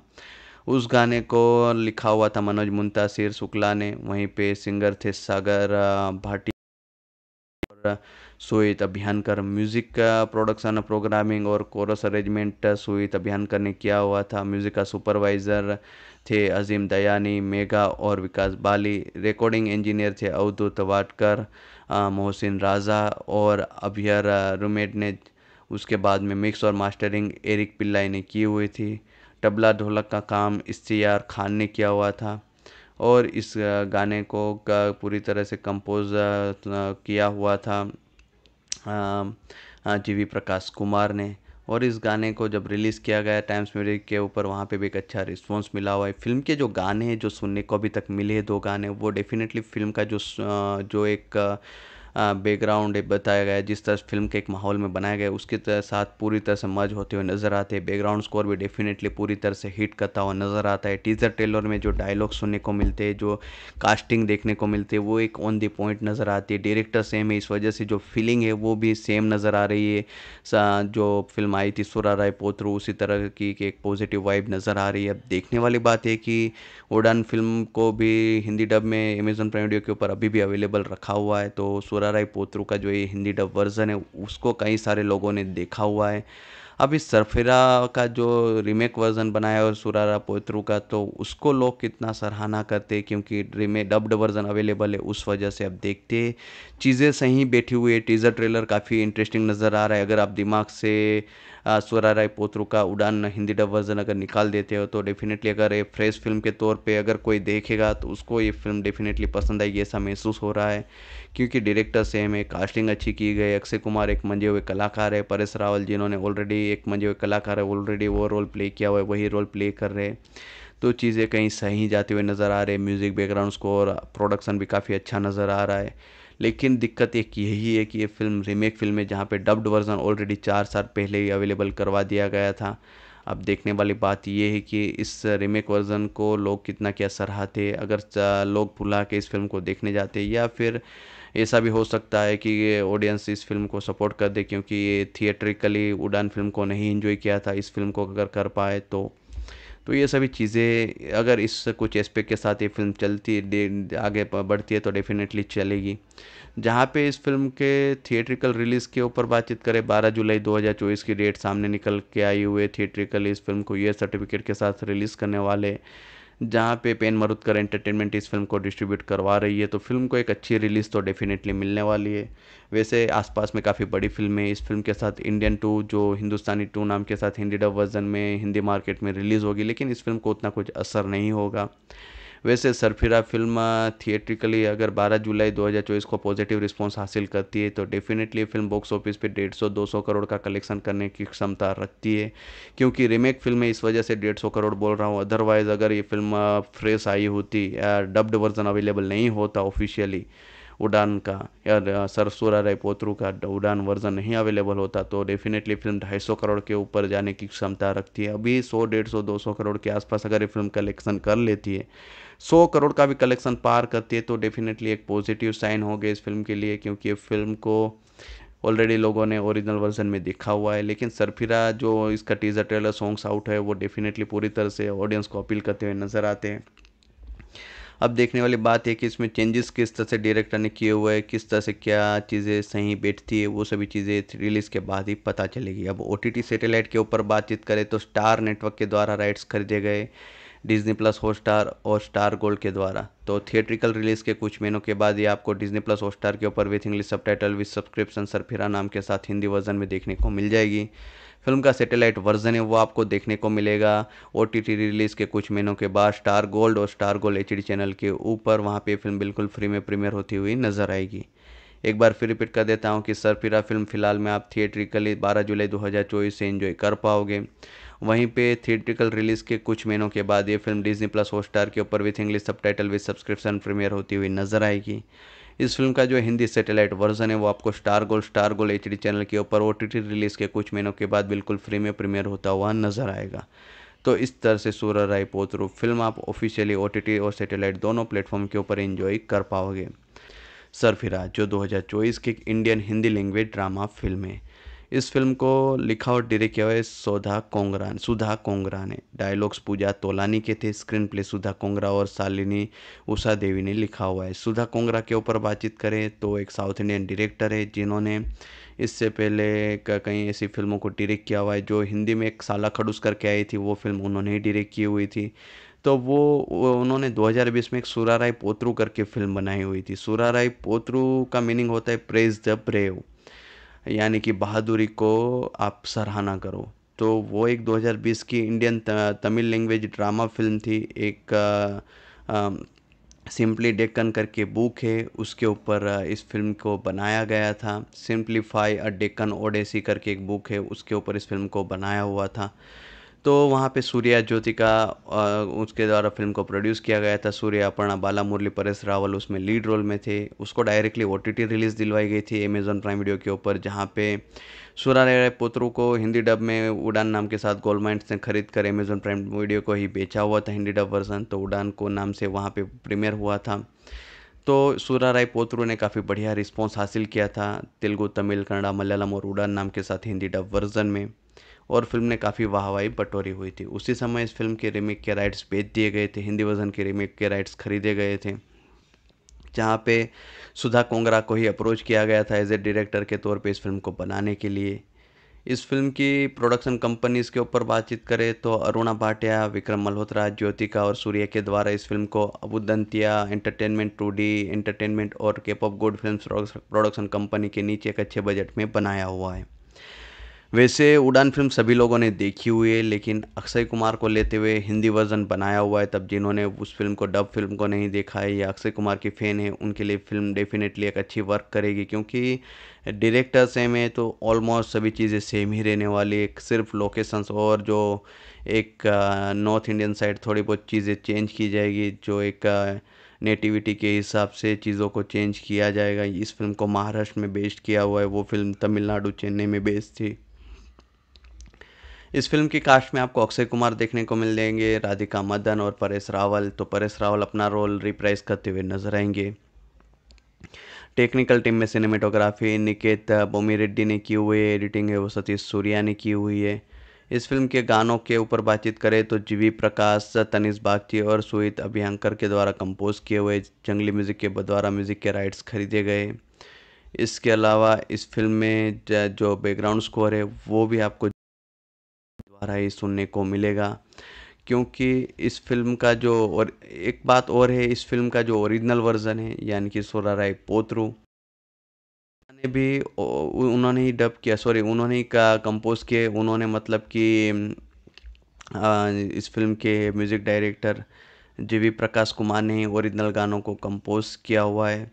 उस गाने को लिखा हुआ था मनोज मुंतासिर शुक्ला ने वहीं पे सिंगर थे सागर भाटी सुहित अभियानकर म्यूज़िक का प्रोडक्शन प्रोग्रामिंग और कोरस अरेंजमेंट सुहित अभियानकर ने किया हुआ था म्यूज़िक का सुपरवाइज़र थे अजीम दयानी मेगा और विकास बाली रिकॉर्डिंग इंजीनियर थे अवधूत वाटकर मोहसिन राजा और अभियर रुमेट ने उसके बाद में मिक्स और मास्टरिंग एरिक पिल्लाई ने की हुई थी तबला ढोलक का काम इश्तियार खान ने किया हुआ था और इस गाने को पूरी तरह से कंपोज़ किया हुआ था जी वी प्रकाश कुमार ने और इस गाने को जब रिलीज़ किया गया टाइम्स म्यूजिक के ऊपर वहाँ पे भी एक अच्छा रिस्पांस मिला हुआ है फिल्म के जो गाने हैं जो सुनने को अभी तक मिले दो गाने वो डेफिनेटली फिल्म का जो जो एक बैकग्राउंड बताया गया जिस तरह फिल्म के एक माहौल में बनाया गया उसके तरह साथ पूरी तरह से मर्ज होते हुए नज़र आते हैं बैकग्राउंड स्कोर भी डेफिनेटली पूरी तरह से हिट करता हुआ नज़र आता है टीज़र ट्रेलर में जो डायलॉग सुनने को मिलते हैं जो कास्टिंग देखने को मिलती है वो एक ऑन दी पॉइंट नज़र आती है डायरेक्टर सेम है इस वजह से जो फीलिंग है वो भी सेम नज़र आ रही है जो फिल्म आई थी सुरा राय पोत्रू उसी तरह की एक पॉजिटिव वाइब नज़र आ रही है अब देखने वाली बात है कि उड़ान फिल्म को भी हिंदी डब में अमेजन प्राइम वीडियो के ऊपर अभी भी अवेलेबल रखा हुआ है तो ईश्वरा राय पोत्रू का जो ये हिंदी डब वर्ज़न है उसको कई सारे लोगों ने देखा हुआ है अब इस सरफिरा का जो रीमेक वर्ज़न बनाया है सुरारा पोत्रू का तो उसको लोग कितना सराहना करते हैं क्योंकि रीमेक डब्ड वर्ज़न अवेलेबल है उस वजह से आप देखते चीज़ें सही बैठी हुई है टीज़र ट्रेलर काफ़ी इंटरेस्टिंग नज़र आ रहा है अगर आप दिमाग से स्वरा राय पोत्रू का उड़ान हिंदी डब वर्जन अगर निकाल देते हो तो डेफिनेटली अगर ये फ्रेश फिल्म के तौर पे अगर कोई देखेगा तो उसको ये फिल्म डेफिनेटली पसंद आएगी ऐसा महसूस हो रहा है क्योंकि डायरेक्टर सेम है कास्टिंग अच्छी की गई अक्षय कुमार एक मंजे हुए कलाकार है परेश रावल जिन्होंने ऑलरेडी एक मंजे हुए कलाकार है ऑलरेडी वो रोल प्ले किया हुआ है वही रोल प्ले कर रहे हैं तो चीज़ें कहीं सही जाते हुए नज़र आ रहे म्यूज़िक बैकग्राउंड स्कोर प्रोडक्शन भी काफ़ी अच्छा नज़र आ रहा है लेकिन दिक्कत एक यही है कि ये फिल्म रीमेक फिल्म है जहाँ पे डब्ड वर्ज़न ऑलरेडी चार साल पहले ही अवेलेबल करवा दिया गया था अब देखने वाली बात ये है कि इस रीमेक वर्ज़न को लोग कितना क्या सराहते अगर लोग भुला के इस फिल्म को देखने जाते या फिर ऐसा भी हो सकता है कि ऑडियंस इस फिल्म को सपोर्ट कर दे क्योंकि ये थिएट्रिकली उड़ान फिल्म को नहीं एंजॉय किया था इस फिल्म को अगर कर पाए तो तो ये सभी चीज़ें अगर इस कुछ एस्पेक्ट के साथ ये फिल्म चलती आगे बढ़ती है तो डेफिनेटली चलेगी जहाँ पे इस फिल्म के थिएट्रिकल रिलीज़ के ऊपर बातचीत करें 12 जुलाई 2024 की डेट सामने निकल के आई हुई है थिएट्रिकल इस फिल्म को ये सर्टिफिकेट के साथ रिलीज़ करने वाले जहाँ पे पेन मरुदकर एंटरटेनमेंट इस फिल्म को डिस्ट्रीब्यूट करवा रही है तो फिल्म को एक अच्छी रिलीज़ तो डेफिनेटली मिलने वाली है वैसे आसपास में काफ़ी बड़ी फिल्में इस फिल्म के साथ इंडियन टू जो हिंदुस्तानी टू नाम के साथ हिंदी डब वर्जन में हिंदी मार्केट में रिलीज़ होगी लेकिन इस फिल्म को उतना कुछ असर नहीं होगा वैसे सरफिरा फिल्म थिएट्रिकली अगर 12 जुलाई 2024 को पॉजिटिव रिस्पांस हासिल करती है तो डेफिनेटली फिल्म बॉक्स ऑफिस पे 150-200 करोड़ का कलेक्शन करने की क्षमता रखती है क्योंकि रिमेक फिल्म इस वजह से 150 करोड़ बोल रहा हूँ अदरवाइज़ अगर ये फिल्म फ्रेश आई होती या डब्ड वर्जन अवेलेबल नहीं होता ऑफिशियली उड़ान का या सरसोरा राय पोत्रू का उड़ान वर्जन नहीं अवेलेबल होता तो डेफिनेटली फिल्म ढाई सौ करोड़ के ऊपर जाने की क्षमता रखती है अभी सौ डेढ़ सौ दो सौ करोड़ के आसपास अगर ये फिल्म कलेक्शन कर लेती है सौ करोड़ का भी कलेक्शन पार करती है तो डेफिनेटली एक पॉजिटिव साइन हो गया इस फिल्म के लिए क्योंकि ये फिल्म को ऑलरेडी लोगों ने ओरिजिनल वर्जन में देखा हुआ है लेकिन सरफिरा जो इसका टीजर ट्रेलर सॉन्ग्स आउट है वो डेफिनेटली पूरी तरह से ऑडियंस को अपील करते हुए नज़र आते हैं अब देखने वाली बात है कि इसमें चेंजेस किस तरह से डायरेक्टर ने किए हुए हैं किस तरह से क्या चीज़ें सही बैठती है वो सभी चीज़ें रिलीज़ के बाद ही पता चलेगी अब ओ टी के ऊपर बातचीत करें तो स्टार नेटवर्क के द्वारा राइट्स खरीदे गए डिज्नी प्लस हॉटस्टार और स्टार गोल्ड के द्वारा तो थिएट्रिकल रिलीज़ के कुछ महीनों के बाद ये आपको डिज्नी प्लस हॉटस्टार के ऊपर with English subtitle with subscription Sarfira नाम के साथ हिंदी वर्जन में देखने को मिल जाएगी फिल्म का सैटेलाइट वर्जन है वो आपको देखने को मिलेगा ओ रिलीज़ के कुछ महीनों के बाद स्टार गोल्ड और स्टार गोल्ड एच चैनल के ऊपर वहाँ पर फिल्म बिल्कुल फ्री में प्रीमियर होती हुई नजर आएगी एक बार फिर रिपीट कर देता हूँ कि सरफिरा फिल्म फ़िलहाल में आप थिएट्रिकली 12 जुलाई 2024 से एंजॉय कर पाओगे वहीं पे थिएट्रिकल रिलीज़ के कुछ महीनों के बाद ये फिल्म डिजनी प्लस हॉटस्टार के ऊपर with English subtitle with subscription premiere होती हुई नजर आएगी इस फिल्म का जो हिंदी सैटेलाइट वर्जन है वो आपको Star Gold Star Gold H channel के ऊपर ओ रिलीज़ के कुछ महीनों के बाद बिल्कुल फ्री में प्रीमियर होता हुआ नजर आएगा तो इस तरह से सूर्य राय पोतरू फिल्म आप ऑफिशियली ओ और सैटेलाइट दोनों प्लेटफॉर्म के ऊपर इन्जॉय कर पाओगे सरफिराज जो 2024 की Indian Hindi language drama film है इस फिल्म को लिखा और डायरेक्ट किया हुआ है सोधा ने सुधा कोंगरा ने डायलॉग्स पूजा तोलानी के थे स्क्रीन प्ले सुधा कोंगरा और शालिनी उषा देवी ने लिखा हुआ है सुधा कोंगरा के ऊपर बातचीत करें तो एक साउथ इंडियन डायरेक्टर है जिन्होंने इससे पहले कई ऐसी फिल्मों को डायरेक्ट किया हुआ है जो हिंदी में एक साला खडूस करके आई थी वो फिल्म उन्होंने ही डायरेक्ट की हुई थी तो वो उन्होंने 2020 में एक सुराराय पोत्रू करके फिल्म बनाई हुई थी सुराराय पोत्रू का मीनिंग होता है प्रेज द ब्रेव यानी कि बहादुरी को आप सराहना करो तो वो एक 2020 की Indian Tamil language drama film थी एक सिंपली डेक्कन करके बुक है उसके ऊपर इस फिल्म को बनाया गया था सिंपलीफाई अ डेक्कन ओडेसी करके एक बुक है उसके ऊपर इस फिल्म को बनाया हुआ था तो वहाँ पे सूर्या ज्योतिका उसके द्वारा फिल्म को प्रोड्यूस किया गया था सूर्या अपर्णा बाला मुरली परेश रावल उसमें लीड रोल में थे उसको डायरेक्टली ओ रिलीज़ दिलवाई गई थी अमेज़न प्राइम वीडियो के ऊपर जहाँ पे सूरा राय पोत्रू को हिंदी डब में उड़ान नाम के साथ गोल्ड माइंड ने खरीद कर अमेज़ॉन प्राइम वीडियो को ही बेचा हुआ था हिंदी डब वर्जन तो उड़ान को नाम से वहाँ पर प्रीमियर हुआ था तो सूरा राय पोत्रू ने काफ़ी बढ़िया रिस्पॉन्स हासिल किया था तेलुगु तमिल कन्नड़ा मलयालम और उड़ान नाम के साथ हिंदी डब वर्जन में और फिल्म ने काफ़ी वाहवाही बटोरी हुई थी उसी समय इस फिल्म के रीमेक के राइट्स बेच दिए गए थे हिंदी वर्जन के रीमेक के राइट्स खरीदे गए थे जहाँ पे सुधा कोंगरा को ही अप्रोच किया गया था एज ए डायरेक्टर के तौर पे इस फिल्म को बनाने के लिए इस फिल्म की प्रोडक्शन कंपनीज़ के ऊपर बातचीत करें तो अरुणा भाटिया विक्रम मल्होत्रा ज्योतिका और सूर्य के द्वारा इस फिल्म को Abundantia entertainment two D entertainment और cap of good film production company के नीचे एक अच्छे बजट में बनाया हुआ है वैसे उड़ान फिल्म सभी लोगों ने देखी हुई है लेकिन अक्षय कुमार को लेते हुए हिंदी वर्जन बनाया हुआ है तब जिन्होंने उस फिल्म को डब फिल्म को नहीं देखा है या अक्षय कुमार की फ़ैन है उनके लिए फिल्म डेफिनेटली एक अच्छी वर्क करेगी क्योंकि डायरेक्टर सेम है तो ऑलमोस्ट सभी चीज़ें सेम ही रहने वाली है सिर्फ लोकेशंस और जो एक नॉर्थ इंडियन साइड थोड़ी बहुत चीज़ें चेंज की जाएगी जो एक नेटिविटी के हिसाब से चीज़ों को चेंज किया जाएगा इस फिल्म को महाराष्ट्र में बेस्ड किया हुआ है वो फिल्म तमिलनाडु चेन्नई में बेस्ड थी इस फिल्म की कास्ट में आपको अक्षय कुमार देखने को मिल जाएंगे राधिका मदन और परेश रावल तो परेश रावल अपना रोल रिप्राइज करते हुए नजर आएंगे टेक्निकल टीम में सिनेमेटोग्राफी निकेत बोमी रेड्डी ने की हुई है एडिटिंग है वो सतीश सूर्या ने की हुई है इस फिल्म के गानों के ऊपर बातचीत करें तो जीवी प्रकाश तनिष बागची और सुहित अभियंकर के द्वारा कंपोज किए हुए जंगली म्यूज़िक के द्वारा म्यूज़िक के राइट्स खरीदे गए इसके अलावा इस फिल्म में जो बैकग्राउंड स्कोर है वो भी आपको दोबारा ही सुनने को मिलेगा क्योंकि इस फिल्म का जो और एक बात और है इस फिल्म का जो ओरिजिनल वर्जन है यानी कि सोरा राय पोत्रू ने भी उन्होंने ही डब किया सॉरी उन्होंने ही का कंपोज किए उन्होंने मतलब कि इस फिल्म के music director G V Prakash Kumar ने ओरिजिनल गानों को कंपोज किया हुआ है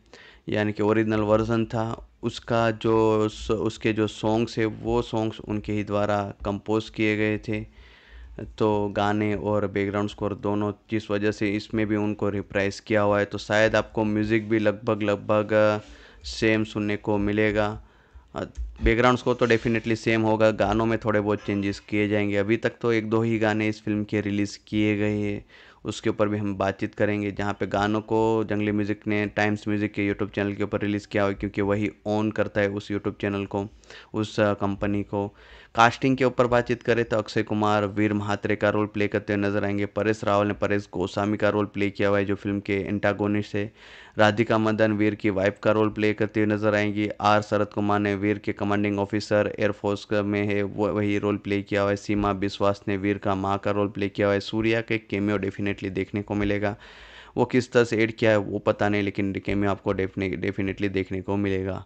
यानी कि ओरिजिनल वर्ज़न था उसका जो उसके जो सॉन्ग्स है वो सॉन्ग्स उनके ही द्वारा कंपोज़ किए गए थे तो गाने और बैकग्राउंड स्कोर दोनों जिस वजह से इसमें भी उनको रिप्राइज किया हुआ है तो शायद आपको म्यूज़िक भी लगभग लगभग सेम सुनने को मिलेगा बैकग्राउंड स्कोर तो डेफिनेटली सेम होगा गानों में थोड़े बहुत चेंजेस किए जाएंगे अभी तक तो एक दो ही गाने इस फिल्म के रिलीज़ किए गए हैं उसके ऊपर भी हम बातचीत करेंगे जहाँ पे गानों को जंगली म्यूज़िक ने टाइम्स म्यूज़िक के यूट्यूब चैनल के ऊपर रिलीज़ किया है क्योंकि वही ओन करता है उस यूट्यूब चैनल को उस कंपनी को कास्टिंग के ऊपर बातचीत करें तो अक्षय कुमार वीर महात्रे का रोल प्ले करते हुए नजर आएंगे परेश रावल ने परेश गोस्वामी का रोल प्ले किया हुआ है जो फिल्म के एंटागोनिस्ट है राधिका मदन वीर की वाइफ का रोल प्ले करते हुए नजर आएंगी आर शरद कुमार ने वीर के कमांडिंग ऑफिसर एयरफोर्स में है वही रोल प्ले किया हुआ है सीमा बिश्वास ने वीर का माँ का रोल प्ले किया हुआ है सूर्या के केमियो डेफिनेटली देखने को मिलेगा वो किस तरह से एड किया है वो पता नहीं लेकिन केमियो आपको डेफिनेटली देखने को मिलेगा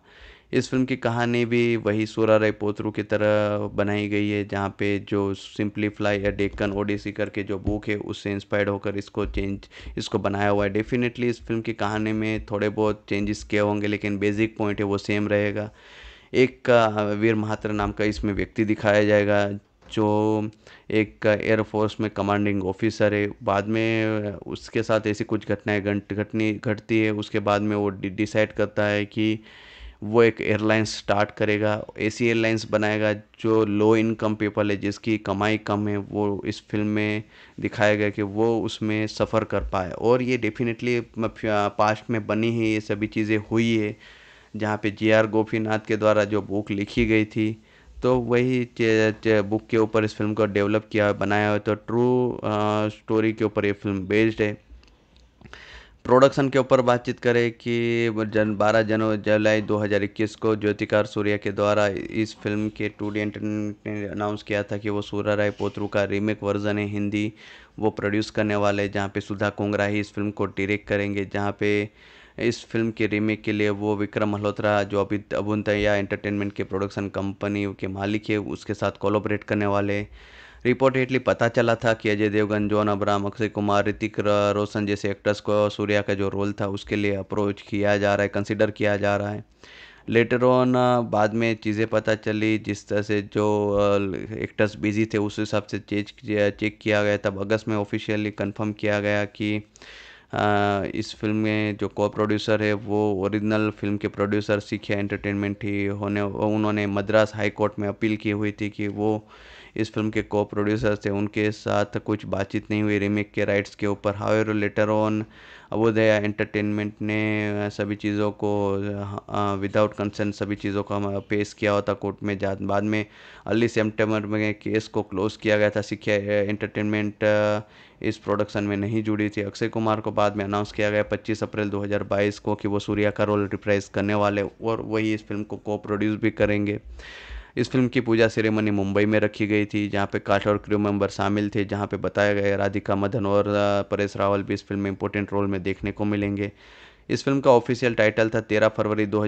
इस फिल्म की कहानी भी वही सोरा रे पोतरू की तरह बनाई गई है जहाँ पे जो सिंप्लीफ्लाई या डेक्कन ओडिसी करके जो बुक है उससे इंस्पायर्ड होकर इसको चेंज इसको बनाया हुआ है डेफिनेटली इस फिल्म की कहानी में थोड़े बहुत चेंजेस किए होंगे लेकिन बेसिक पॉइंट है वो सेम रहेगा एक का वीर महात्र नाम का इसमें व्यक्ति दिखाया जाएगा जो एक एयरफोर्स में कमांडिंग ऑफिसर है बाद में उसके साथ ऐसी कुछ घटनाएं घटनी घटती है उसके बाद में वो डिसाइड करता है कि वो एक एयरलाइंस स्टार्ट करेगा ऐसी एयरलाइंस बनाएगा जो लो इनकम पीपल है जिसकी कमाई कम है वो इस फिल्म में दिखाया गया कि वो उसमें सफ़र कर पाए और ये डेफिनेटली पास्ट में बनी है ये सभी चीज़ें हुई है जहाँ पे जीआर आर गोपीनाथ के द्वारा जो बुक लिखी गई थी तो वही चे, चे, बुक के ऊपर इस फिल्म को डेवलप किया बनाया हुआ तो ट्रू स्टोरी के ऊपर ये फिल्म बेस्ड है प्रोडक्शन के ऊपर बातचीत करें कि जन बारह जन जुलाई इक्कीस को ज्योतिकार सूर्या के द्वारा इस फिल्म के टू डी एंटरटेनमेंट ने अनाउंस किया था कि वो सूर्य राय पोत्रू का रीमेक वर्जन है हिंदी वो प्रोड्यूस करने वाले जहाँ पे सुधा कोंगरा ही इस फिल्म को डायरेक्ट करेंगे जहाँ पे इस फिल्म के रीमेक के लिए वो विक्रम मल्होत्रा जो अभी अबुंतया एंटरटेनमेंट के प्रोडक्शन कंपनी के मालिक है उसके साथ कोलोबरेट करने वाले रिपोर्ट पता चला था कि अजय देवगन जॉन अब्राम अक्षय कुमार ऋतिक रोशन जैसे एक्टर्स को सूर्या का जो रोल था उसके लिए अप्रोच किया जा रहा है कंसिडर किया जा रहा है लेटर ऑन बाद में चीज़ें पता चली जिस तरह से जो एक्टर्स बिजी थे उस हिसाब से चेक चेक किया गया तब अगस्त में ऑफिशियली कंफर्म किया गया कि इस फिल्म में जो को प्रोड्यूसर है वो ओरिजिनल फिल्म के प्रोड्यूसर सीखिया एंटरटेनमेंट ही होने उन्होंने मद्रास हाई कोर्ट में अपील की हुई थी कि वो इस फिल्म के को प्रोड्यूसर्स थे उनके साथ कुछ बातचीत नहीं हुई रीमेक के राइट्स के ऊपर हावेर लेटर ऑन अबोदया एंटरटेनमेंट ने सभी चीज़ों को विदाउट कंसेंट सभी चीज़ों को पेश किया हुआ था कोर्ट में जा बाद में अर्ली सेप्टेम्बर में केस को क्लोज किया गया था सिक्ख्या एंटरटेनमेंट इस प्रोडक्शन में नहीं जुड़ी थी अक्षय कुमार को बाद में अनाउंस किया गया 25 अप्रैल 2022 को कि वो सूर्या का रोल रिप्राइज करने वाले और वही इस फिल्म को को प्रोड्यूस भी करेंगे इस फिल्म की पूजा सेरेमनी मुंबई में रखी गई थी जहाँ पे काट और क्रू मेंबर शामिल थे जहाँ पे बताया गया राधिका मदन और परेश रावल भी इस फिल्म में इंपॉर्टेंट रोल में देखने को मिलेंगे इस फिल्म का ऑफिशियल टाइटल था तेरह फरवरी दो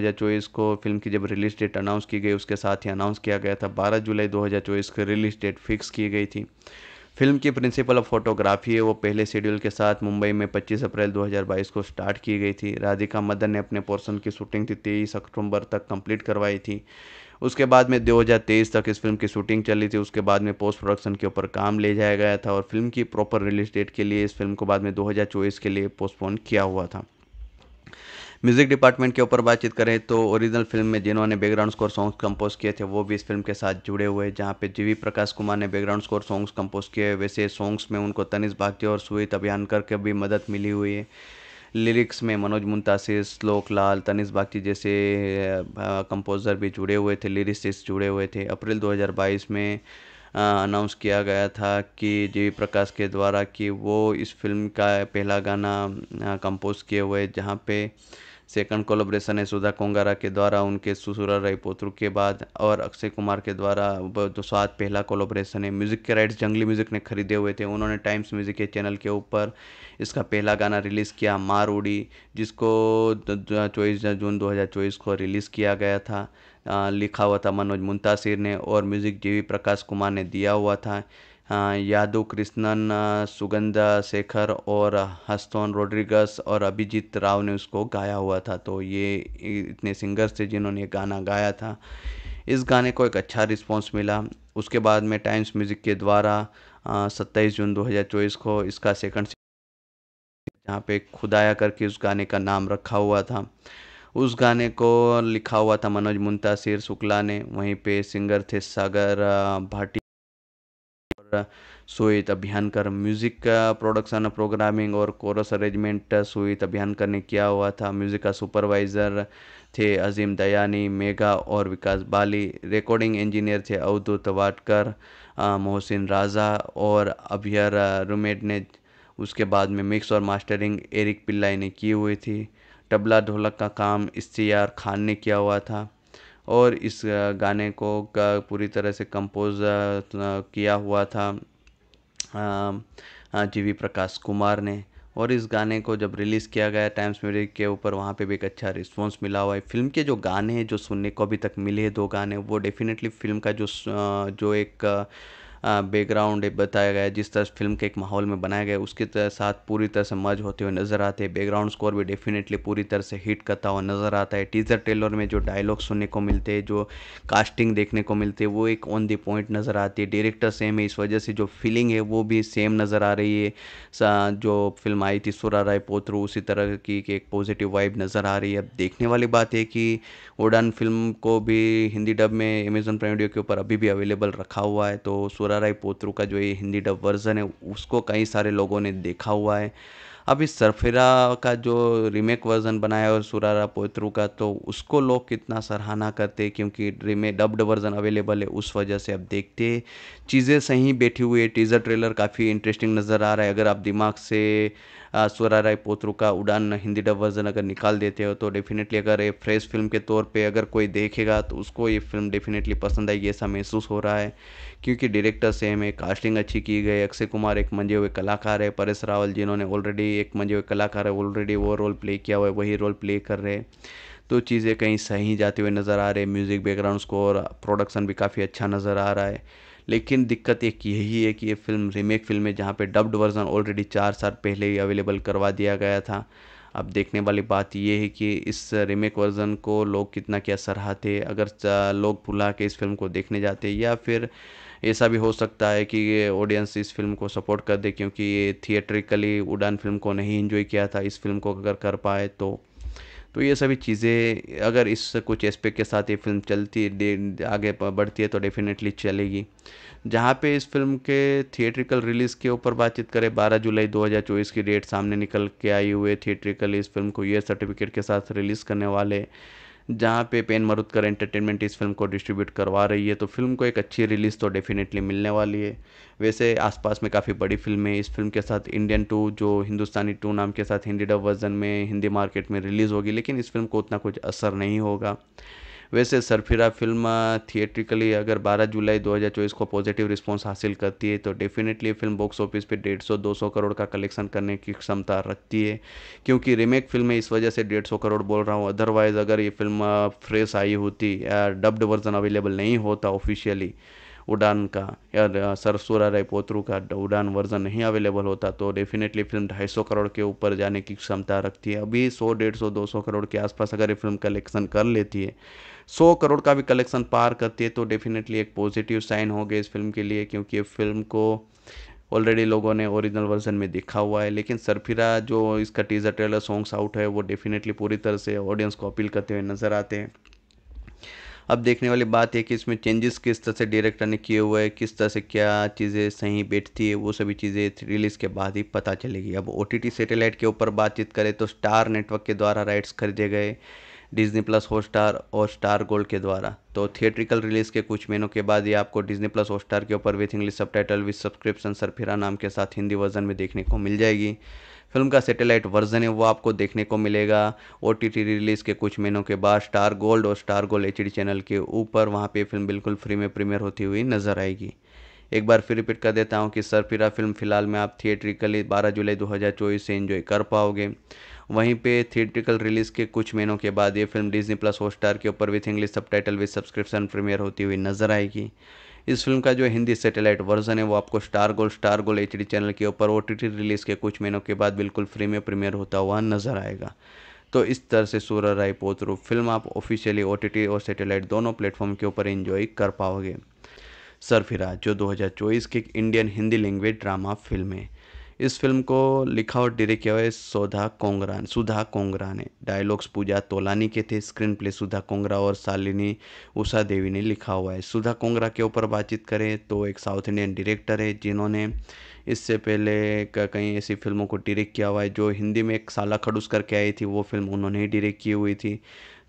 को फिल्म की जब रिलीज डेट अनाउंस की गई उसके साथ ही अनाउंस किया गया था बारह जुलाई दो की रिलीज डेट फिक्स की गई थी फिल्म की प्रिंसिपल ऑफ फोटोग्राफी है वो पहले शेड्यूल के साथ मुंबई में 25 अप्रैल 2022 को स्टार्ट की गई थी राधिका मदन ने अपने पोर्सन की शूटिंग थी तेईस अक्टूबर तक कंप्लीट करवाई थी उसके बाद में 2023 तक इस फिल्म की शूटिंग चली थी उसके बाद में पोस्ट प्रोडक्शन के ऊपर काम ले जाया गया था और फिल्म की प्रॉपर रिलीज डेट के लिए इस फिल्म को बाद में दो के लिए पोस्टपोन किया हुआ था म्यूजिक डिपार्टमेंट के ऊपर बातचीत करें तो ओरिजिनल फिल्म में जिन्होंने बैकग्राउंड स्कोर सॉन्ग्स कंपोज किए थे वो भी इस फिल्म के साथ जुड़े हुए जहाँ पे जीवी प्रकाश कुमार ने बैकग्राउंड स्कोर सॉन्ग्स कंपोज किए वैसे सॉन्ग्स में उनको तनिष भाग्य और सुहित अभियानकर के भी मदद मिली हुई है लिरिक्स में मनोज मुंतासिर श्लोक लाल तनिष बागची जैसे कंपोज़र भी जुड़े हुए थे लिरिक्स जुड़े हुए थे अप्रैल 2022 में अनाउंस किया गया था कि जी प्रकाश के द्वारा कि वो इस फिल्म का पहला गाना कंपोज़ किए हुए जहाँ पे सेकंड कोलोब्रेशन है सुधा कोंगारा के द्वारा उनके सुसुरा रही पोत्रु के बाद और अक्षय कुमार के द्वारा दो सात पहला कोलोब्रेशन है म्यूज़िक के राइट्स जंगली म्यूज़िक ने खरीदे हुए थे उन्होंने टाइम्स म्यूज़िक के चैनल के ऊपर इसका पहला गाना रिलीज़ किया मार उड़ी जिसको चौबीस जून दो को रिलीज़ किया गया था लिखा हुआ था मनोज मुंतासिर ने और म्यूज़िक जी प्रकाश कुमार ने दिया हुआ था हाँ, यादव कृष्णन सुगंधा शेखर और हस्तोन रोड्रिगस और अभिजीत राव ने उसको गाया हुआ था तो ये इतने सिंगर्स थे जिन्होंने गाना गाया था इस गाने को एक अच्छा रिस्पॉन्स मिला उसके बाद में टाइम्स म्यूज़िक के द्वारा सत्ताईस जून 2024 को इसका सेकंड जहाँ पे खुदाया करके उस गाने का नाम रखा हुआ था उस गाने को लिखा हुआ था मनोज मुंतासिर शुक्ला ने वहीं पे सिंगर थे सागर भाटी सोहित अभियानकर म्यूज़िक का प्रोडक्शन प्रोग्रामिंग और कोरस अरेंजमेंट सोहित अभियानकर ने किया हुआ था म्यूज़िक का सुपरवाइज़र थे अजीम दयानी मेघा और विकास बाली रिकॉर्डिंग इंजीनियर थे अवधूत वाटकर मोहसिन राजा और अभियर रूमेट ने उसके बाद में मिक्स और मास्टरिंग एरिक पिल्लाई ने की हुई थी तबला ढोलक का काम इश्तियार खान ने किया हुआ था और इस गाने को पूरी तरह से कंपोज़ किया हुआ था जी वी प्रकाश कुमार ने और इस गाने को जब रिलीज़ किया गया टाइम्स म्यूजिक के ऊपर वहाँ पे भी एक अच्छा रिस्पांस मिला हुआ है फिल्म के जो गाने हैं जो सुनने को अभी तक मिले दो गाने वो डेफिनेटली फिल्म का जो जो एक बैकग्राउंड बताया गया जिस तरह फिल्म के एक माहौल में बनाया गया उसके साथ पूरी तरह से मर्ज होते हुए नज़र आते हैं बैकग्राउंड स्कोर भी डेफिनेटली पूरी तरह से हिट करता हुआ नज़र आता है टीज़र ट्रेलर में जो डायलॉग सुनने को मिलते हैं जो कास्टिंग देखने को मिलते हैं वो एक ऑन दी पॉइंट नज़र आती है डायरेक्टर सेम है इस वजह से जो फीलिंग है वो भी सेम नज़र आ रही है जो फिल्म आई थी सुरा राय पोत्रू उसी तरह की एक पॉजिटिव वाइब नज़र आ रही है अब देखने वाली बात है कि उड़ान फिल्म को भी हिंदी डब में अमेजन प्राइम वीडियो के ऊपर अभी भी अवेलेबल रखा हुआ है तो सूर दुराराय पोत्रू का जो ये हिंदी डब वर्ज़न है उसको कई सारे लोगों ने देखा हुआ है अब इस सरफिरा का जो रीमेक वर्ज़न बनाया है सुरारा पोत्रू का तो उसको लोग कितना सराहना करते हैं क्योंकि रीमेक डब्ड वर्ज़न अवेलेबल है उस वजह से अब देखते चीज़ें सही बैठी हुई है टीज़र ट्रेलर काफ़ी इंटरेस्टिंग नज़र आ रहा है अगर आप दिमाग से स्वरा राय पोत्रू का उड़ान हिंदी डब वर्जन अगर निकाल देते हो तो डेफिनेटली अगर ये फ्रेश फिल्म के तौर पे अगर कोई देखेगा तो उसको ये फिल्म डेफिनेटली पसंद आएगी ऐसा महसूस हो रहा है क्योंकि डायरेक्टर सेम है कास्टिंग अच्छी की गई अक्षय कुमार एक मंजे हुए कलाकार है परेश रावल जिन्होंने ऑलरेडी एक मंजे हुए कलाकार है ऑलरेडी वो रोल प्ले किया हुआ है वही रोल प्ले कर रहे हैं तो चीज़ें कहीं सही जाते हुए नज़र आ रहे हैं म्यूज़िक बैकग्राउंड स्कोर प्रोडक्शन भी काफ़ी अच्छा नज़र आ रहा है लेकिन दिक्कत एक यही है कि ये फिल्म रीमेक फिल्म है जहाँ पे डब्ड वर्ज़न ऑलरेडी चार साल पहले ही अवेलेबल करवा दिया गया था अब देखने वाली बात यह है कि इस रीमेक वर्ज़न को लोग कितना क्या सराहते अगर लोग भुला के इस फिल्म को देखने जाते या फिर ऐसा भी हो सकता है कि ऑडियंस इस फिल्म को सपोर्ट कर दे क्योंकि ये थिएट्रिकली उड़ान फिल्म को नहीं इन्जॉय किया था इस फिल्म को अगर कर पाए तो तो ये सभी चीज़ें अगर इस कुछ एस्पेक्ट के साथ ये फिल्म चलती आगे बढ़ती है तो डेफिनेटली चलेगी जहाँ पे इस फिल्म के थिएट्रिकल रिलीज़ के ऊपर बातचीत करें 12 जुलाई 2024 की डेट सामने निकल के आई हुए थिएट्रिकल इस फिल्म को ये सर्टिफिकेट के साथ रिलीज़ करने वाले जहाँ पे पेन मरुदकर एंटरटेनमेंट इस फिल्म को डिस्ट्रीब्यूट करवा रही है तो फिल्म को एक अच्छी रिलीज़ तो डेफिनेटली मिलने वाली है वैसे आसपास में काफ़ी बड़ी फिल्में इस फिल्म के साथ इंडियन टू जो हिंदुस्तानी टू नाम के साथ हिंदी डब वर्जन में हिंदी मार्केट में रिलीज़ होगी लेकिन इस फिल्म को उतना कुछ असर नहीं होगा वैसे सरफिरा फिल्म थिएट्रिकली अगर 12 जुलाई 2024 को पॉजिटिव रिस्पांस हासिल करती है तो डेफिनेटली फिल्म बॉक्स ऑफिस पे 150-200 करोड़ का कलेक्शन करने की क्षमता रखती है क्योंकि रीमेक फिल्म में इस वजह से 150 करोड़ बोल रहा हूँ अदरवाइज़ अगर ये फिल्म फ्रेश आई होती या डब्ड वर्जन अवेलेबल नहीं होता ऑफिशियली उड़ान का या सरसुरा राय पोत्रू का उड़ान वर्जन नहीं अवेलेबल होता तो डेफिनेटली फिल्म ढाई सौ करोड़ के ऊपर जाने की क्षमता रखती है अभी सौ डेढ़ सौ दो सौ करोड़ के आसपास अगर ये फिल्म कलेक्शन कर लेती है सौ करोड़ का भी कलेक्शन पार करती है तो डेफिनेटली एक पॉजिटिव साइन हो गया इस फिल्म के लिए क्योंकि ये फिल्म को ऑलरेडी लोगों ने ओरिजिनल वर्जन में देखा हुआ है लेकिन सरफिरा जो इसका टीजर ट्रेलर सॉन्ग्स आउट है वो डेफिनेटली पूरी तरह से ऑडियंस को अपील करते हुए नज़र आते हैं अब देखने वाली बात है कि इसमें चेंजेस किस तरह से डायरेक्टर ने किए हुए हैं किस तरह से क्या चीज़ें सही बैठती है वो सभी चीज़ें रिलीज़ के बाद ही पता चलेगी अब ओ टी के ऊपर बातचीत करें तो स्टार नेटवर्क के द्वारा राइट्स खरीदे गए डिज्नी प्लस हॉटस्टार और स्टार गोल्ड के द्वारा तो थिएट्रिकल रिलीज़ के कुछ महीनों के बाद ये आपको डिज्नी प्लस हॉटस्टार के ऊपर with English subtitle with subscription Sarfira नाम के साथ हिंदी वर्जन में देखने को मिल जाएगी फिल्म का सैटेलाइट वर्जन है वो आपको देखने को मिलेगा ओ टी टी रिलीज़ के कुछ महीनों के बाद स्टार गोल्ड और स्टार गोल्ड एच चैनल के ऊपर वहाँ पर फिल्म बिल्कुल फ्री में प्रीमियर होती हुई नजर आएगी एक बार फिर रिपीट कर देता हूँ कि सरफिरा फिल्म फ़िलहाल में आप थिएट्रिकली 12 जुलाई 2024 से इन्जॉय कर पाओगे वहीं पे थिएट्रिकल रिलीज़ के कुछ महीनों के बाद ये फिल्म डिजनी प्लस हॉटस्टार के ऊपर with English subtitle with subscription premiere होती हुई नजर आएगी इस फिल्म का जो हिंदी सैटेलाइट वर्जन है वो आपको Star Gold Star Gold H channel के ऊपर ओ रिलीज़ के कुछ महीनों के बाद बिल्कुल फ्री में प्रीमियर होता हुआ नजर आएगा तो इस तरह से सूर्य राय पोतरू फिल्म आप ऑफिशियली ओ और सैटेलाइट दोनों प्लेटफॉर्म के ऊपर इन्जॉय कर पाओगे सरफिराज जो 2024 की Indian Hindi language drama film है इस फिल्म को लिखा और डायरेक्ट किया हुआ है सोधा कोंगरा सुधा कोंगरा ने डायलॉग्स पूजा तोलानी के थे स्क्रीन प्ले सुधा कोंगरा और शालिनी उषा देवी ने लिखा हुआ है सुधा कोंगरा के ऊपर बातचीत करें तो एक साउथ इंडियन डायरेक्टर है जिन्होंने इससे पहले कई ऐसी फिल्मों को डायरेक्ट किया हुआ है जो हिंदी में एक साला खड़ूस करके आई थी वो फिल्म उन्होंने ही डायरेक्ट की हुई थी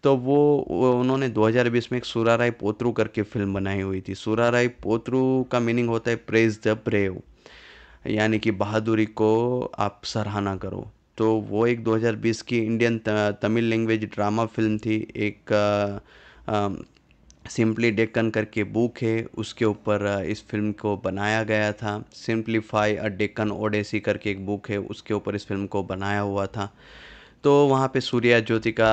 तो वो उन्होंने 2020 में एक सुराराय पोत्रू करके फिल्म बनाई हुई थी सुराराय पोत्रू का मीनिंग होता है प्रेज द ब्रेव यानी कि बहादुरी को आप सराहना करो तो वो एक 2020 की Indian Tamil language drama film थी एक सिंपली डेक्कन करके बुक है उसके ऊपर इस फिल्म को बनाया गया था सिंपलीफाई अ डेक्कन ओडेसी करके एक बुक है उसके ऊपर इस फिल्म को बनाया हुआ था तो वहाँ पे सूर्या ज्योतिका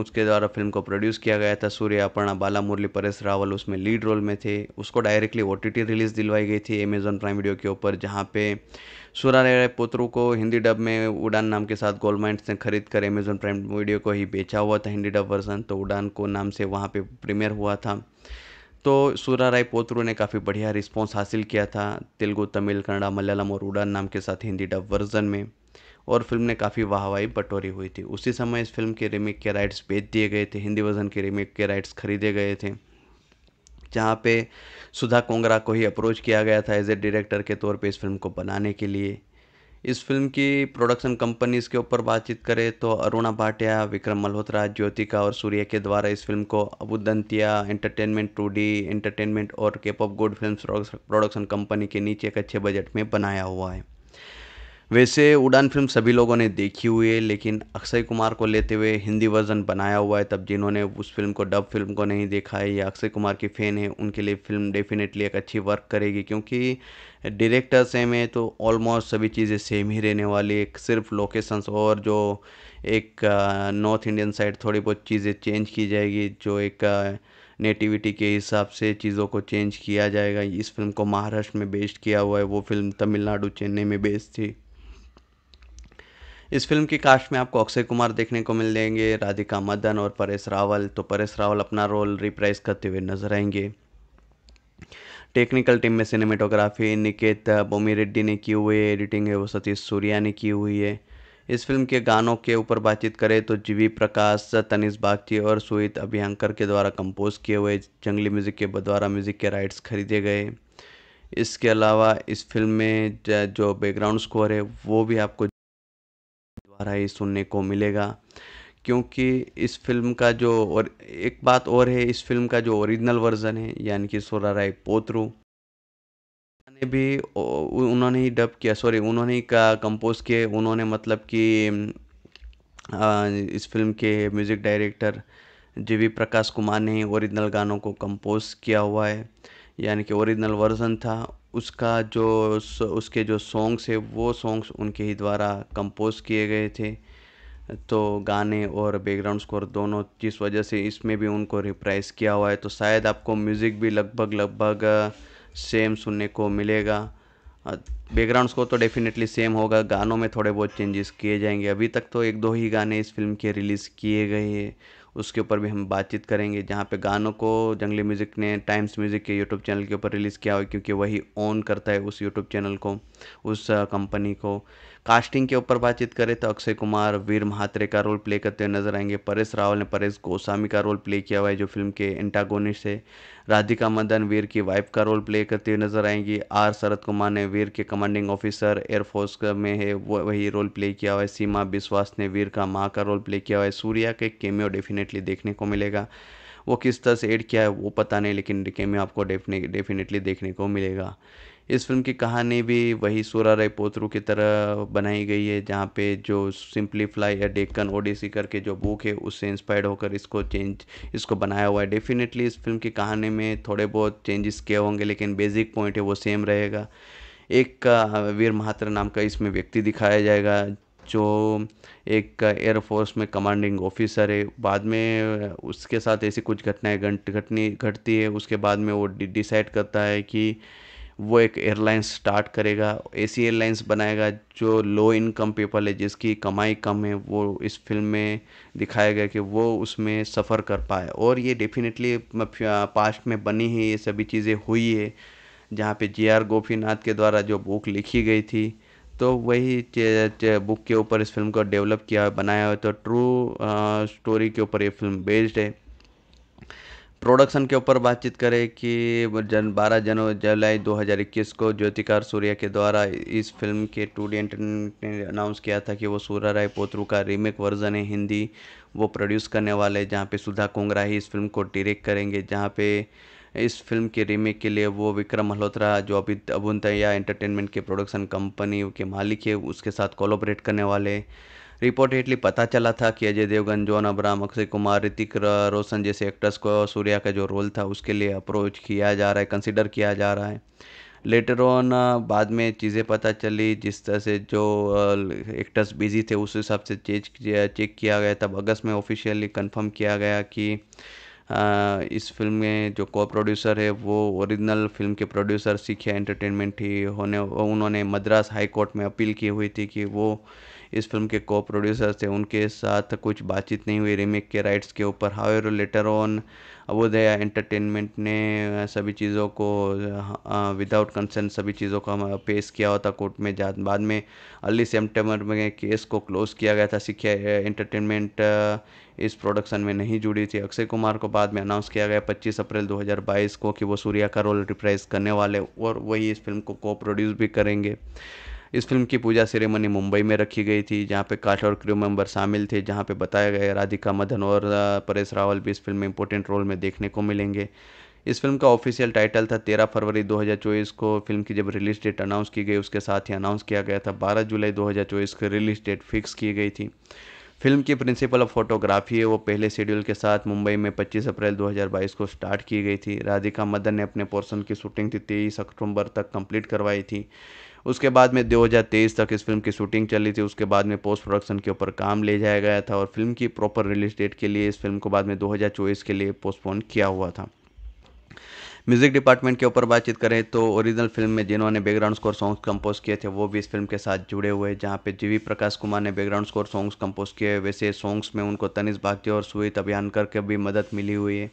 उसके द्वारा फ़िल्म को प्रोड्यूस किया गया था सूर्या अपर्णा बाला मुरली परेश रावल उसमें लीड रोल में थे उसको डायरेक्टली ओ रिलीज़ दिलवाई गई थी अमेजन प्राइम वीडियो के ऊपर जहाँ पे रे पोत्रू को हिंदी डब में उड़ान नाम के साथ गोल्ड माइंड ने खरीद कर अमेजन प्राइम वीडियो को ही बेचा हुआ था हिंदी डब वर्जन तो उड़ान को नाम से वहाँ पर प्रीमियर हुआ था तो सूरा राय पोत्रू ने काफ़ी बढ़िया रिस्पॉन्स हासिल किया था तेलुगु तमिल कन्नड़ा मलयालम और उड़ान नाम के साथ हिंदी डब वर्जन में और फिल्म ने काफ़ी वाहवाही बटोरी हुई थी उसी समय इस फिल्म के रीमेक के राइट्स बेच दिए गए थे हिंदी वर्जन के रीमेक के राइट्स खरीदे गए थे जहाँ पे सुधा कोंगरा को ही अप्रोच किया गया था एज ए डायरेक्टर के तौर पे इस फिल्म को बनाने के लिए इस फिल्म की प्रोडक्शन कंपनीज के ऊपर बातचीत करें तो अरुणा भाटिया विक्रम मल्होत्रा ज्योतिका और सूर्य के द्वारा इस फिल्म को Abundantia entertainment two D entertainment और cap of good film production company के नीचे एक अच्छे बजट में बनाया हुआ है वैसे उड़ान फिल्म सभी लोगों ने देखी हुई है लेकिन अक्षय कुमार को लेते हुए हिंदी वर्जन बनाया हुआ है तब जिन्होंने उस फिल्म को डब फिल्म को नहीं देखा है या अक्षय कुमार की फ़ैन है उनके लिए फिल्म डेफिनेटली एक अच्छी वर्क करेगी क्योंकि डायरेक्टर सेम है तो ऑलमोस्ट सभी चीज़ें सेम ही रहने वाली है सिर्फ लोकेशंस और जो एक नॉर्थ इंडियन साइड थोड़ी बहुत चीज़ें चेंज की जाएगी जो एक नेटिविटी के हिसाब से चीज़ों को चेंज किया जाएगा इस फिल्म को महाराष्ट्र में बेस्ड किया हुआ है वो फिल्म तमिलनाडु चेन्नई में बेस्ड थी इस फिल्म की कास्ट में आपको अक्षय कुमार देखने को मिल जाएंगे राधिका मदन और परेश रावल तो परेश रावल अपना रोल रिप्राइज करते हुए नजर आएंगे टेक्निकल टीम में सिनेमेटोग्राफी निकेत बोमी रेड्डी ने की हुई है एडिटिंग है वो सतीश सूर्या ने की हुई है इस फिल्म के गानों के ऊपर बातचीत करें तो जीवी प्रकाश तनिष बागची और सुहित अभियंकर के द्वारा कंपोज किए हुए जंगली म्यूज़िक के द्वारा म्यूज़िक के राइट्स खरीदे गए इसके अलावा इस फिल्म में जो बैकग्राउंड स्कोर है वो भी आपको भरा ही सुनने को मिलेगा क्योंकि इस फिल्म का जो और एक बात और है इस फिल्म का जो ओरिजिनल वर्जन है यानी कि सोरा राय पोत्रू ने भी उन्होंने ही डब किया सॉरी उन्होंने ही कंपोज किए उन्होंने मतलब कि इस फिल्म के music director G V Prakash Kumar ने ओरिजिनल गानों को कंपोज किया हुआ है यानी कि ओरिजिनल वर्जन था उसका जो उसके जो सॉन्ग्स है वो सॉन्ग्स उनके ही द्वारा कंपोज़ किए गए थे तो गाने और बैकग्राउंड स्कोर दोनों जिस वजह से इसमें भी उनको रिप्राइज किया हुआ है तो शायद आपको म्यूज़िक भी लगभग लगभग सेम सुनने को मिलेगा बैकग्राउंड स्कोर तो डेफिनेटली सेम होगा गानों में थोड़े बहुत चेंजेस किए जाएंगे अभी तक तो एक दो ही गाने इस फिल्म के रिलीज़ किए गए हैं उसके ऊपर भी हम बातचीत करेंगे जहाँ पे गानों को जंगली म्यूज़िक ने टाइम्स म्यूज़िक के यूट्यूब चैनल के ऊपर रिलीज़ किया है क्योंकि वही ओन करता है उस यूट्यूब चैनल को उस कंपनी को कास्टिंग के ऊपर बातचीत करें तो अक्षय कुमार वीर महात्रे का रोल प्ले करते हुए नजर आएंगे परेश रावल ने परेश गोस्वामी का रोल प्ले किया हुआ है जो फिल्म के एंटागोनिस्ट है राधिका मदन वीर की वाइफ का रोल प्ले करते हुए नजर आएंगी आर शरद कुमार ने वीर के कमांडिंग ऑफिसर एयरफोर्स में है वो वही रोल प्ले किया हुआ है सीमा बिश्वास ने वीर का माँ का रोल प्ले किया हुआ है सूर्या के केमियो डेफिनेटली देखने को मिलेगा वो किस तरह से एड किया है वो पता नहीं लेकिन केमियो आपको डेफिनेटली देखने को मिलेगा इस फ़िल्म की कहानी भी वही सोरा राय पोत्रू की तरह बनाई गई है जहाँ पे जो सिंपलीफ्लाई या डेक्कन ओडिसी करके जो बुक है उससे इंस्पायर्ड होकर इसको चेंज इसको बनाया हुआ है डेफिनेटली इस फिल्म की कहानी में थोड़े बहुत चेंजेस किए होंगे लेकिन बेसिक पॉइंट है वो सेम रहेगा एक वीर महात्र नाम का इसमें व्यक्ति दिखाया जाएगा जो एक एयरफोर्स में कमांडिंग ऑफिसर है बाद में उसके साथ ऐसी कुछ घटनाएं घटनी घटती है उसके बाद में वो डिसाइड करता है कि वो एक एयरलाइंस स्टार्ट करेगा ऐसी एयरलाइंस बनाएगा जो लो इनकम पीपल है जिसकी कमाई कम है वो इस फिल्म में दिखाया गया कि वो उसमें सफ़र कर पाए और ये डेफिनेटली पास्ट में बनी है ये सभी चीज़ें हुई है जहाँ पे जे आर गोपीनाथ के द्वारा जो बुक लिखी गई थी तो वही चे, चे, बुक के ऊपर इस फिल्म को डेवलप किया बनाया हुआ तो ट्रू स्टोरी के ऊपर ये फिल्म बेस्ड है प्रोडक्शन के ऊपर बातचीत करें कि जन बारह जनवरी जुलाई 2021 को ज्योतिकार सूर्या के द्वारा इस फिल्म के टू डी एंटरटेनमेंट ने अनाउंस किया था कि वो सूर्या राय पोत्रू का रीमेक वर्जन है हिंदी वो प्रोड्यूस करने वाले जहाँ पे सुधा कुंगरा ही इस फिल्म को डायरेक्ट करेंगे जहाँ पे इस फिल्म के रीमेक के लिए वो विक्रम मल्होत्रा जो अभी अबुंतया एंटरटेनमेंट के प्रोडक्शन कंपनी के मालिक है उसके साथ कोलोबरेट करने वाले रिपोर्टेडली पता चला था कि अजय देवगन जॉन अब्राम अक्षय कुमार ऋतिक रोशन जैसे एक्टर्स को सूर्या का जो रोल था उसके लिए अप्रोच किया जा रहा है कंसिडर किया जा रहा है लेटर ऑन बाद में चीज़ें पता चली जिस तरह से जो एक्टर्स बिजी थे उस हिसाब से चेक चेक किया गया तब अगस्त में ऑफिशियली कंफर्म किया गया कि इस फिल्म में जो को प्रोड्यूसर है वो ओरिजिनल फिल्म के प्रोड्यूसर सीखिया एंटरटेनमेंट ही होने उन्होंने मद्रास हाई कोर्ट में अपील की हुई थी कि वो इस फिल्म के को प्रोड्यूसर्स थे उनके साथ कुछ बातचीत नहीं हुई रीमेक के राइट्स के ऊपर हायर लेटर ऑन अबोदया एंटरटेनमेंट ने सभी चीज़ों को विदाउट कंसर्न सभी चीज़ों को पेश किया होता कोर्ट में जा बाद में अर्ली सेप्टेम्बर में केस को क्लोज किया गया था सिक्ख्या एंटरटेनमेंट इस प्रोडक्शन में नहीं जुड़ी थी अक्षय कुमार को बाद में अनाउंस किया गया 25 अप्रैल 2022 को कि वो सूर्या का रोल रिप्राइज करने वाले और वही इस फिल्म को को प्रोड्यूस भी करेंगे इस फिल्म की पूजा सेरेमनी मुंबई में रखी गई थी जहाँ पे कास्ट और क्रू मेंबर शामिल थे जहाँ पे बताया गया राधिका मदन और परेश रावल भी इस फिल्म में इंपॉर्टेंट रोल में देखने को मिलेंगे इस फिल्म का ऑफिशियल टाइटल था तेरह फरवरी 2024 को फिल्म की जब रिलीज डेट अनाउंस की गई उसके साथ ही अनाउंस किया गया था 12 जुलाई 2024 की रिलीज डेट फिक्स की गई थी फिल्म की प्रिंसिपल ऑफ फोटोग्राफी है वो पहले शेड्यूल के साथ मुंबई में 25 अप्रैल 2022 को स्टार्ट की गई थी राधिका मदन ने अपने पोर्सन की शूटिंग थी तेईस अक्टूबर तक कंप्लीट करवाई थी उसके बाद में 2023 तक इस फिल्म की शूटिंग चली थी उसके बाद में पोस्ट प्रोडक्शन के ऊपर काम ले जाया गया था और फिल्म की प्रॉपर रिलीज डेट के लिए इस फिल्म को बाद में दो के लिए पोस्टपोन किया हुआ था म्यूजिक डिपार्टमेंट के ऊपर बातचीत करें तो ओरिजिनल फिल्म में जिन्होंने बैकग्राउंड स्कोर सॉन्ग्स कंपोज किए थे वो भी इस फिल्म के साथ जुड़े हुए जहाँ पे जीवी प्रकाश कुमार ने बैकग्राउंड स्कोर सॉन्ग्स कंपोज किए वैसे सॉन्ग्स में उनको तनिष भाग्य और सुहित अभियानकर के भी मदद मिली हुई है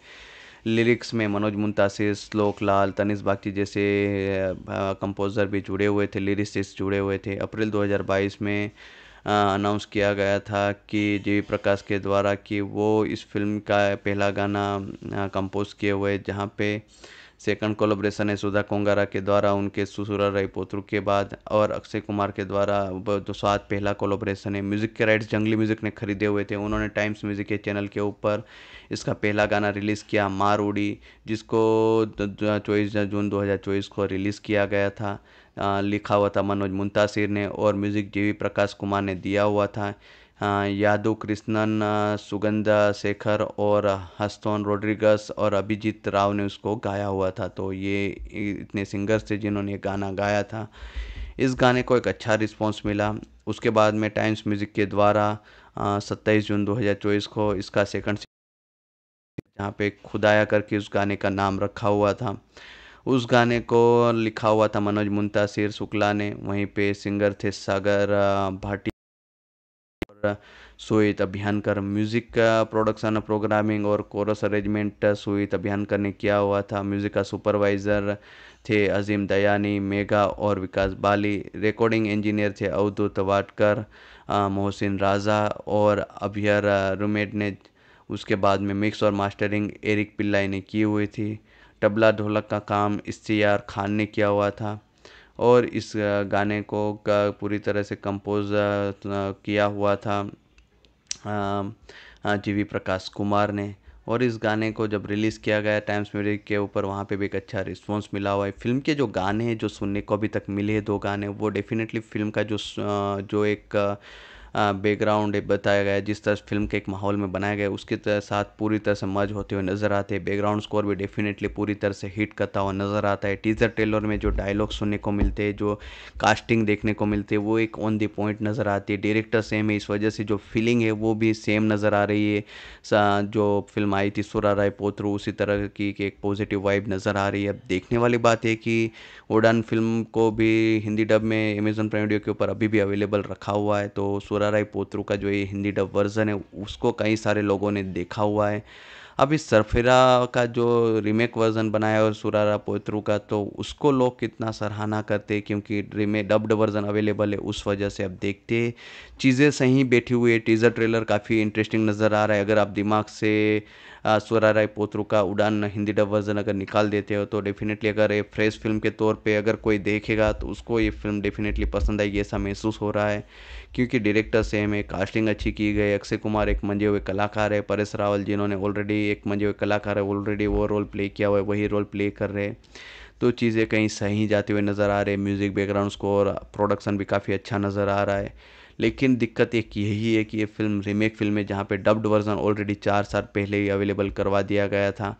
लिरिक्स में मनोज मुंतासिर श्लोक लाल तनिष बागची जैसे कंपोज़र भी जुड़े हुए थे लिरिसिस्ट जुड़े हुए थे अप्रैल 2022 में अनाउंस किया गया था कि जी प्रकाश के द्वारा कि वो इस फिल्म का पहला गाना कंपोज़ किए हुए जहाँ पे सेकंड कोलाब्रेशन है सुधा कोंगारा के द्वारा उनके सुसुरा रई पोत्रु के बाद और अक्षय कुमार के द्वारा दो तो सात पहला कोलाब्रेशन है म्यूज़िक के राइट्स जंगली म्यूज़िक ने खरीदे हुए थे उन्होंने टाइम्स म्यूज़िक के चैनल के ऊपर इसका पहला गाना रिलीज़ किया मार उड़ी जिसको चौबीस जून दो को रिलीज़ किया गया था लिखा हुआ था मनोज मुंतासिर ने और म्यूज़िक जी प्रकाश कुमार ने दिया हुआ था हाँ, यादव कृष्णन सुगंधा शेखर और हस्तोन रोड्रिगस और अभिजीत राव ने उसको गाया हुआ था तो ये इतने सिंगर्स थे जिन्होंने गाना गाया था इस गाने को एक अच्छा रिस्पॉन्स मिला उसके बाद में टाइम्स म्यूज़िक के द्वारा सत्ताईस जून 2024 को इसका सेकंड जहाँ पे खुदाया करके उस गाने का नाम रखा हुआ था उस गाने को लिखा हुआ था मनोज मुंतासिर शुक्ला ने वहीं पे सिंगर थे सागर भाटी सुहित अभियानकर म्यूज़िक का प्रोडक्शन प्रोग्रामिंग और कोरस अरेंजमेंट सुहित अभियानकर ने किया हुआ था म्यूज़िक का सुपरवाइज़र थे अजीम दयानी मेगा और विकास बाली रिकॉर्डिंग इंजीनियर थे अवधूत वाटकर मोहसिन राजा और अभियर रुमेट ने उसके बाद में मिक्स और मास्टरिंग एरिक पिल्लाई ने की हुई थी तबला ढोलक का काम इश्तियार खान ने किया हुआ था और इस गाने को पूरी तरह से कंपोज़ किया हुआ था जी वी प्रकाश कुमार ने और इस गाने को जब रिलीज़ किया गया टाइम्स म्यूजिक के ऊपर वहाँ पे भी एक अच्छा रिस्पांस मिला हुआ है फिल्म के जो गाने हैं जो सुनने को अभी तक मिले दो गाने वो डेफिनेटली फिल्म का जो जो एक बैकग्राउंड बताया गया जिस तरह फिल्म के एक माहौल में बनाया गया उसके साथ पूरी तरह से मर्ज होते हुए नज़र आते हैं बैकग्राउंड स्कोर भी डेफिनेटली पूरी तरह से हिट करता हुआ नज़र आता है टीज़र ट्रेलर में जो डायलॉग सुनने को मिलते हैं जो कास्टिंग देखने को मिलते हैं वो एक ऑन दी पॉइंट नज़र आती है डायरेक्टर सेम है इस वजह से जो फीलिंग है वो भी सेम नज़र आ रही है जो फिल्म आई थी सुरा राय पोत्रू उसी तरह की एक पॉजिटिव वाइब नज़र आ रही है अब देखने वाली बात है कि उड़ान फिल्म को भी हिंदी डब में अमेजोन प्राइम वीडियो के ऊपर अभी भी अवेलेबल रखा हुआ है तो सुरा राय पोत्रू का जो ये हिंदी डब वर्ज़न है उसको कई सारे लोगों ने देखा हुआ है अब इस सरफिरा का जो रीमेक वर्ज़न बनाया है सुरारा पोत्रू का तो उसको लोग कितना सराहना करते हैं क्योंकि रीमेक डब्ड वर्ज़न अवेलेबल है उस वजह से अब देखते चीज़ें सही बैठी हुई है टीज़र ट्रेलर काफ़ी इंटरेस्टिंग नज़र आ रहा है अगर आप दिमाग से स्वरा राय पोत्रू का उड़ान हिंदी डब वर्जन अगर निकाल देते हो तो डेफिनेटली अगर ये फ्रेश फिल्म के तौर पे अगर कोई देखेगा तो उसको ये फिल्म डेफिनेटली पसंद आएगी ऐसा महसूस हो रहा है क्योंकि डायरेक्टर सेम है कास्टिंग अच्छी की गई अक्षय कुमार एक मंजे हुए कलाकार है परेश रावल जिन्होंने ऑलरेडी एक मंजे हुए कलाकार है ऑलरेडी वो रोल प्ले किया हुआ है वही रोल प्ले कर रहे हैं तो चीज़ें कहीं सही जाते हुए नज़र आ रहे म्यूज़िक बैकग्राउंड स्कोर प्रोडक्शन भी काफ़ी अच्छा नज़र आ रहा है लेकिन दिक्कत एक यही है कि ये फिल्म रीमेक फिल्म है जहाँ पे डब्ड वर्ज़न ऑलरेडी चार साल पहले ही अवेलेबल करवा दिया गया था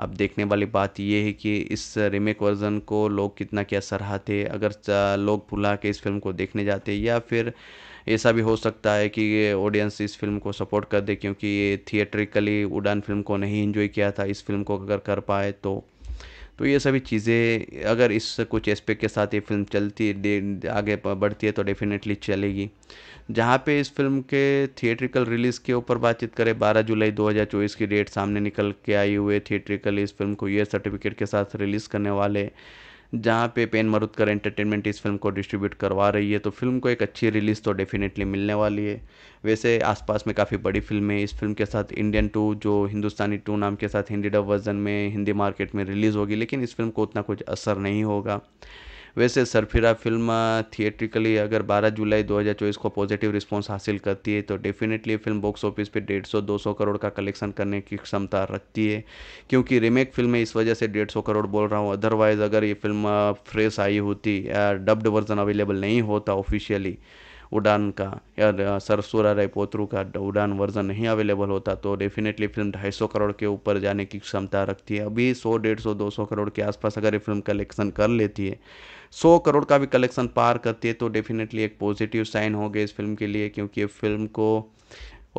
अब देखने वाली बात ये है कि इस रीमेक वर्ज़न को लोग कितना क्या सराहते अगर लोग भुला के इस फिल्म को देखने जाते या फिर ऐसा भी हो सकता है कि ऑडियंस इस फिल्म को सपोर्ट कर दे क्योंकि ये थिएट्रिकली उड़ान फिल्म को नहीं इन्जॉय किया था इस फिल्म को अगर कर पाए तो तो ये सभी चीज़ें अगर इस कुछ एस्पेक्ट के साथ ये फिल्म चलती आगे बढ़ती है तो डेफिनेटली चलेगी जहाँ पे इस फिल्म के थिएट्रिकल रिलीज़ के ऊपर बातचीत करें 12 जुलाई 2024 की डेट सामने निकल के आई हुए थिएट्रिकल इस फिल्म को ये सर्टिफिकेट के साथ रिलीज़ करने वाले जहाँ पे पेन मरुदकर एंटरटेनमेंट इस फिल्म को डिस्ट्रीब्यूट करवा रही है तो फिल्म को एक अच्छी रिलीज़ तो डेफिनेटली मिलने वाली है वैसे आसपास में काफ़ी बड़ी फिल्म है इस फिल्म के साथ इंडियन टू जो हिंदुस्तानी टू नाम के साथ हिंदी डब वर्जन में हिंदी मार्केट में रिलीज़ होगी लेकिन इस फिल्म को उतना कुछ असर नहीं होगा वैसे सरफिरा फिल्म थिएट्रिकली अगर 12 जुलाई 2024 को पॉजिटिव रिस्पांस हासिल करती है तो डेफिनेटली फिल्म बॉक्स ऑफिस पे 150-200 करोड़ का कलेक्शन करने की क्षमता रखती है क्योंकि रीमेक फिल्म इस वजह से डेढ़ करोड़ बोल रहा हूँ अदरवाइज़ अगर ये फिल्म फ्रेश आई होती या डब्ड वर्जन अवेलेबल नहीं होता ऑफिशियली उड़ान का या सरसुरा राय पोतरू का उड़ान वर्जन नहीं अवेलेबल होता तो डेफिनेटली फिल्म 250 करोड़ के ऊपर जाने की क्षमता रखती है अभी 100 दो सौ करोड़ के आसपास अगर ये फिल्म कलेक्शन कर लेती है सौ करोड़ का भी कलेक्शन पार करती है तो डेफिनेटली एक पॉजिटिव साइन हो गया इस फिल्म के लिए क्योंकि ये फिल्म को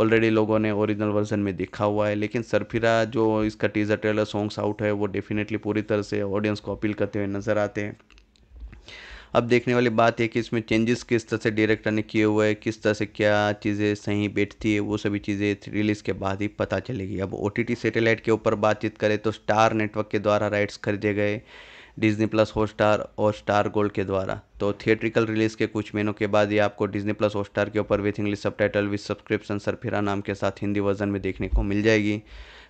ऑलरेडी लोगों ने ओरिजिनल वर्जन में देखा हुआ है लेकिन सरफिरा जो इसका टीजर ट्रेलर सॉन्ग्स आउट है वो डेफिनेटली पूरी तरह से ऑडियंस को अपील करते हुए नज़र आते हैं अब देखने वाली बात है कि इसमें चेंजेस किस तरह से डायरेक्टर ने किए हुए हैं किस तरह से क्या चीज़ें सही बैठती है वो सभी चीज़ें रिलीज़ के बाद ही पता चलेगी अब ओ टी के ऊपर बातचीत करें तो स्टार नेटवर्क के द्वारा राइट्स खरीदे गए डिज्नी प्लस हॉटस्टार और स्टार गोल्ड के द्वारा तो थिएट्रिकल रिलीज़ के कुछ महीनों के बाद ये आपको डिज्नी प्लस हॉटस्टार के ऊपर with English subtitle with subscription Sarfira नाम के साथ हिंदी वर्जन में देखने को मिल जाएगी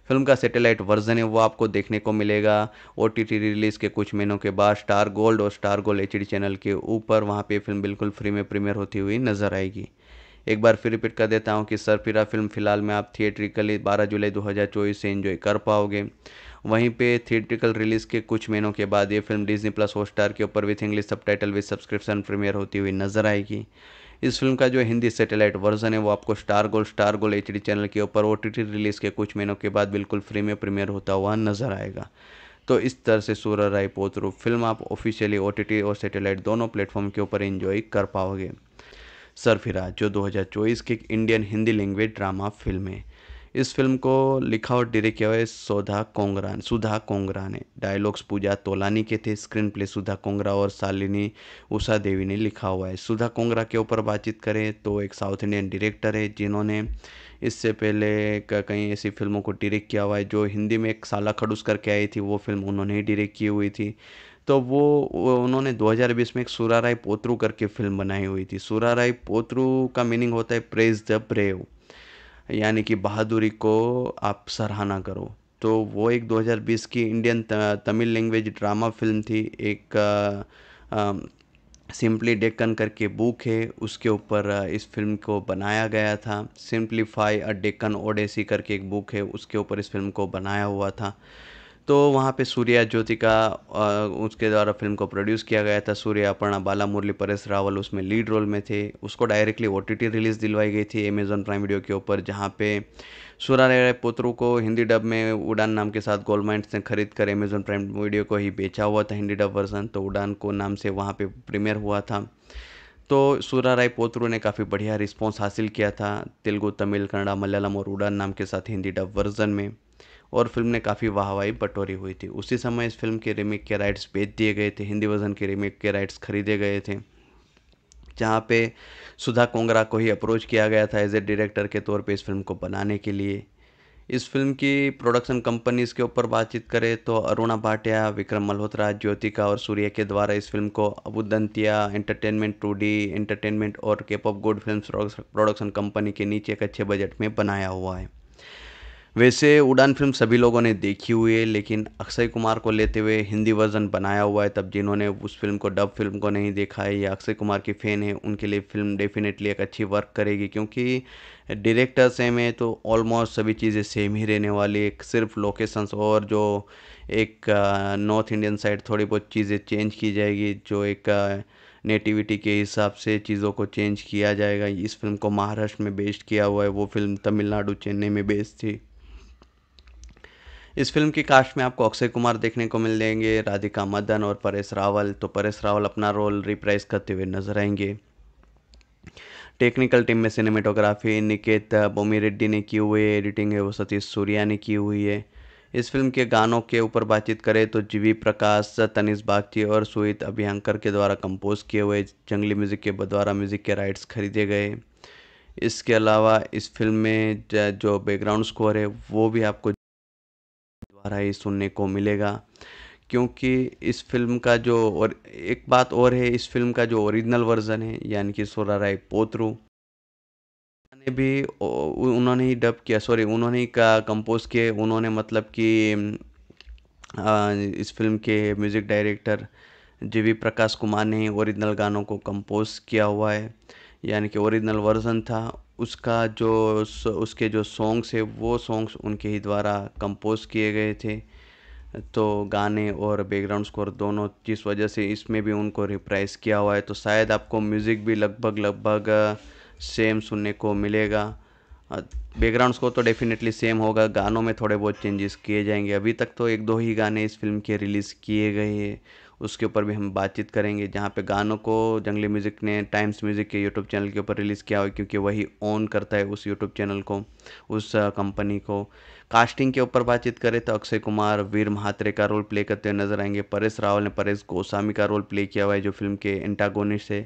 फिल्म का सैटेलाइट वर्जन है वो आपको देखने को मिलेगा ओ टी टी रिलीज़ के कुछ महीनों के बाद स्टार गोल्ड और स्टार गोल्ड एच चैनल के ऊपर वहाँ पर फिल्म बिल्कुल फ्री में प्रीमियर होती हुई नजर आएगी एक बार फिर रिपीट कर देता हूँ कि सरफिरा फिल्म फ़िलहाल में आप थिएट्रिकली 12 जुलाई 2024 से एंजॉय कर पाओगे वहीं पे थिएट्रिकल रिलीज़ के कुछ महीनों के बाद ये फिल्म डिजनी प्लस हॉटस्टार के ऊपर with English subtitle with subscription premiere होती हुई नजर आएगी इस फिल्म का जो हिंदी सैटेलाइट वर्जन है वो आपको Star Gold Star Gold H channel के ऊपर ओ रिलीज़ के कुछ महीनों के बाद बिल्कुल फ्री में प्रीमियर होता हुआ नजर आएगा तो इस तरह से सूर्य राय पोतरू फिल्म आप ऑफिशियली ओ और सैटेलाइट दोनों प्लेटफॉर्म के ऊपर इंजॉय कर पाओगे सरफिराज जो 2024 की Indian Hindi language drama film है इस फिल्म को लिखा और डायरेक्ट किया हुआ है सुधा कोंगरा सुधा कोंगरा ने डायलॉग्स पूजा तोलानी के थे स्क्रीन प्ले सुधा कोंगरा और शालिनी उषा देवी ने लिखा हुआ है सुधा कोंगरा के ऊपर बातचीत करें तो एक साउथ इंडियन डायरेक्टर है जिन्होंने इससे पहले कई ऐसी फिल्मों को डायरेक्ट किया हुआ है जो हिंदी में एक साला खड़ूस करके आई थी वो फिल्म उन्होंने ही डायरेक्ट की हुई थी तो वो उन्होंने 2020 में एक सूरा राय पोत्रू करके फिल्म बनाई हुई थी सूरा राय पोत्रू का मीनिंग होता है प्रेज द ब्रेव यानी कि बहादुरी को आप सराहना करो तो वो एक 2020 की Indian Tamil language drama film थी एक सिंपली डेक्कन करके बुक है उसके ऊपर इस फिल्म को बनाया गया था सिंपलीफाई अ डेक्कन ओडेसी करके एक बुक है उसके ऊपर इस फिल्म को बनाया हुआ था तो वहाँ पे सूर्या ज्योतिका उसके द्वारा फिल्म को प्रोड्यूस किया गया था सूर्या अपर्णा बाला मुरली परेश रावल उसमें लीड रोल में थे उसको डायरेक्टली ओ रिलीज़ दिलवाई गई थी अमेजोन प्राइम वीडियो के ऊपर जहाँ पे रे पोत्रू को हिंदी डब में उड़ान नाम के साथ गोल्ड माइंड ने खरीद कर अमेजोन प्राइम वीडियो को ही बेचा हुआ था हिंदी डब वर्जन तो उड़ान को नाम से वहाँ पर प्रीमियर हुआ था तो सूरा राय पोत्रू ने काफ़ी बढ़िया रिस्पांस हासिल किया था तेलुगु तमिल कन्नड़ा मलयालम और उड़ान नाम के साथ हिंदी डब वर्जन में और फिल्म ने काफ़ी वाहवाही बटोरी हुई थी उसी समय इस फिल्म के रीमेक के राइट्स बेच दिए गए थे हिंदी वर्जन के रीमेक के राइट्स खरीदे गए थे जहाँ पे सुधा कोंगरा को ही अप्रोच किया गया था एज ए डायरेक्टर के तौर पे इस फिल्म को बनाने के लिए इस फिल्म की प्रोडक्शन कंपनीज़ के ऊपर बातचीत करें तो अरुणा भाटिया विक्रम मल्होत्रा ज्योतिका और सूर्य के द्वारा इस फिल्म को Abundantia entertainment two D entertainment और cap of good film production company के नीचे एक अच्छे बजट में बनाया हुआ है वैसे उड़ान फिल्म सभी लोगों ने देखी हुई है लेकिन अक्षय कुमार को लेते हुए हिंदी वर्जन बनाया हुआ है तब जिन्होंने उस फिल्म को डब फिल्म को नहीं देखा है या अक्षय कुमार की फ़ैन है उनके लिए फिल्म डेफिनेटली एक अच्छी वर्क करेगी क्योंकि डायरेक्टर सेम है तो ऑलमोस्ट सभी चीज़ें सेम ही रहने वाली है सिर्फ लोकेशंस और जो एक नॉर्थ इंडियन साइड थोड़ी बहुत चीज़ें चेंज की जाएगी जो एक नेटिविटी के हिसाब से चीज़ों को चेंज किया जाएगा इस फिल्म को महाराष्ट्र में बेस्ड किया हुआ है वो फिल्म तमिलनाडु चेन्नई में बेस्ड थी इस फिल्म की कास्ट में आपको अक्षय कुमार देखने को मिल जाएंगे राधिका मदन और परेश रावल तो परेश रावल अपना रोल रिप्राइज करते हुए नजर आएंगे टेक्निकल टीम में सिनेमेटोग्राफी निकेत बोमी रेड्डी ने की हुई है एडिटिंग है वो सतीश सूर्या ने की हुई है इस फिल्म के गानों के ऊपर बातचीत करें तो जीवी प्रकाश तनिष बागची और सुहित अभियंकर के द्वारा कंपोज किए हुए जंगली म्यूज़िक के द्वारा म्यूज़िक के राइट्स खरीदे गए इसके अलावा इस फिल्म में जो बैकग्राउंड स्कोर है वो भी आपको दोबारा ही सुनने को मिलेगा क्योंकि इस फिल्म का जो और एक बात और है इस फिल्म का जो ओरिजिनल वर्जन है यानी कि सोरा राय पोत्रू ने भी उन्होंने ही डब किया सॉरी उन्होंने ही का कंपोज किए उन्होंने मतलब कि इस फिल्म के music director G V Prakash Kumar ने ओरिजिनल गानों को कंपोज किया हुआ है यानी कि ओरिजिनल वर्जन था उसका जो उसके जो सॉन्ग्स है वो सॉन्ग्स उनके ही द्वारा कंपोज़ किए गए थे तो गाने और बैकग्राउंड स्कोर दोनों जिस वजह से इसमें भी उनको रिप्राइज किया हुआ है तो शायद आपको म्यूज़िक भी लगभग लगभग सेम सुनने को मिलेगा बैकग्राउंड स्कोर तो डेफिनेटली सेम होगा गानों में थोड़े बहुत चेंजेस किए जाएंगे अभी तक तो एक दो ही गाने इस फिल्म के रिलीज़ किए गए हैं उसके ऊपर भी हम बातचीत करेंगे जहाँ पे गानों को जंगली म्यूज़िक ने टाइम्स म्यूज़िक के यूट्यूब चैनल के ऊपर रिलीज़ किया हो क्योंकि वही ओन करता है उस यूट्यूब चैनल को उस कंपनी को कास्टिंग के ऊपर बातचीत करें तो अक्षय कुमार वीर महात्रे का रोल प्ले करते हुए नजर आएंगे परेश रावल ने परेश गोस्वामी का रोल प्ले किया हुआ है जो फिल्म के एंटागोनिस्ट है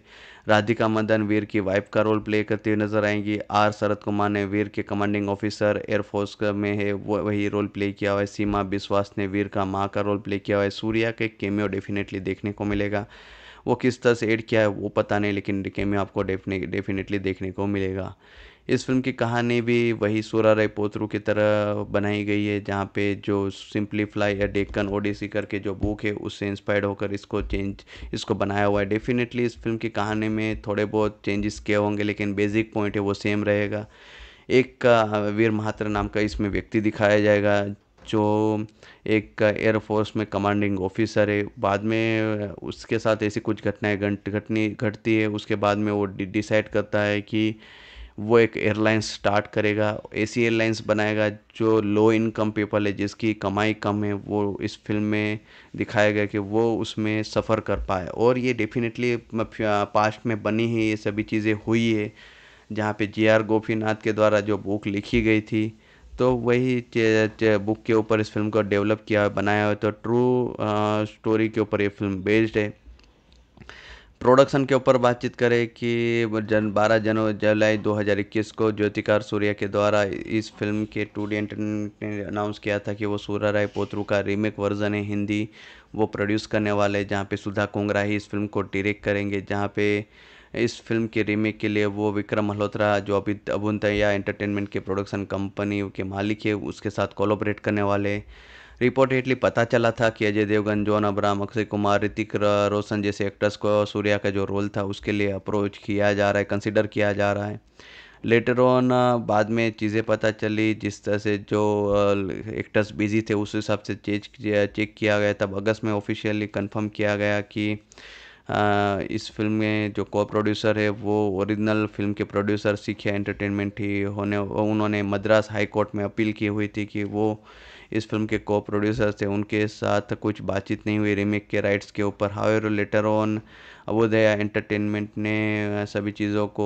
राधिका मदन वीर की वाइफ का रोल प्ले करते हुए नजर आएंगी आर शरद कुमार ने वीर के कमांडिंग ऑफिसर एयरफोर्स में है वो वही रोल प्ले किया हुआ है सीमा बिश्वास ने वीर का माँ का रोल प्ले किया हुआ है सूर्या के केमियो डेफिनेटली देखने को मिलेगा वो किस तरह से एड किया है वो पता नहीं लेकिन केमियो आपको डेफिनेटली देखने को मिलेगा इस फिल्म की कहानी भी वही सोरा रे पोतरू की तरह बनाई गई है जहाँ पे जो सिंपली फ्लाई या डेक्कन ओडिसी करके जो बुक है उससे इंस्पायर्ड होकर इसको चेंज इसको बनाया हुआ है डेफिनेटली इस फिल्म की कहानी में थोड़े बहुत चेंजेस किए होंगे लेकिन बेसिक पॉइंट है वो सेम रहेगा एक का वीर महात्र नाम का इसमें व्यक्ति दिखाया जाएगा जो एक एयरफोर्स में कमांडिंग ऑफिसर है बाद में उसके साथ ऐसी कुछ घटनाएं घटनी घटती है उसके बाद में वो डिसाइड करता है कि वो एक एयरलाइंस स्टार्ट करेगा ऐसी एयरलाइंस बनाएगा जो लो इनकम पीपल है जिसकी कमाई कम है वो इस फिल्म में दिखाया गया कि वो उसमें सफ़र कर पाए और ये डेफिनेटली पास्ट में बनी है ये सभी चीज़ें हुई है जहाँ पे जे आर गोपीनाथ के द्वारा जो बुक लिखी गई थी तो वही चे, चे, बुक के ऊपर इस फिल्म को डेवलप किया बनाया है तो ट्रू स्टोरी के ऊपर ये फिल्म बेस्ड है प्रोडक्शन के ऊपर बातचीत करें कि जन बारह जन जुलाई इक्कीस को ज्योतिकार सूर्या के द्वारा इस फिल्म के टू डी एंटरटेनमेंट ने अनाउंस किया था कि वो सूर्या राय पोत्रू का रीमेक वर्जन है हिंदी वो प्रोड्यूस करने वाले जहाँ पे सुधा कोंगरा ही इस फिल्म को डायरेक्ट करेंगे जहाँ पे इस फिल्म के रीमेक के लिए वो विक्रम मल्होत्रा जो अभी अबुंतया एंटरटेनमेंट के प्रोडक्शन कंपनी के मालिक है उसके साथ कोलोबरेट करने वाले रिपोर्टेडली पता चला था कि अजय देवगन जॉन अब्राम अक्षय कुमार ऋतिक रोशन जैसे एक्टर्स को सूर्या का जो रोल था उसके लिए अप्रोच किया जा रहा है कंसिडर किया जा रहा है लेटर ऑन बाद में चीज़ें पता चली जिस तरह से जो एक्टर्स बिजी थे उस हिसाब से चेक चेक किया गया तब अगस्त में ऑफिशियली कंफर्म किया गया कि इस फिल्म में जो को प्रोड्यूसर है वो ओरिजिनल फिल्म के प्रोड्यूसर सीखे एंटरटेनमेंट ही होने उन्होंने मद्रास हाई कोर्ट में अपील की हुई थी कि वो इस फिल्म के को प्रोड्यूसर्स थे उनके साथ कुछ बातचीत नहीं हुई रीमेक के राइट्स के ऊपर हावेर लेटर ऑन अबोदया एंटरटेनमेंट ने सभी चीज़ों को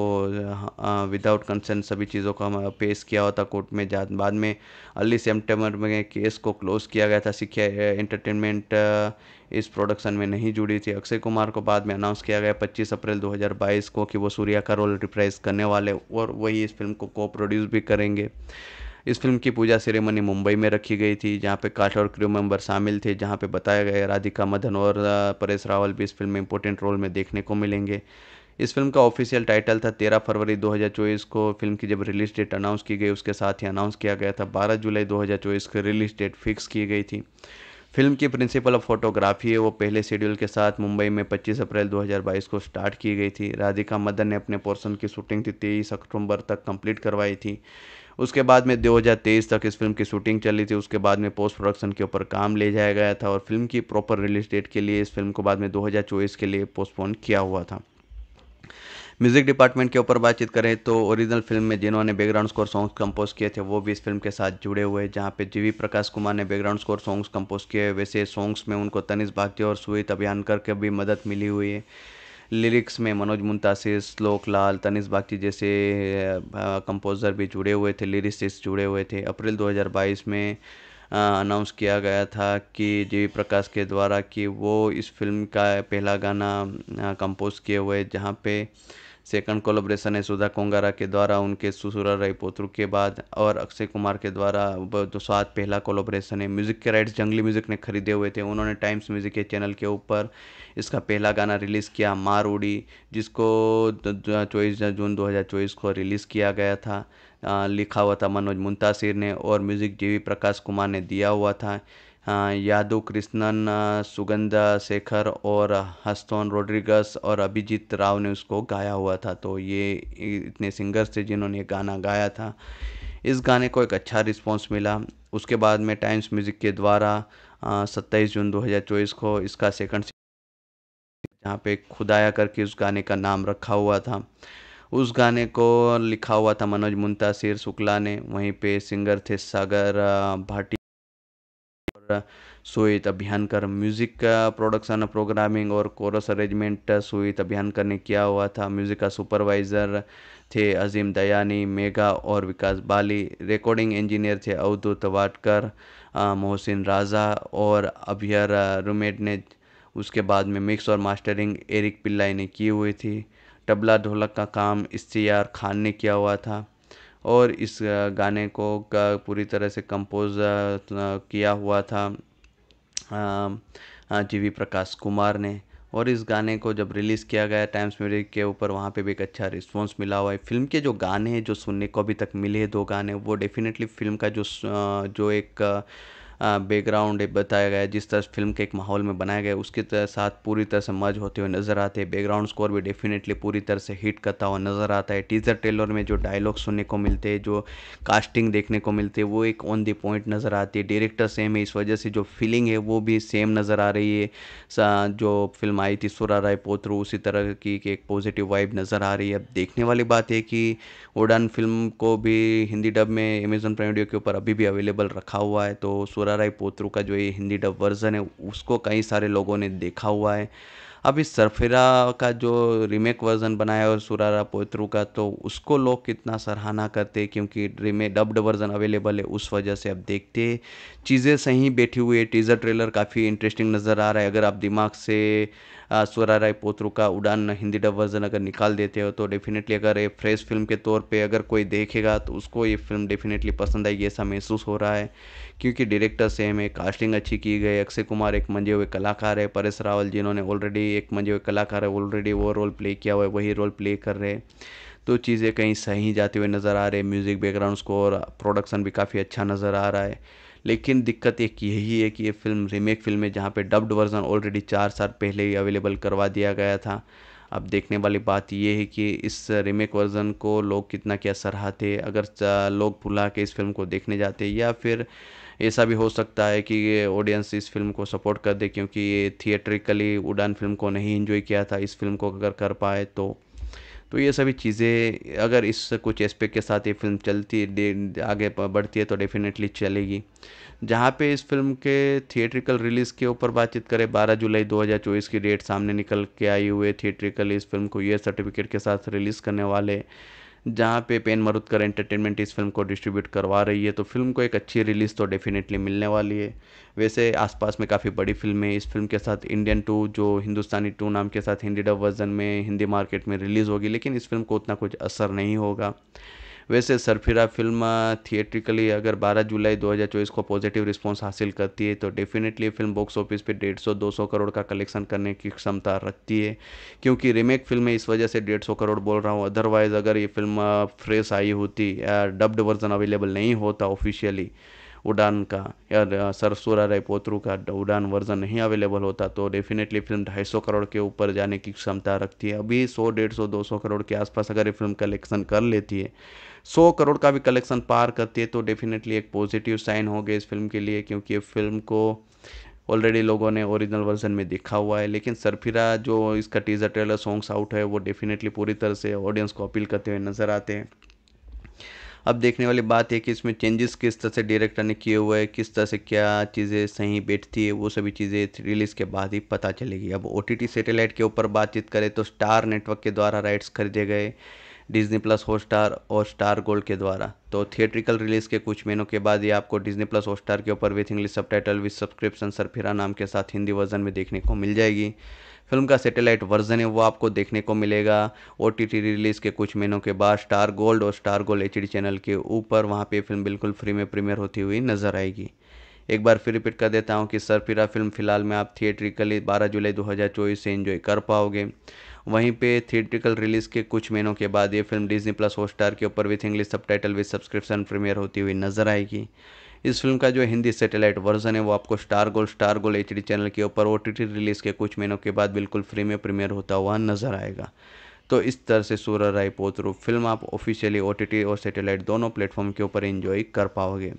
विदाउट कंसर्न सभी चीज़ों को पेश किया हुआ था कोर्ट में जा बाद में अर्ली सेप्टेम्बर में केस को क्लोज किया गया था सिक्ख्या एंटरटेनमेंट इस प्रोडक्शन में नहीं जुड़ी थी अक्षय कुमार को बाद में अनाउंस किया गया 25 अप्रैल 2022 को कि वो सूर्या का रोल रिप्राइज करने वाले और वही इस फिल्म को को प्रोड्यूस भी करेंगे इस फिल्म की पूजा सेरेमनी मुंबई में रखी गई थी जहाँ पे काट और क्रू मेंबर शामिल थे जहाँ पे बताया गया राधिका मदन और परेश रावल भी इस फिल्म में इंपॉर्टेंट रोल में देखने को मिलेंगे इस फिल्म का ऑफिशियल टाइटल था तेरह फरवरी दो को फिल्म की जब रिलीज डेट अनाउंस की गई उसके साथ ही अनाउंस किया गया था बारह जुलाई दो को रिलीज डेट फिक्स की गई थी फिल्म की प्रिंसिपल ऑफ फोटोग्राफी है वो पहले शेड्यूल के साथ मुंबई में 25 अप्रैल 2022 को स्टार्ट की गई थी राधिका मदन ने अपने पोर्सन की शूटिंग थी तेईस अक्टूबर तक कंप्लीट करवाई थी उसके बाद में 2023 तक इस फिल्म की शूटिंग चली थी उसके बाद में पोस्ट प्रोडक्शन के ऊपर काम ले जाया गया था और फिल्म की प्रॉपर रिलीज डेट के लिए इस फिल्म को बाद में दो के लिए पोस्टपोन किया हुआ था म्यूज़िक डिपार्टमेंट के ऊपर बातचीत करें तो ओरिजिनल फिल्म में जिन्होंने बैकग्राउंड स्कोर सॉन्ग्स कंपोज किए थे वो भी इस फिल्म के साथ जुड़े हुए हैं जहाँ पे वी प्रकाश कुमार ने बैकग्राउंड स्कोर सॉन्ग्स कंपोज किए वैसे सॉन्ग्स में उनको तनिष भाग्य और सुहित अभियानकर के भी मदद मिली हुई है लिरिक्स में मनोज मुंतासिर श्लोक लाल तनिष बागची जैसे कंपोज़र भी जुड़े हुए थे लिरिसिस्ट जुड़े हुए थे अप्रैल 2022 में अनाउंस किया गया था कि जी प्रकाश के द्वारा कि वो इस फिल्म का पहला गाना कंपोज़ किए हुए जहाँ पे सेकंड कोलाब्रेशन है सुधा कोंगारा के द्वारा उनके सुसुरा रई पोत्र के बाद और अक्षय कुमार के द्वारा दो सात पहला कोलाब्रेशन है म्यूज़िक के राइट्स जंगली म्यूज़िक ने खरीदे हुए थे उन्होंने टाइम्स म्यूज़िक के चैनल के ऊपर इसका पहला गाना रिलीज़ किया मार उड़ी जिसको चौबीस जून दो को रिलीज़ किया गया था लिखा हुआ था मनोज मुंतासिर ने और म्यूज़िक जी प्रकाश कुमार ने दिया हुआ था यादव कृष्णन सुगंधा शेखर और हस्तोन रोड्रिगस और अभिजीत राव ने उसको गाया हुआ था तो ये इतने सिंगर्स थे जिन्होंने ये गाना गाया था इस गाने को एक अच्छा रिस्पॉन्स मिला उसके बाद में टाइम्स म्यूज़िक के द्वारा सत्ताईस जून 2024 को इसका सेकंड जहाँ पे खुदाया करके उस गाने का नाम रखा हुआ था उस गाने को लिखा हुआ था मनोज मुंतासिर शुक्ला ने वहीं पे सिंगर थे सागर भाटी सोइत अभियानकर म्यूज़िक का प्रोडक्शन प्रोग्रामिंग और कोरस अरेंजमेंट सोइत अभियानकर ने किया हुआ था म्यूज़िक का सुपरवाइज़र थे अजीम दयानी मेगा और विकास बाली रिकॉर्डिंग इंजीनियर थे अवधूत वाटकर मोहसिन राजा और अभियर रुमेट ने उसके बाद में मिक्स और मास्टरिंग एरिक पिल्लाई ने की हुई थी तबला ढोलक का काम इश्तियार खान ने किया हुआ था और इस गाने को पूरी तरह से कंपोज़ किया हुआ था जी वी प्रकाश कुमार ने और इस गाने को जब रिलीज़ किया गया टाइम्स म्यूज़िक के ऊपर वहाँ पे भी एक अच्छा रिस्पांस मिला हुआ है फिल्म के जो गाने हैं जो सुनने को अभी तक मिले दो गाने वो डेफिनेटली फिल्म का जो जो एक बैकग्राउंड बताया गया जिस तरह फिल्म के एक माहौल में बनाया गया उसके साथ पूरी तरह से मर्ज होते हुए नज़र आते हैं बैकग्राउंड स्कोर भी डेफिनेटली पूरी तरह से हिट करता हुआ नज़र आता है टीज़र टेलर में जो डायलॉग सुनने को मिलते हैं जो कास्टिंग देखने को मिलते हैं वो एक ऑन दी पॉइंट नज़र आती है डायरेक्टर सेम है इस वजह से जो फीलिंग है वो भी सेम नज़र आ रही है जो फिल्म आई थी सुरा राय पोत्रू उसी तरह की एक पॉजिटिव वाइब नज़र आ रही है अब देखने वाली बात है कि उड़ान फिल्म को भी हिंदी डब में अमेजोन प्राइम वीडियो के ऊपर अभी भी अवेलेबल रखा हुआ है तो सुरा दुलाराय पोत्रू का जो ये हिंदी डब वर्ज़न है उसको कई सारे लोगों ने देखा हुआ है अब इस सरफिरा का जो रीमेक वर्ज़न बनाया है सुरारा पोत्रू का तो उसको लोग कितना सराहना करते हैं क्योंकि रीमेक डब्ड वर्ज़न अवेलेबल है उस वजह से अब देखते चीज़ें सही बैठी हुई है टीज़र ट्रेलर काफ़ी इंटरेस्टिंग नज़र आ रहा है अगर आप दिमाग से स्वरा राय पोत्रू का उड़ान हिंदी डब वर्जन अगर निकाल देते हो तो डेफिनेटली अगर ये फ्रेश फिल्म के तौर पे अगर कोई देखेगा तो उसको ये फिल्म डेफिनेटली पसंद आएगी ऐसा महसूस हो रहा है क्योंकि डायरेक्टर सेम है कास्टिंग अच्छी की गई अक्षय कुमार एक मंजे हुए कलाकार है परेश रावल जिन्होंने ऑलरेडी एक मंजे हुए कलाकार है ऑलरेडी वो रोल प्ले किया हुआ है वही रोल प्ले कर रहे हैं तो चीज़ें कहीं सही जाते हुए नज़र आ रहे म्यूज़िक बैकग्राउंड स्कोर प्रोडक्शन भी काफ़ी अच्छा नज़र आ रहा है लेकिन दिक्कत एक यही है कि ये फिल्म रीमेक फिल्म है जहाँ पे डब्ड वर्ज़न ऑलरेडी चार साल पहले ही अवेलेबल करवा दिया गया था अब देखने वाली बात ये है कि इस रीमेक वर्ज़न को लोग कितना क्या सराहते अगर लोग भुला के इस फिल्म को देखने जाते या फिर ऐसा भी हो सकता है कि ऑडियंस इस फिल्म को सपोर्ट कर दे क्योंकि ये थिएट्रिकली उड़ान फिल्म को नहीं इन्जॉय किया था इस फिल्म को अगर कर पाए तो तो ये सभी चीज़ें अगर इस कुछ एस्पेक्ट के साथ ये फिल्म चलती आगे बढ़ती है तो डेफिनेटली चलेगी जहाँ पे इस फिल्म के थिएट्रिकल रिलीज़ के ऊपर बातचीत करें 12 जुलाई 2024 की डेट सामने निकल के आई हुए थिएट्रिकल इस फिल्म को ये सर्टिफिकेट के साथ रिलीज़ करने वाले जहाँ पे पेन मरुदकर एंटरटेनमेंट इस फिल्म को डिस्ट्रीब्यूट करवा रही है तो फिल्म को एक अच्छी रिलीज़ तो डेफिनेटली मिलने वाली है वैसे आसपास में काफ़ी बड़ी फिल्में इस फिल्म के साथ इंडियन टू जो हिंदुस्तानी टू नाम के साथ हिंदी डब वर्जन में हिंदी मार्केट में रिलीज़ होगी लेकिन इस फिल्म को उतना कुछ असर नहीं होगा वैसे सरफिरा फिल्म थिएट्रिकली अगर 12 जुलाई 2024 को पॉजिटिव रिस्पांस हासिल करती है तो डेफिनेटली फिल्म बॉक्स ऑफिस पे 150-200 करोड़ का कलेक्शन करने की क्षमता रखती है क्योंकि रीमेक फिल्म इस वजह से 150 करोड़ बोल रहा हूँ अदरवाइज़ अगर ये फिल्म फ्रेश आई होती या डब्ड वर्जन अवेलेबल नहीं होता ऑफिशियली उड़ान का या सरसोरा राय पोतरू का उड़ान वर्जन नहीं अवेलेबल होता तो डेफिनेटली फिल्म 250 करोड़ के ऊपर जाने की क्षमता रखती है अभी 100 दो सौ करोड़ के आसपास अगर ये फिल्म कलेक्शन कर लेती है सौ करोड़ का भी कलेक्शन पार करती है तो डेफिनेटली एक पॉजिटिव साइन हो गया इस फिल्म के लिए क्योंकि फिल्म को ऑलरेडी लोगों ने ओरिजिनल वर्जन में देखा हुआ है लेकिन सरफिरा जो इसका टीजर ट्रेलर सॉन्ग्स आउट है वो डेफिनेटली पूरी तरह से ऑडियंस को अपील करते हुए नज़र आते हैं अब देखने वाली बात है कि इसमें चेंजेस किस तरह से डायरेक्टर ने किए हुए हैं किस तरह से क्या चीज़ें सही बैठती है वो सभी चीज़ें रिलीज़ के बाद ही पता चलेगी अब ओ टी के ऊपर बातचीत करें तो स्टार नेटवर्क के द्वारा राइट्स खरीदे गए डिज्नी प्लस हॉटस्टार और स्टार गोल्ड के द्वारा तो थिएट्रिकल रिलीज़ के कुछ महीनों के बाद ही आपको डिज्नी प्लस हॉटस्टार के ऊपर with English subtitle with subscription Sarfira नाम के साथ हिंदी वर्जन में देखने को मिल जाएगी फिल्म का सैटेलाइट वर्जन है वो आपको देखने को मिलेगा ओ रिलीज़ के कुछ महीनों के बाद स्टार गोल्ड और स्टार गोल्ड एच चैनल के ऊपर वहाँ पर फिल्म बिल्कुल फ्री में प्रीमियर होती हुई नज़र आएगी एक बार फिर रिपीट कर देता हूँ कि सरफिरा फिल्म फ़िलहाल में आप थिएट्रिकली 12 जुलाई 2024 से एंजॉय कर पाओगे वहीं पे थिएट्रिकल रिलीज़ के कुछ महीनों के बाद ये फिल्म डिजनी प्लस हॉटस्टार के ऊपर with English subtitle with subscription premiere होती हुई नजर आएगी इस फिल्म का जो हिंदी सैटेलाइट वर्जन है वो आपको Star Gold Star Gold H channel के ऊपर ओ रिलीज़ के कुछ महीनों के बाद बिल्कुल फ्री में प्रीमियर होता हुआ नजर आएगा तो इस तरह से सूर्य राय पोतरू फिल्म आप ऑफिशियली ओ और सेटेलाइट दोनों प्लेटफॉर्म के ऊपर इंजॉय कर पाओगे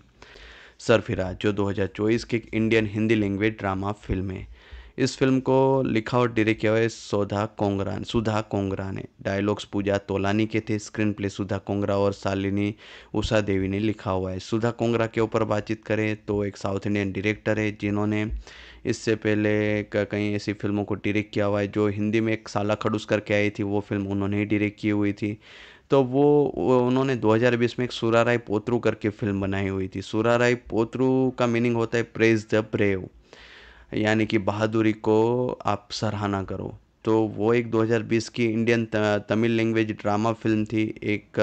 सरफिराज जो 2024 की Indian Hindi language drama film है इस फिल्म को लिखा और डायरेक्ट किया हुआ है सोधा कोंगरा सुधा कोंगरा ने डायलॉग्स पूजा तोलानी के थे स्क्रीन प्ले सुधा कोंगरा और शालिनी उषा देवी ने लिखा हुआ है सुधा कोंगरा के ऊपर बातचीत करें तो एक साउथ इंडियन डायरेक्टर है जिन्होंने इससे पहले कई ऐसी फिल्मों को डायरेक्ट किया हुआ है जो हिंदी में एक साला खडूस करके आई थी वो फिल्म उन्होंने ही डायरेक्ट की हुई थी तो वो उन्होंने 2020 में एक सुराराय पोत्रू करके फिल्म बनाई हुई थी सुराराय पोत्रू का मीनिंग होता है प्रेज द ब्रेव यानी कि बहादुरी को आप सराहना करो तो वो एक 2020 की Indian Tamil language drama film थी एक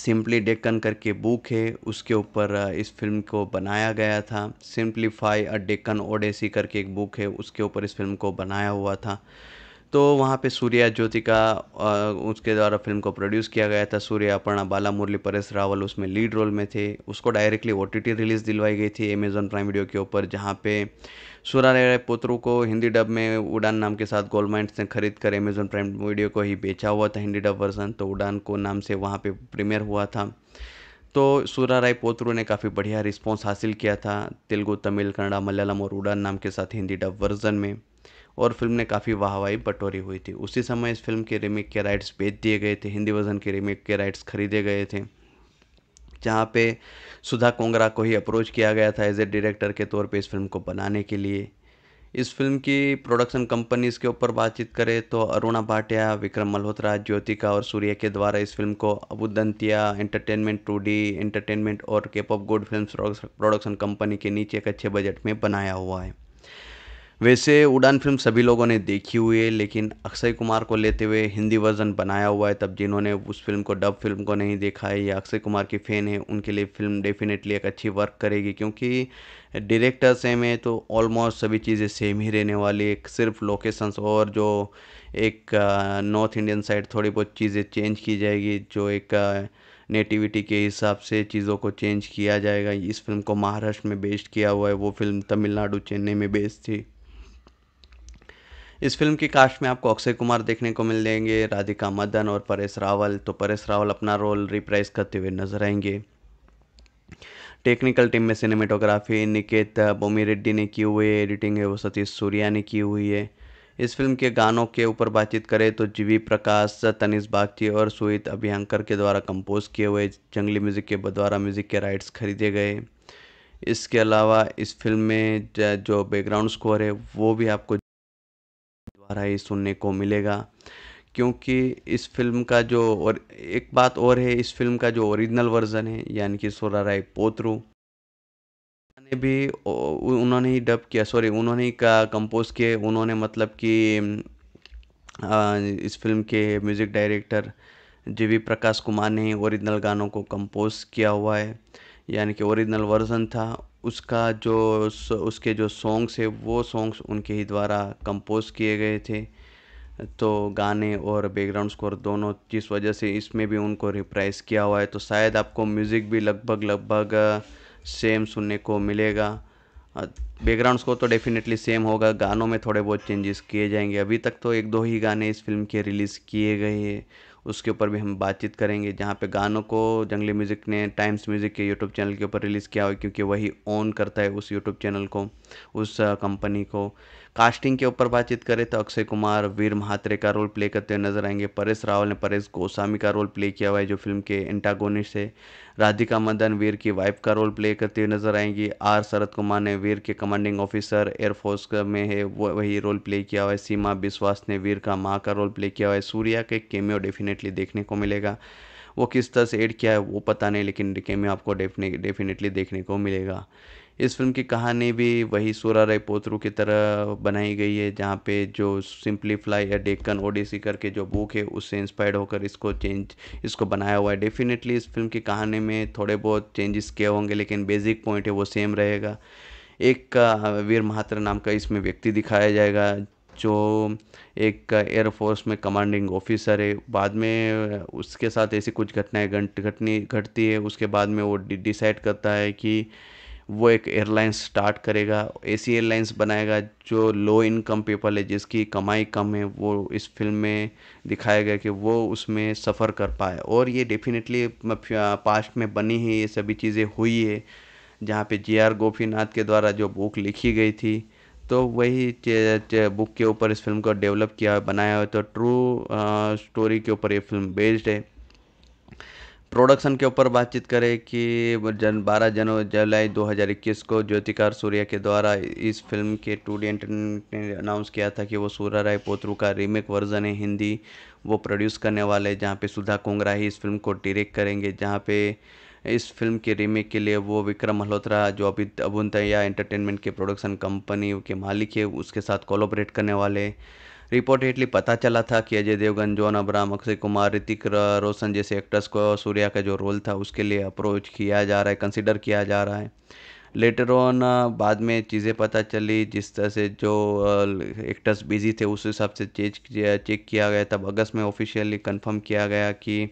सिंपली डेक्कन करके बुक है उसके ऊपर इस फिल्म को बनाया गया था सिंपलीफाई अ डेक्कन ओडेसी करके एक बुक है उसके ऊपर इस फिल्म को बनाया हुआ था तो वहाँ पे सूर्या ज्योतिका उसके द्वारा फिल्म को प्रोड्यूस किया गया था सूर्या अपर्णा बाला मुरली परेश रावल उसमें लीड रोल में थे उसको डायरेक्टली ओ रिलीज़ दिलवाई गई थी अमेज़न प्राइम वीडियो के ऊपर जहाँ पे सूरा राय पोत्रू को हिंदी डब में उड़ान नाम के साथ गोलमाइंट्स ने खरीद कर अमेजॉन प्राइम वीडियो को ही बेचा हुआ था हिंदी डब वर्जन तो उड़ान को नाम से वहाँ पर प्रीमियर हुआ था तो सूरा राय पोत्रू ने काफ़ी बढ़िया रिस्पॉन्स हासिल किया था तेलुगु तमिल कन्नड़ा मलयालम और उड़ान नाम के साथ हिंदी डब वर्जन में और फिल्म ने काफ़ी वाहवाही बटोरी हुई थी उसी समय इस फिल्म के रीमेक के राइट्स बेच दिए गए थे हिंदी वर्जन के रीमेक के राइट्स खरीदे गए थे जहाँ पे सुधा कोंगरा को ही अप्रोच किया गया था एज ए डायरेक्टर के तौर पे इस फिल्म को बनाने के लिए इस फिल्म की प्रोडक्शन कंपनीज के ऊपर बातचीत करें तो अरुणा भाटिया विक्रम मल्होत्रा ज्योतिका और सूर्य के द्वारा इस फिल्म को Abundantia entertainment two D entertainment और cap of good film production company के नीचे एक अच्छे बजट में बनाया हुआ है वैसे उड़ान फिल्म सभी लोगों ने देखी हुई है लेकिन अक्षय कुमार को लेते हुए हिंदी वर्जन बनाया हुआ है तब जिन्होंने उस फिल्म को डब फिल्म को नहीं देखा है या अक्षय कुमार की फ़ैन है उनके लिए फिल्म डेफिनेटली एक अच्छी वर्क करेगी क्योंकि डायरेक्टर सेम है तो ऑलमोस्ट सभी चीज़ें सेम ही रहने वाली है सिर्फ लोकेशंस और जो एक नॉर्थ इंडियन साइड थोड़ी बहुत चीज़ें चेंज की जाएगी जो एक नेटिविटी के हिसाब से चीज़ों को चेंज किया जाएगा इस फिल्म को महाराष्ट्र में बेस्ड किया हुआ है वो फिल्म तमिलनाडु चेन्नई में बेस्ड थी इस फिल्म की कास्ट में आपको अक्षय कुमार देखने को मिल जाएंगे राधिका मदन और परेश रावल तो परेश रावल अपना रोल रिप्राइज करते हुए नजर आएंगे टेक्निकल टीम में सिनेमेटोग्राफी निकेत बोमी रेड्डी ने की हुई है एडिटिंग है वो सतीश सूर्या ने की हुई है इस फिल्म के गानों के ऊपर बातचीत करें तो जीवी प्रकाश तनिष बागची और सुहित अभियंकर के द्वारा कंपोज किए हुए जंगली म्यूज़िक के द्वारा म्यूज़िक के राइट्स खरीदे गए इसके अलावा इस फिल्म में जो बैकग्राउंड स्कोर है वो भी आपको दोबारा ही सुनने को मिलेगा क्योंकि इस फिल्म का जो और एक बात और है इस फिल्म का जो ओरिजिनल वर्जन है यानी कि सोरा राय पोत्रू ने भी उन्होंने ही डब किया सॉरी उन्होंने ही का कंपोज किए उन्होंने मतलब कि इस फिल्म के music director G V Prakash Kumar ने ही ओरिजिनल गानों को कंपोज किया हुआ है यानी कि ओरिजिनल वर्ज़न था उसका जो उसके जो सॉन्ग्स है वो सॉन्ग्स उनके ही द्वारा कंपोज़ किए गए थे तो गाने और बैकग्राउंड स्कोर दोनों जिस वजह से इसमें भी उनको रिप्राइज किया हुआ है तो शायद आपको म्यूज़िक भी लगभग लगभग सेम सुनने को मिलेगा बैकग्राउंड स्कोर तो डेफिनेटली सेम होगा गानों में थोड़े बहुत चेंजेस किए जाएंगे अभी तक तो एक दो ही गाने इस फिल्म के रिलीज़ किए गए हैं उसके ऊपर भी हम बातचीत करेंगे जहाँ पे गानों को जंगली म्यूज़िक ने टाइम्स म्यूज़िक के यूट्यूब चैनल के ऊपर रिलीज़ किया हो क्योंकि वही ओन करता है उस यूट्यूब चैनल को उस कंपनी को कास्टिंग के ऊपर बातचीत करें तो अक्षय कुमार वीर महात्रे का रोल प्ले करते हुए नजर आएंगे परेश रावल ने परेश गोस्वामी का रोल प्ले किया हुआ है जो फिल्म के एंटागोनिस्ट है राधिका मदन वीर की वाइफ का रोल प्ले करते हुए नजर आएंगी आर शरद कुमार ने वीर के कमांडिंग ऑफिसर एयरफोर्स में है वो वही रोल प्ले किया हुआ है सीमा विश्वास ने वीर का माँ का रोल प्ले किया हुआ है सूर्या के केमियो डेफिनेटली देखने को मिलेगा वो किस तरह से एड किया है वो पता नहीं लेकिन केमियो आपको डेफिनेटली देखने को मिलेगा इस फ़िल्म की कहानी भी वही सोरा राय पोत्रू की तरह बनाई गई है जहाँ पे जो सिंपलीफ्लाई या डेक्कन ओडिसी करके जो बुक है उससे इंस्पायर्ड होकर इसको चेंज इसको बनाया हुआ है डेफिनेटली इस फिल्म की कहानी में थोड़े बहुत चेंजेस किए होंगे लेकिन बेसिक पॉइंट है वो सेम रहेगा एक का वीर महात्र नाम का इसमें व्यक्ति दिखाया जाएगा जो एक एयरफोर्स में कमांडिंग ऑफिसर है बाद में उसके साथ ऐसी कुछ घटनाएं घटनी घटती है उसके बाद में वो डिसाइड करता है कि वो एक एयरलाइंस स्टार्ट करेगा ऐसी एयरलाइंस बनाएगा जो लो इनकम पीपल है जिसकी कमाई कम है वो इस फिल्म में दिखाया गया कि वो उसमें सफ़र कर पाए और ये डेफिनेटली पास्ट में बनी है ये सभी चीज़ें हुई है जहाँ पे जी आर गोपीनाथ के द्वारा जो बुक लिखी गई थी तो वही चे, चे, बुक के ऊपर इस फिल्म को डेवलप किया बनाया हुआ तो ट्रू स्टोरी के ऊपर ये फिल्म बेस्ड है प्रोडक्शन के ऊपर बातचीत करें कि जन बारह जनवरी जुलाई 2021 को ज्योतिकार सूर्या के द्वारा इस फिल्म के टू डी ने अनाउंस किया था कि वो सूर्य राय पोत्रू का रीमेक वर्जन है हिंदी वो प्रोड्यूस करने वाले जहाँ पे सुधा कोंगरा ही इस फिल्म को डायरेक्ट करेंगे जहाँ पे इस फिल्म के रीमेक के लिए वो विक्रम मल्होत्रा जो अभी अबुंतया एंटरटेनमेंट के प्रोडक्शन कंपनी के मालिक है उसके साथ कोलोबरेट करने वाले रिपोर्ट पता चला था कि अजय देवगन जॉन अब्राम अक्षय कुमार ऋतिक रोशन जैसे एक्टर्स को सूर्या का जो रोल था उसके लिए अप्रोच किया जा रहा है कंसिडर किया जा रहा है लेटर ऑन बाद में चीज़ें पता चली जिस तरह से जो एक्टर्स बिजी थे उस हिसाब से चेक चेक किया गया तब अगस्त में ऑफिशियली कंफर्म किया गया कि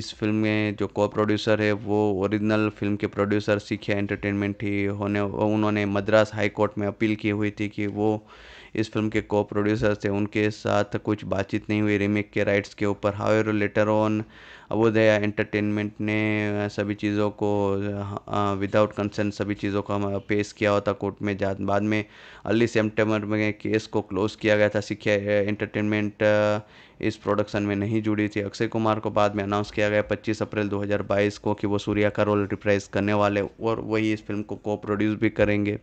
इस फिल्म में जो को प्रोड्यूसर है वो ओरिजिनल फिल्म के प्रोड्यूसर सिखिया एंटरटेनमेंट ही होने उन्होंने मद्रास हाई कोर्ट में अपील की हुई थी कि वो इस फिल्म के को प्रोड्यूसर थे उनके साथ कुछ बातचीत नहीं हुई रीमेक के राइट्स के ऊपर हावेर लेटर ऑन अवोदया एंटरटेनमेंट ने सभी चीज़ों को विदाउट कंसर्न सभी चीज़ों को पेश किया हुआ था कोर्ट में जा बाद में अर्ली सेप्टेम्बर में केस को क्लोज़ किया गया था सिक्ख्या एंटरटेनमेंट इस प्रोडक्शन में नहीं जुड़ी थी अक्षय कुमार को बाद में अनाउंस किया गया 25 अप्रैल 2022 को कि वो सूर्या का रोल रिप्राइज करने वाले और वही इस फिल्म को को प्रोड्यूस भी करेंगे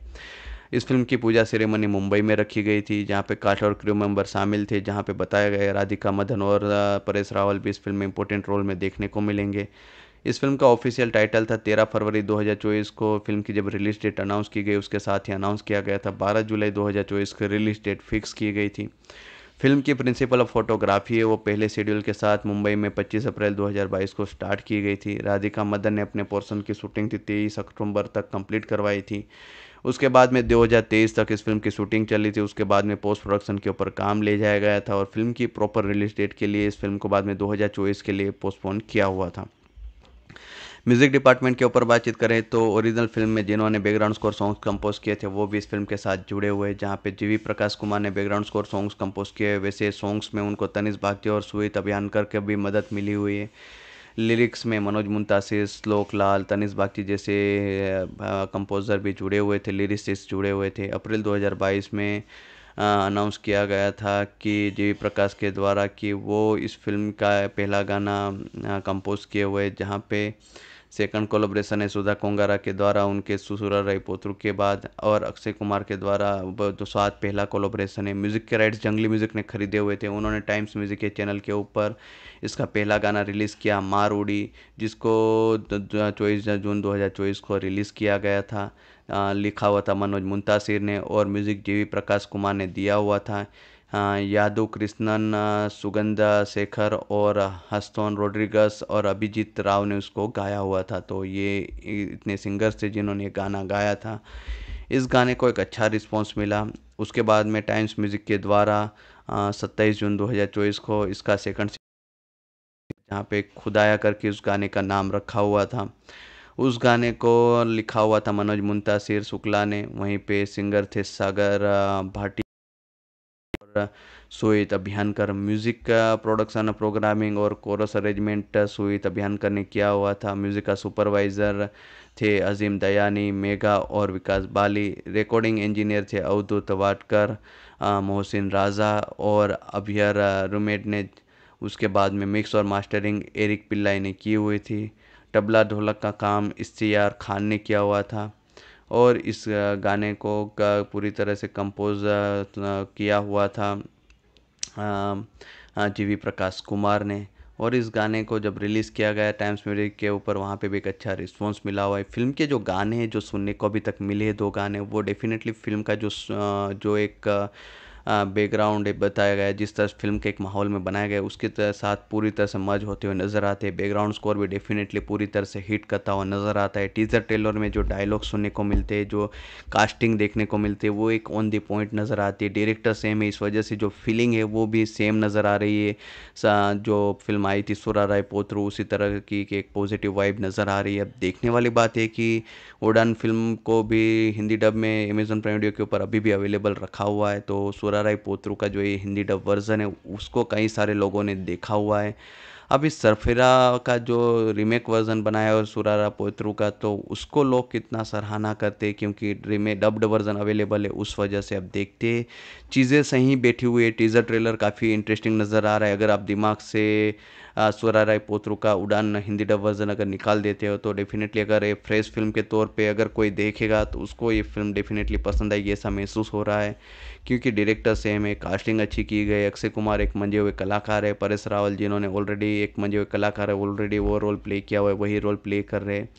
इस फिल्म की पूजा सेरेमनी मुंबई में रखी गई थी जहाँ पे काट और क्रू मेंबर शामिल थे जहाँ पे बताया गया राधिका मदन और परेश रावल भी इस फिल्म में इंपॉर्टेंट रोल में देखने को मिलेंगे इस फिल्म का ऑफिशियल टाइटल था तेरह फरवरी 2024 को फिल्म की जब रिलीज डेट अनाउंस की गई उसके साथ ही अनाउंस किया गया था 12 जुलाई 2024 की रिलीज डेट फिक्स की गई थी फिल्म की प्रिंसिपल ऑफ फोटोग्राफी है वो पहले शेड्यूल के साथ मुंबई में 25 अप्रैल 2022 को स्टार्ट की गई थी राधिका मदन ने अपने पोर्सन की शूटिंग थी तेईस अक्टूबर तक कंप्लीट करवाई थी उसके बाद में 2023 तक इस फिल्म की शूटिंग चली थी उसके बाद में पोस्ट प्रोडक्शन के ऊपर काम ले जाया गया था और फिल्म की प्रॉपर रिलीज डेट के लिए इस फिल्म को बाद में दो के लिए पोस्टपोन किया हुआ था म्यूजिक डिपार्टमेंट के ऊपर बातचीत करें तो ओरिजिनल फिल्म में जिन्होंने बैकग्राउंड स्कोर सॉन्ग्स कंपोज किए थे वो भी इस फिल्म के साथ जुड़े हुए जहाँ पे जीवी प्रकाश कुमार ने बैकग्राउंड स्कोर सॉन्ग्स कंपोज किए वैसे सॉन्ग्स में उनको तनिष भाग्य और सुहित अभियानकर के भी मदद मिली हुई है लिरिक्स में मनोज मुंतासिर श्लोक लाल तनिष बागची जैसे कंपोज़र भी जुड़े हुए थे लिरिक्स जुड़े हुए थे अप्रैल 2022 में अनाउंस किया गया था कि जे प्रकाश के द्वारा कि वो इस फिल्म का पहला गाना कंपोज़ किए हुए जहाँ पे सेकंड कोलोब्रेशन है सुधा कोंगारा के द्वारा उनके सुसुरा पोत्र के बाद और अक्षय कुमार के द्वारा दो सात पहला कोलोब्रेशन है म्यूज़िक के राइट्स जंगली म्यूज़िक ने खरीदे हुए थे उन्होंने टाइम्स म्यूज़िक के चैनल के ऊपर इसका पहला गाना रिलीज़ किया मार उड़ी जिसको चौबीस जून दो को रिलीज़ किया गया था लिखा हुआ था मनोज मुंतासिर ने और म्यूज़िक जी प्रकाश कुमार ने दिया हुआ था हाँ, यादव कृष्णन सुगंधा शेखर और हस्तोन रोड्रिगस और अभिजीत राव ने उसको गाया हुआ था तो ये इतने सिंगर्स थे जिन्होंने गाना गाया था इस गाने को एक अच्छा रिस्पॉन्स मिला उसके बाद में टाइम्स म्यूज़िक के द्वारा सत्ताईस जून 2024 को इसका सेकंड जहाँ पे खुदाया करके उस गाने का नाम रखा हुआ था उस गाने को लिखा हुआ था मनोज मुंतासिर शुक्ला ने वहीं पे सिंगर थे सागर भाटी सोहित अभियानकर म्यूज़िक का प्रोडक्शन प्रोग्रामिंग और कोरस अरेंजमेंट सोहित अभियानकर ने किया हुआ था म्यूज़िक का सुपरवाइज़र थे अजीम दयानी मेघा और विकास बाली रिकॉर्डिंग इंजीनियर थे अवधूत वाटकर uh, मोहसिन राजा और अभियर रूमेट uh, ने उसके बाद में मिक्स और मास्टरिंग एरिक पिल्लाई ने की हुई थी तबला ढोलक का काम इश्तियार खान ने किया हुआ था और इस गाने को पूरी तरह से कंपोज़ किया हुआ था जी वी प्रकाश कुमार ने और इस गाने को जब रिलीज़ किया गया टाइम्स म्यूजिक के ऊपर वहाँ पे भी एक अच्छा रिस्पांस मिला हुआ है फिल्म के जो गाने हैं जो सुनने को अभी तक मिले दो गाने वो डेफिनेटली फिल्म का जो जो एक बैकग्राउंड बताया गया जिस तरह फिल्म के एक माहौल में बनाया गया उसके साथ पूरी तरह से मर्ज होते हुए नज़र आते हैं बैकग्राउंड स्कोर भी डेफिनेटली पूरी तरह से हिट करता हुआ नज़र आता है टीज़र ट्रेलर में जो डायलॉग सुनने को मिलते हैं जो कास्टिंग देखने को मिलते हैं वो एक ऑन दी पॉइंट नज़र आती है डायरेक्टर सेम है इस वजह से जो फीलिंग है वो भी सेम नज़र आ रही है जो फिल्म आई थी सुरा राय पोत्रू उसी तरह की एक पॉजिटिव वाइब नज़र आ रही है अब देखने वाली बात है कि उड़ान फिल्म को भी हिंदी डब में अमेजोन प्राइम वीडियो के ऊपर अभी भी अवेलेबल रखा हुआ है तो सुरा दुराराय पोत्रू का जो ये हिंदी डब वर्ज़न है उसको कई सारे लोगों ने देखा हुआ है अब इस सरफिरा का जो रीमेक वर्ज़न बनाया है सुरारा पोत्रू का तो उसको लोग कितना सराहना करते हैं क्योंकि रीमेक डब्ड वर्ज़न अवेलेबल है उस वजह से अब देखते चीज़ें सही बैठी हुई है टीज़र ट्रेलर काफ़ी इंटरेस्टिंग नज़र आ रहा है अगर आप दिमाग से स्वरा राय पोत्रो का उड़ान हिंदी डब वर्जन अगर निकाल देते हो तो डेफिनेटली अगर ये फ्रेश फिल्म के तौर पे अगर कोई देखेगा तो उसको ये फिल्म डेफिनेटली पसंद आएगी ऐसा महसूस हो रहा है क्योंकि डायरेक्टर सेम है कास्टिंग अच्छी की गई अक्षय कुमार एक मंजे हुए कलाकार है परेश रावल जिन्होंने ऑलरेडी एक मंजे हुए कलाकार है ऑलरेडी वो रोल प्ले किया हुआ है वही रोल प्ले कर रहे हैं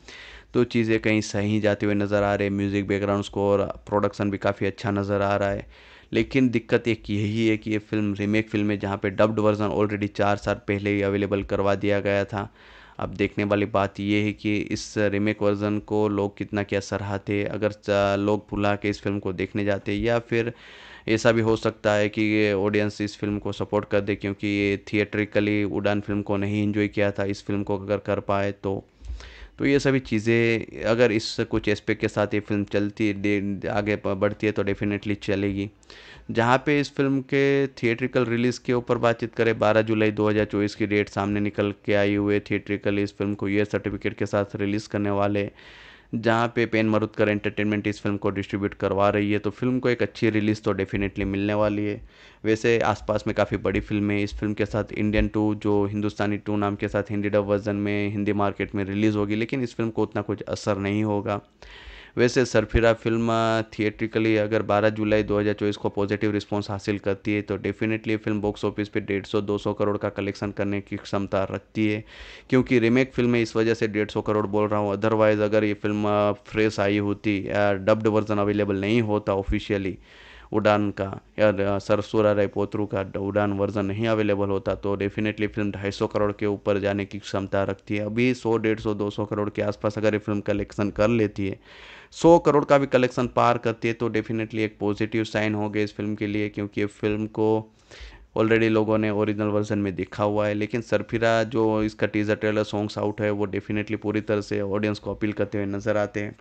तो चीज़ें कहीं सही जाते हुए नज़र आ रहे म्यूज़िक बैकग्राउंड स्कोर प्रोडक्शन भी काफ़ी अच्छा नज़र आ रहा है लेकिन दिक्कत एक यही है कि ये फिल्म रीमेक फिल्म है जहाँ पे डब्ड वर्ज़न ऑलरेडी चार साल पहले ही अवेलेबल करवा दिया गया था अब देखने वाली बात ये है कि इस रीमेक वर्ज़न को लोग कितना क्या सराहते अगर लोग भुला के इस फिल्म को देखने जाते या फिर ऐसा भी हो सकता है कि ऑडियंस इस फिल्म को सपोर्ट कर दे क्योंकि ये थिएट्रिकली उड़ान फिल्म को नहीं एंजॉय किया था इस फिल्म को अगर कर पाए तो तो ये सभी चीज़ें अगर इस कुछ एस्पेक्ट के साथ ये फिल्म चलती आगे बढ़ती है तो डेफिनेटली चलेगी जहाँ पे इस फिल्म के थिएट्रिकल रिलीज़ के ऊपर बातचीत करें 12 जुलाई 2024 की डेट सामने निकल के आई हुई है थिएट्रिकल इस फिल्म को ये सर्टिफिकेट के साथ रिलीज़ करने वाले जहाँ पे पेन मरुदकर एंटरटेनमेंट इस फिल्म को डिस्ट्रीब्यूट करवा रही है तो फिल्म को एक अच्छी रिलीज़ तो डेफिनेटली मिलने वाली है वैसे आसपास में काफ़ी बड़ी फिल्में इस फिल्म के साथ इंडियन टू जो हिंदुस्तानी टू नाम के साथ हिंदी डब वर्जन में हिंदी मार्केट में रिलीज़ होगी लेकिन इस फिल्म को उतना कुछ असर नहीं होगा वैसे सरफिरा फिल्म थिएट्रिकली अगर 12 जुलाई 2024 को पॉजिटिव रिस्पॉन्स हासिल करती है तो डेफिनेटली फिल्म बॉक्स ऑफिस पे 150-200 करोड़ का कलेक्शन करने की क्षमता रखती है क्योंकि रीमेक फिल्म इस वजह से 150 करोड़ बोल रहा हूँ अदरवाइज़ अगर ये फिल्म फ्रेश आई होती या डब्ड वर्जन अवेलेबल नहीं होता ऑफिशियली उड़ान का या सरसुरा राय पोत्रू का उड़ान वर्जन नहीं अवेलेबल होता तो डेफिनेटली फिल्म 250 करोड़ के ऊपर जाने की क्षमता रखती है अभी 100 दो सौ करोड़ के आसपास अगर ये फिल्म कलेक्शन कर लेती है सौ करोड़ का भी कलेक्शन पार करती है तो डेफिनेटली एक पॉजिटिव साइन होगा इस फिल्म के लिए क्योंकि ये फिल्म को ऑलरेडी लोगों ने ओरिजिनल वर्जन में देखा हुआ है लेकिन सरफिरा जो इसका टीजर ट्रेलर सॉन्ग्स आउट है वो डेफिनेटली पूरी तरह से ऑडियंस को अपील करते हुए नज़र आते हैं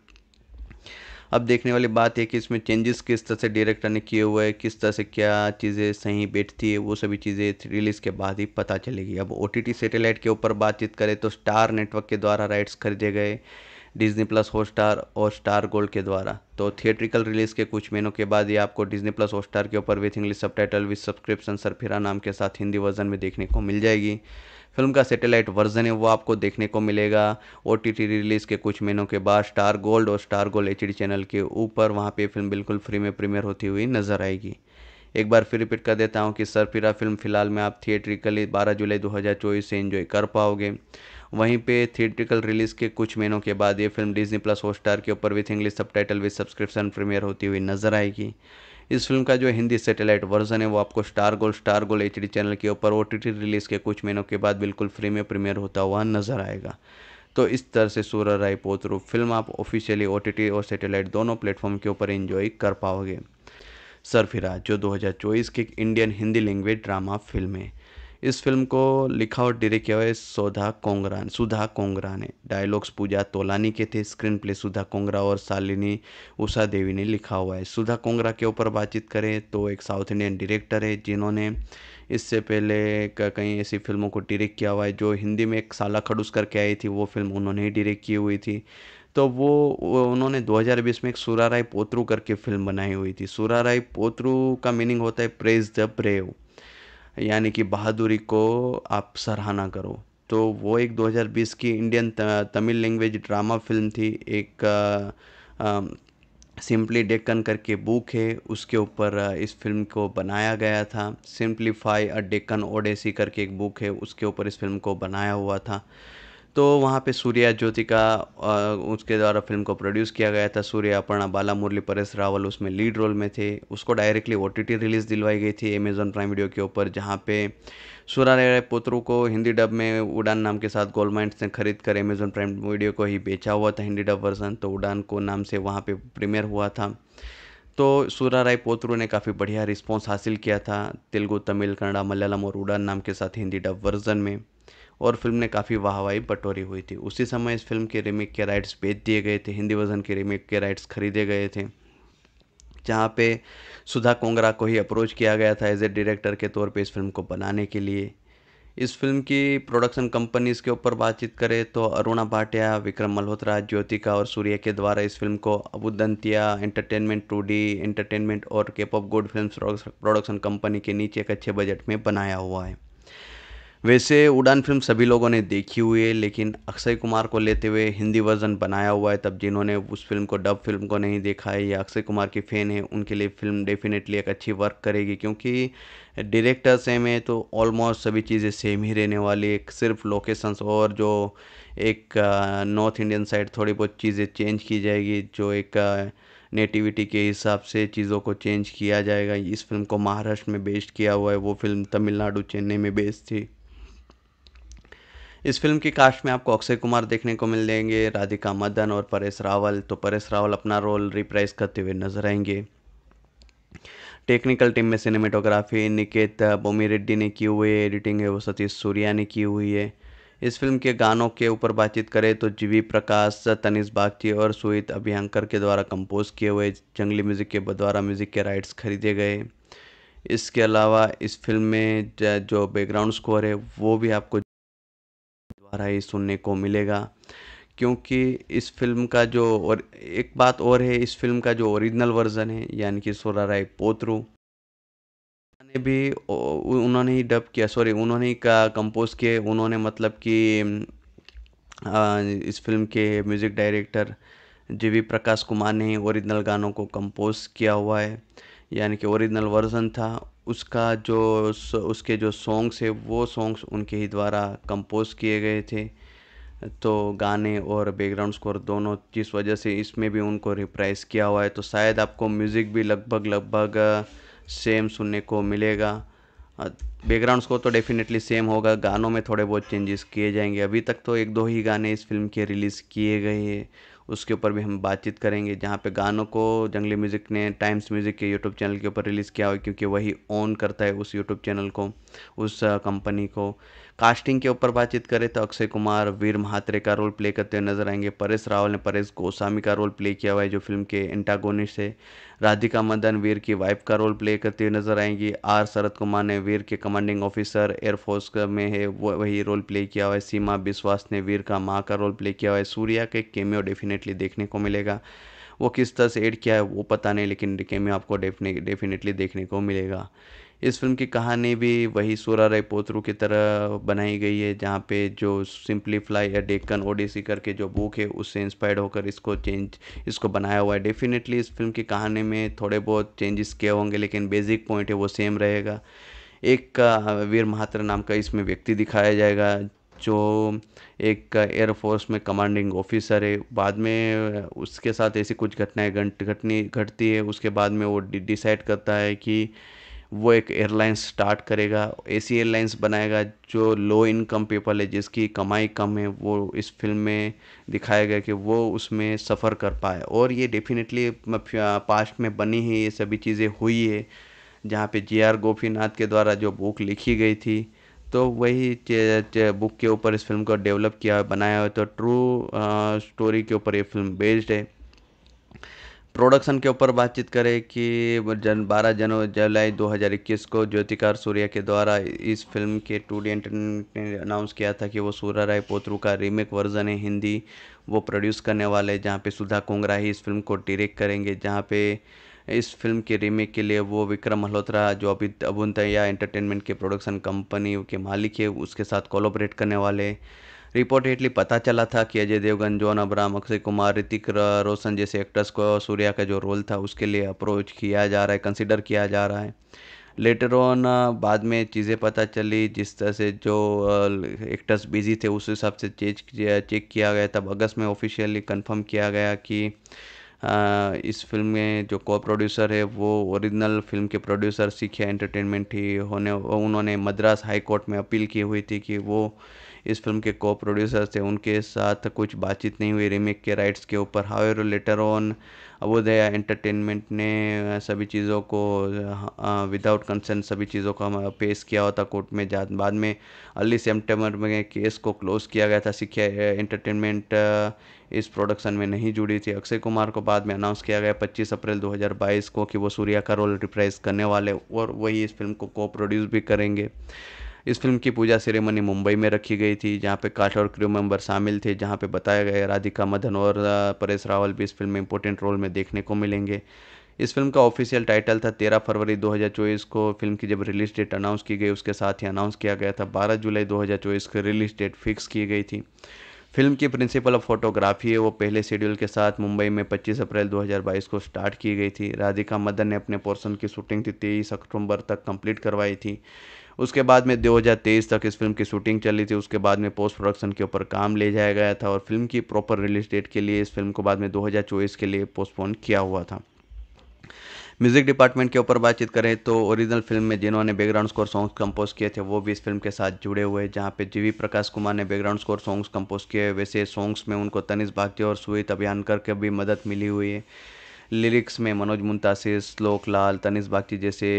अब देखने वाली बात है कि इसमें चेंजेस किस तरह से डायरेक्टर ने किए हुए हैं किस तरह से क्या चीज़ें सही बैठती है वो सभी चीज़ें रिलीज़ के बाद ही पता चलेगी अब ओ टी के ऊपर बातचीत करें तो स्टार नेटवर्क के द्वारा राइट्स खरीदे गए डिज्नी प्लस हॉटस्टार और स्टार गोल्ड के द्वारा तो थिएट्रिकल रिलीज़ के कुछ महीनों के बाद ये आपको डिज्नी प्लस हॉटस्टार के ऊपर with English subtitle with subscription Sarfira नाम के साथ हिंदी वर्जन में देखने को मिल जाएगी फिल्म का सैटेलाइट वर्जन है वो आपको देखने को मिलेगा ओ टी टी रिलीज़ के कुछ महीनों के बाद स्टार गोल्ड और स्टार गोल्ड एच चैनल के ऊपर वहाँ पर फिल्म बिल्कुल फ्री में प्रीमियर होती हुई नजर आएगी एक बार फिर रिपीट कर देता हूँ कि सरफिरा फिल्म फ़िलहाल में आप थिएट्रिकली 12 जुलाई 2024 से एंजॉय कर पाओगे वहीं पे थिएट्रिकल रिलीज़ के कुछ महीनों के बाद ये फिल्म डिजनी प्लस हॉटस्टार के ऊपर with English subtitle with subscription premiere होती हुई नजर आएगी इस फिल्म का जो हिंदी सैटेलाइट वर्जन है वो आपको Star Gold Star Gold H channel के ऊपर ओ रिलीज़ के कुछ महीनों के बाद बिल्कुल फ्री में प्रीमियर होता हुआ नजर आएगा तो इस तरह से सूर्य राय पोतरू फिल्म आप ऑफिशियली ओ और सैटेलाइट दोनों प्लेटफॉर्म के ऊपर एंजॉय कर पाओगे सरफिराज जो 2024 की Indian Hindi language drama film है इस फिल्म को लिखा और डायरेक्ट किया हुआ है सोधा कोंगरा सुधा कोंगरा ने डायलॉग्स पूजा तोलानी के थे स्क्रीन प्ले सुधा कोंगरा और शालिनी उषा देवी ने लिखा हुआ है सुधा कोंगरा के ऊपर बातचीत करें तो एक साउथ इंडियन डायरेक्टर है जिन्होंने इससे पहले कई ऐसी फिल्मों को डायरेक्ट किया हुआ है जो हिंदी में एक साला खड़ूस करके आई थी वो फिल्म उन्होंने ही डायरेक्ट की हुई थी तो वो उन्होंने 2020 में एक सुराराय पोत्रू करके फिल्म बनाई हुई थी सुराराय पोत्रू का मीनिंग होता है प्रेज द ब्रेव यानी कि बहादुरी को आप सराहना करो तो वो एक 2020 की Indian Tamil language drama film थी एक सिंपली डेक्कन करके बुक है उसके ऊपर इस फिल्म को बनाया गया था सिंपलीफाई अ डेक्कन ओडेसी करके एक बुक है उसके ऊपर इस फिल्म को बनाया हुआ था तो वहाँ पे सूर्या ज्योतिका उसके द्वारा फ़िल्म को प्रोड्यूस किया गया था सूर्या अपर्णा बाला मुरली परेश रावल उसमें लीड रोल में थे उसको डायरेक्टली ओ टी रिलीज़ दिलवाई गई थी अमेजन प्राइम वीडियो के ऊपर जहाँ पे सूरा राय पोत्रू को हिंदी डब में उड़ान नाम के साथ गोल्ड माइंड ने खरीद कर अमेजन प्राइम वीडियो को ही बेचा हुआ था हिंदी डब वर्जन तो उड़ान को नाम से वहाँ पर प्रीमियर हुआ था तो सूरा राय पोत्रू ने काफ़ी बढ़िया रिस्पॉन्स हासिल किया था तेलुगु तमिल कन्नड़ा मलयालम और उड़ान नाम के साथ हिंदी डब वर्जन में और फिल्म ने काफ़ी वाहवाही बटोरी हुई थी उसी समय इस फिल्म के रीमेक के राइट्स बेच दिए गए थे हिंदी वर्जन के रीमेक के राइट्स खरीदे गए थे जहाँ पे सुधा कोंगरा को ही अप्रोच किया गया था एज ए डायरेक्टर के तौर पे इस फिल्म को बनाने के लिए इस फिल्म की प्रोडक्शन कंपनीज के ऊपर बातचीत करें तो अरुणा भाटिया विक्रम मल्होत्रा ज्योतिका और सूर्य के द्वारा इस फिल्म को Abundantia entertainment two D entertainment और cap of good film production company के नीचे एक अच्छे बजट में बनाया हुआ है वैसे उड़ान फिल्म सभी लोगों ने देखी हुई है लेकिन अक्षय कुमार को लेते हुए हिंदी वर्जन बनाया हुआ है तब जिन्होंने उस फिल्म को डब फिल्म को नहीं देखा है या अक्षय कुमार की फ़ैन है उनके लिए फिल्म डेफिनेटली एक अच्छी वर्क करेगी क्योंकि डायरेक्टर सेम है तो ऑलमोस्ट सभी चीज़ें सेम ही रहने वाली है सिर्फ लोकेशंस और जो एक नॉर्थ इंडियन साइड थोड़ी बहुत चीज़ें चेंज की जाएगी जो एक नेटिविटी के हिसाब से चीज़ों को चेंज किया जाएगा इस फिल्म को महाराष्ट्र में बेस्ड किया हुआ है वो फिल्म तमिलनाडु चेन्नई में बेस्ड थी इस फिल्म की कास्ट में आपको अक्षय कुमार देखने को मिल जाएंगे राधिका मदन और परेश रावल तो परेश रावल अपना रोल रिप्राइज करते हुए नजर आएंगे टेक्निकल टीम में सिनेमेटोग्राफी निकेत बोमी रेड्डी ने की हुई है एडिटिंग है वो सतीश सूर्या ने की हुई है इस फिल्म के गानों के ऊपर बातचीत करें तो जीवी प्रकाश तनिष बागची और सुहित अभियंकर के द्वारा कंपोज किए हुए जंगली म्यूज़िक के द्वारा म्यूज़िक के राइट्स खरीदे गए इसके अलावा इस फिल्म में जो बैकग्राउंड स्कोर है वो भी आपको भरा ही सुनने को मिलेगा क्योंकि इस फिल्म का जो और एक बात और है इस फिल्म का जो ओरिजिनल वर्जन है यानी कि सोरा राय पोत्रू ने भी उन्होंने ही डब किया सॉरी उन्होंने ही का कंपोज किए उन्होंने मतलब कि इस फिल्म के म्यूज़िक डायरेक्टर जे वी प्रकाश कुमार ने ओरिजिनल गानों को कंपोज किया हुआ है यानी कि ओरिजिनल वर्जन था उसका जो उसके जो सॉन्ग्स है वो सॉन्ग्स उनके ही द्वारा कंपोज़ किए गए थे तो गाने और बैकग्राउंड स्कोर दोनों जिस वजह से इसमें भी उनको रिप्राइज किया हुआ है तो शायद आपको म्यूज़िक भी लगभग लगभग सेम सुनने को मिलेगा बैकग्राउंड स्कोर तो डेफिनेटली सेम होगा गानों में थोड़े बहुत चेंजेस किए जाएंगे अभी तक तो एक दो ही गाने इस फिल्म के रिलीज़ किए गए हैं उसके ऊपर भी हम बातचीत करेंगे जहाँ पे गानों को जंगली म्यूज़िक ने टाइम्स म्यूज़िक के यूट्यूब चैनल के ऊपर रिलीज़ किया हुआ है क्योंकि वही ओन करता है उस यूट्यूब चैनल को उस कंपनी को कास्टिंग के ऊपर बातचीत करें तो अक्षय कुमार वीर महात्रे का रोल प्ले करते हुए नजर आएंगे परेश रावल ने परेश गोस्वामी का रोल प्ले किया हुआ है जो फिल्म के एंटागोनिस्ट है राधिका मदन वीर की वाइफ का रोल प्ले करते हुए नजर आएंगी आर शरद कुमार ने वीर के कमांडिंग ऑफिसर एयरफोर्स में है वो वही रोल प्ले किया हुआ है सीमा बिश्वास ने वीर का माँ का रोल प्ले किया हुआ है सूर्या के केमियो डेफिनेटली देखने को मिलेगा वो किस तरह से एड किया है वो पता नहीं लेकिन केमियो आपको डेफिनेटली देखने को मिलेगा इस फ़िल्म की कहानी भी वही सोरा राय पोत्रू की तरह बनाई गई है जहाँ पे जो फ्लाई या डेक्कन ओडिसी करके जो बुक है उससे इंस्पायर्ड होकर इसको चेंज इसको बनाया हुआ है डेफिनेटली इस फिल्म की कहानी में थोड़े बहुत चेंजेस किए होंगे लेकिन बेसिक पॉइंट है वो सेम रहेगा एक वीर महात्र नाम का इसमें व्यक्ति दिखाया जाएगा जो एक एयरफोर्स में कमांडिंग ऑफिसर है बाद में उसके साथ ऐसी कुछ घटनाएं घटनी घटती है उसके बाद में वो डिसाइड करता है कि वो एक एयरलाइंस स्टार्ट करेगा ऐसी एयरलाइंस बनाएगा जो लो इनकम पीपल है जिसकी कमाई कम है वो इस फिल्म में दिखाया गया कि वो उसमें सफ़र कर पाए और ये डेफिनेटली पास्ट में बनी है ये सभी चीज़ें हुई है जहाँ पे जे आर गोपीनाथ के द्वारा जो बुक लिखी गई थी तो वही चे, चे, बुक के ऊपर इस फिल्म को डेवलप किया बनाया हुआ तो ट्रू स्टोरी के ऊपर ये फिल्म बेस्ड है प्रोडक्शन के ऊपर बातचीत करें कि जन बारह जनवरी जुलाई 2021 को ज्योतिकार सूर्या के द्वारा इस फिल्म के टू डी एंटरटेनमेंट ने अनाउंस किया था कि वो सूर्या राय पोत्रू का रीमेक वर्जन है हिंदी वो प्रोड्यूस करने वाले जहाँ पे सुधा कुंगरा ही इस फिल्म को डायरेक्ट करेंगे जहाँ पे इस फिल्म के रीमेक के लिए वो विक्रम मल्होत्रा जो अभी अबुंतया एंटरटेनमेंट के प्रोडक्शन कंपनी के मालिक है उसके साथ कोलोबरेट करने वाले रिपोर्टेडली पता चला था कि अजय देवगन जॉन अब्राम अक्षय कुमार ऋतिक रोशन जैसे एक्टर्स को सूर्या का जो रोल था उसके लिए अप्रोच किया जा रहा है कंसिडर किया जा रहा है लेटर ऑन बाद में चीज़ें पता चली जिस तरह से जो एक्टर्स बिजी थे उस हिसाब से चेक चेक किया गया तब अगस्त में ऑफिशियली कंफर्म किया गया कि इस फिल्म में जो को प्रोड्यूसर है वो ओरिजिनल फिल्म के प्रोड्यूसर सीखिया एंटरटेनमेंट ही होने उन्होंने मद्रास हाई कोर्ट में अपील की हुई थी कि वो इस फिल्म के को प्रोड्यूसर थे उनके साथ कुछ बातचीत नहीं हुई रीमेक के राइट्स के ऊपर एर लेटर ऑन अबोदया एंटरटेनमेंट ने सभी चीज़ों को विदाउट कंसर्न सभी चीज़ों को पेश किया हुआ था कोर्ट में जा बाद में अर्ली सेप्टेम्बर में केस को क्लोज किया गया था सिक्ख्या एंटरटेनमेंट इस प्रोडक्शन में नहीं जुड़ी थी अक्षय कुमार को बाद में अनाउंस किया गया 25 अप्रैल 2022 को कि वो सूर्या का रोल रिप्राइज करने वाले और वही इस फिल्म को को प्रोड्यूस भी करेंगे इस फिल्म की पूजा सेरेमनी मुंबई में रखी गई थी जहाँ पे काट और क्रू मेंबर शामिल थे जहाँ पे बताया गया राधिका मदन और परेश रावल भी इस फिल्म में इंपॉर्टेंट रोल में देखने को मिलेंगे इस फिल्म का ऑफिशियल टाइटल था तेरह फरवरी दो को फिल्म की जब रिलीज डेट अनाउंस की गई उसके साथ ही अनाउंस किया गया था बारह जुलाई दो को रिलीज डेट फिक्स की गई थी फिल्म की प्रिंसिपल ऑफ फोटोग्राफी है वो पहले शेड्यूल के साथ मुंबई में 25 अप्रैल 2022 को स्टार्ट की गई थी राधिका मदन ने अपने पोर्सन की शूटिंग थी तेईस अक्टूबर तक कंप्लीट करवाई थी उसके बाद में 2023 तक इस फिल्म की शूटिंग चली थी उसके बाद में पोस्ट प्रोडक्शन के ऊपर काम ले जाया गया था और फिल्म की प्रॉपर रिलीज डेट के लिए इस फिल्म को बाद में 2024 के लिए पोस्टपोन किया हुआ था म्यूज़िक डिपार्टमेंट के ऊपर बातचीत करें तो ओरिजिनल फिल्म में जिन्होंने बैकग्राउंड स्कोर सॉन्ग्स कंपोज किए थे वो भी इस फिल्म के साथ जुड़े हुए जहाँ पे जीवी प्रकाश कुमार ने बैकग्राउंड स्कोर सॉन्ग्स कंपोज किए वैसे सॉन्ग्स में उनको तनिष भाग्य और सुहित अभियानकर के भी मदद मिली हुई है लिरिक्स में मनोज मुंतासिर श्लोक लाल तनिष बागची जैसे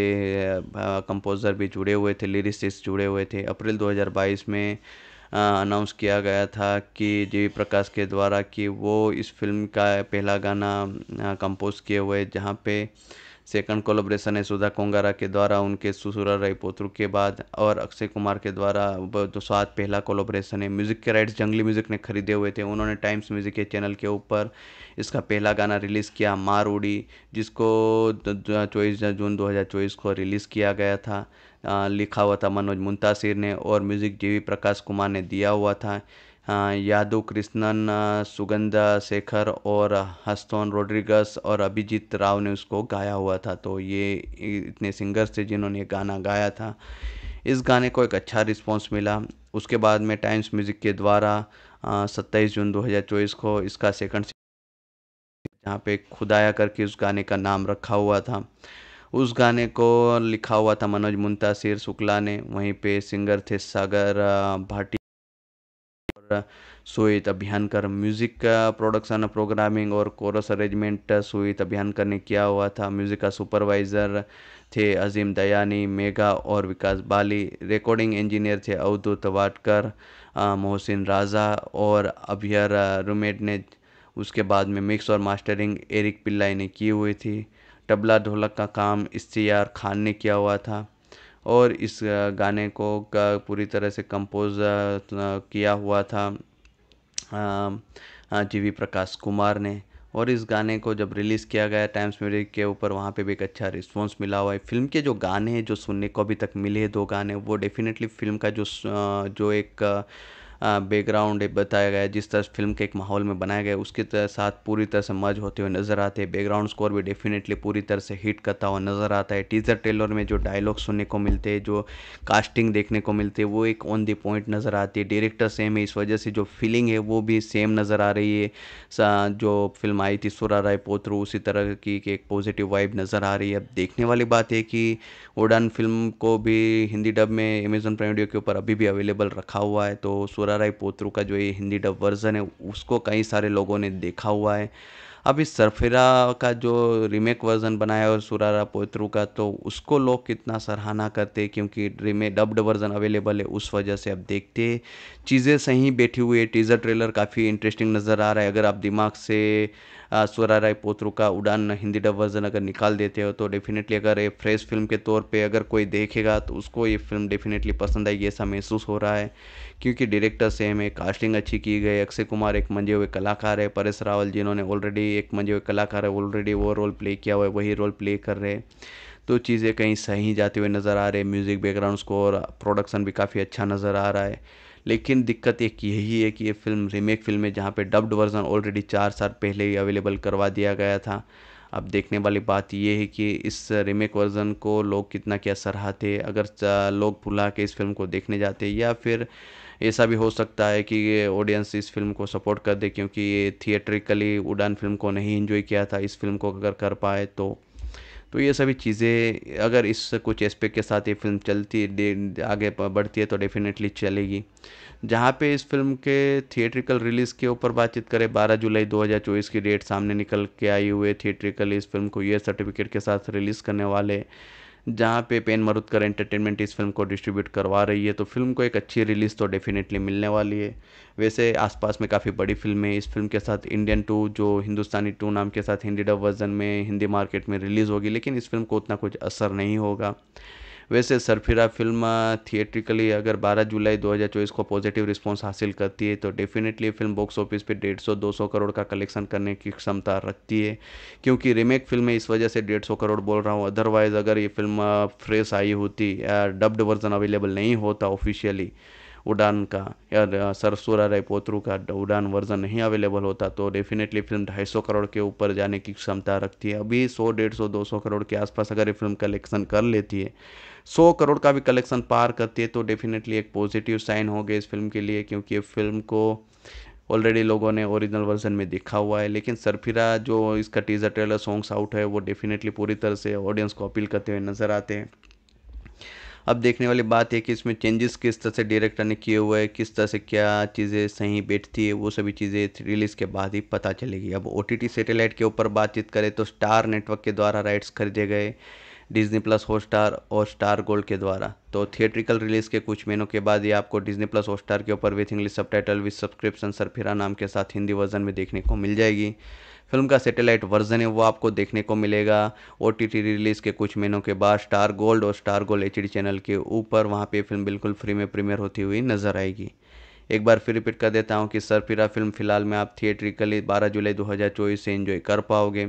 कंपोज़र भी जुड़े हुए थे लिरिसिस्ट जुड़े हुए थे अप्रैल 2022 में अनाउंस किया गया था कि जी प्रकाश के द्वारा कि वो इस फिल्म का पहला गाना कंपोज किए हुए जहाँ पे सेकंड कोलोब्रेशन है सुधा कोंगारा के द्वारा उनके ससुरा रई पोत्रु के बाद और अक्षय कुमार के द्वारा दो तो सात पहला कोलोब्रेशन है म्यूज़िक के राइट्स जंगली म्यूज़िक ने खरीदे हुए थे उन्होंने टाइम्स म्यूज़िक के चैनल के ऊपर इसका पहला गाना रिलीज़ किया मार उड़ी जिसको चौबीस जून चौबीस को रिलीज़ किया गया था लिखा हुआ था मनोज मुंतासिर ने और म्यूज़िक जी प्रकाश कुमार ने दिया हुआ था हाँ, यादव कृष्णन सुगंधा शेखर और हस्तोन रोड्रिगस और अभिजीत राव ने उसको गाया हुआ था तो ये इतने सिंगर्स थे जिन्होंने ये गाना गाया था इस गाने को एक अच्छा रिस्पॉन्स मिला उसके बाद में टाइम्स म्यूज़िक के द्वारा सत्ताईस जून 2024 को इसका सेकंड जहाँ पे खुदाया करके उस गाने का नाम रखा हुआ था उस गाने को लिखा हुआ था मनोज मुंतासिर शुक्ला ने वहीं पे सिंगर थे सागर भाटी और सोइत अभियानकर म्यूज़िक का प्रोडक्शन प्रोग्रामिंग और कोरस अरेंजमेंट सोइत अभियानकर ने किया हुआ था म्यूज़िक का सुपरवाइज़र थे अजीम दयानी मेगा और विकास बाली रिकॉर्डिंग इंजीनियर थे अवधूत वाटकर मोहसिन राजा और अभियर रुमेट ने उसके बाद में मिक्स और मास्टरिंग एरिक पिल्लाई ने की हुई थी तबला ढोलक का काम इश्तियार खान ने किया हुआ था और इस गाने को पूरी तरह से कंपोज़ किया हुआ था जी वी प्रकाश कुमार ने और इस गाने को जब रिलीज़ किया गया टाइम्स म्यूज़िक के ऊपर वहाँ पे भी एक अच्छा रिस्पांस मिला हुआ है फिल्म के जो गाने हैं जो सुनने को अभी तक मिले दो गाने वो डेफिनेटली फिल्म का जो जो एक बैकग्राउंड बताया गया जिस तरह फिल्म के एक माहौल में बनाया गया उसके तरह साथ पूरी तरह से मर्ज होते हुए नज़र आते हैं बैकग्राउंड स्कोर भी डेफिनेटली पूरी तरह से हिट करता हुआ नज़र आता है टीज़र ट्रेलर में जो डायलॉग सुनने को मिलते हैं जो कास्टिंग देखने को मिलती है वो एक ऑन दी पॉइंट नज़र आती है डायरेक्टर सेम है इस वजह से जो फीलिंग है वो भी सेम नज़र आ रही है जो फिल्म आई थी सुरा राय पोत्रू उसी तरह की एक पॉजिटिव वाइब नज़र आ रही है अब देखने वाली बात है कि उड़ान फिल्म को भी हिंदी डब में अमेजन प्राइम वीडियो के ऊपर अभी भी अवेलेबल रखा हुआ है तो ईश्वरा राय पोत्रू का जो ये हिंदी डब वर्ज़न है उसको कई सारे लोगों ने देखा हुआ है अब इस सरफिरा का जो रीमेक वर्ज़न बनाया और सुरारा पोत्रू का तो उसको लोग कितना सराहना करते हैं क्योंकि रीमे डब्ड वर्ज़न अवेलेबल है उस वजह से आप देखते चीज़ें सही बैठी हुई है टीज़र ट्रेलर काफ़ी इंटरेस्टिंग नज़र आ रहा है अगर आप दिमाग से स्वरा राय पोत्रू का उड़ान हिंदी डब वर्जन अगर निकाल देते हो तो डेफिनेटली अगर ये फ्रेश फिल्म के तौर पे अगर कोई देखेगा तो उसको ये फिल्म डेफिनेटली पसंद आएगी ऐसा महसूस हो रहा है क्योंकि डायरेक्टर सेम है कास्टिंग अच्छी की गई अक्षय कुमार एक मंजे हुए कलाकार है परेश रावल जिन्होंने ऑलरेडी एक मंजे हुए कलाकार है ऑलरेडी वो रोल प्ले किया हुआ है वही रोल प्ले कर रहे हैं तो चीज़ें कहीं सही जाते हुए नज़र आ रहे म्यूज़िक बैकग्राउंड स्कोर प्रोडक्शन भी काफ़ी अच्छा नज़र आ रहा है लेकिन दिक्कत एक यही है कि ये फिल्म रीमेक फिल्म है जहाँ पे डब्ड वर्ज़न ऑलरेडी चार साल पहले ही अवेलेबल करवा दिया गया था अब देखने वाली बात ये है कि इस रीमेक वर्ज़न को लोग कितना क्या सराहते अगर लोग भुला के इस फिल्म को देखने जाते या फिर ऐसा भी हो सकता है कि ऑडियंस इस फिल्म को सपोर्ट कर दे क्योंकि ये थिएट्रिकली उड़ान फिल्म को नहीं एंजॉय किया था इस फिल्म को अगर कर पाए तो तो ये सभी चीज़ें अगर इस कुछ एस्पेक्ट के साथ ये फिल्म चलती आगे बढ़ती है तो डेफिनेटली चलेगी जहाँ पे इस फिल्म के थिएट्रिकल रिलीज़ के ऊपर बातचीत करें 12 जुलाई 2024 की डेट सामने निकल के आई हुए थिएट्रिकल इस फिल्म को ये सर्टिफिकेट के साथ रिलीज़ करने वाले जहाँ पे पेन मरुदकर एंटरटेनमेंट इस फिल्म को डिस्ट्रीब्यूट करवा रही है तो फिल्म को एक अच्छी रिलीज़ तो डेफिनेटली मिलने वाली है वैसे आसपास में काफ़ी बड़ी फिल्में इस फिल्म के साथ इंडियन टू जो हिंदुस्तानी टू नाम के साथ हिंदी डब वर्जन में हिंदी मार्केट में रिलीज़ होगी लेकिन इस फिल्म को उतना कुछ असर नहीं होगा वैसे सरफिरा फिल्म थिएट्रिकली अगर 12 जुलाई 2024 को पॉजिटिव रिस्पांस हासिल करती है तो डेफिनेटली फिल्म बॉक्स ऑफिस पे 150-200 करोड़ का कलेक्शन करने की क्षमता रखती है क्योंकि रीमेक फिल्म इस वजह से 150 करोड़ बोल रहा हूँ अदरवाइज़ अगर ये फिल्म फ्रेश आई होती या डब्ड वर्जन अवेलेबल नहीं होता ऑफिशियली उड़ान का या सरसोरा राय पोत्रू का उड़ान वर्जन नहीं अवेलेबल होता तो डेफिनेटली फिल्म ढाई सौ करोड़ के ऊपर जाने की क्षमता रखती है अभी सौ डेढ़ सौ दो सौ करोड़ के आसपास अगर ये फिल्म कलेक्शन कर लेती है सौ करोड़ का भी कलेक्शन पार करती है तो डेफिनेटली एक पॉजिटिव साइन हो गया इस फिल्म के लिए क्योंकि ये फिल्म को ऑलरेडी लोगों ने ओरिजिनल वर्जन में देखा हुआ है लेकिन सरफिरा जो इसका टीजर ट्रेलर सॉन्ग्स आउट है वो डेफिनेटली पूरी तरह से ऑडियंस को अपील करते हुए नज़र आते हैं अब देखने वाली बात है कि इसमें चेंजेस किस तरह से डायरेक्टर ने किए हुए हैं किस तरह से क्या चीज़ें सही बैठती है वो सभी चीज़ें रिलीज़ के बाद ही पता चलेगी अब ओ टी के ऊपर बातचीत करें तो स्टार नेटवर्क के द्वारा राइट्स खरीदे गए डिज्नी प्लस हॉटस्टार और स्टार गोल्ड के द्वारा तो थिएट्रिकल रिलीज़ के कुछ महीनों के बाद ये आपको डिज्नी प्लस हॉटस्टार के ऊपर with English subtitle with subscription Sarfira नाम के साथ हिंदी वर्जन में देखने को मिल जाएगी फिल्म का सैटेलाइट वर्जन है वो आपको देखने को मिलेगा ओ रिलीज़ के कुछ महीनों के बाद स्टार गोल्ड और स्टार गोल्ड एच चैनल के ऊपर वहाँ पर फिल्म बिल्कुल फ्री में प्रीमियर होती हुई नजर आएगी एक बार फिर रिपीट कर देता हूँ कि सरफिरा फिल्म फ़िलहाल में आप थिएट्रिकली 12 जुलाई 2024 से एंजॉय कर पाओगे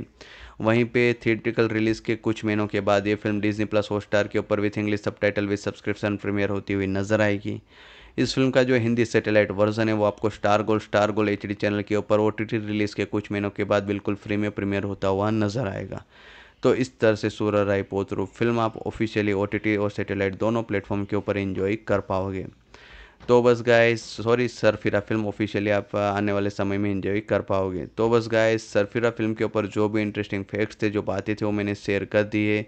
वहीं पे थिएट्रिकल रिलीज़ के कुछ महीनों के बाद ये फिल्म डिजनी प्लस हॉटस्टार के ऊपर with English subtitle with subscription premiere होती हुई नजर आएगी इस फिल्म का जो हिंदी सैटेलाइट वर्जन है वो आपको Star Gold Star Gold H channel के ऊपर ओ रिलीज़ के कुछ महीनों के बाद बिल्कुल फ्री में प्रीमियर होता हुआ नजर आएगा तो इस तरह से सूर्य राय पोतरू फिल्म आप ऑफिशियली ओ और सैटेलाइट दोनों प्लेटफॉर्म के ऊपर एंजॉय कर पाओगे तो बस guys sorry Sarfira film officially आप uh, आने वाले समय में इन्जॉय कर पाओगे तो बस गाइस सरफिरा फिल्म के ऊपर जो भी इंटरेस्टिंग फैक्ट्स थे जो बातें थी वो मैंने शेयर कर दी है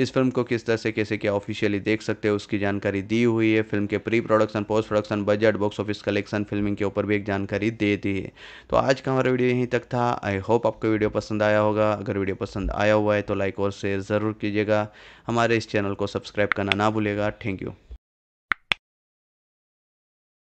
इस फिल्म को किस तरह से कैसे क्या ऑफिशियली देख सकते हो उसकी जानकारी दी हुई है फिल्म के pre production post production budget box office collection filming के ऊपर भी एक जानकारी दे दी है तो आज का हमारा वीडियो यहीं तक था आई होप आपको वीडियो पसंद आया होगा अगर वीडियो पसंद आया हुआ है तो लाइक और शेयर ज़रूर कीजिएगा हमारे इस चैनल को सब्सक्राइब करना ना भूलेगा थैंक यू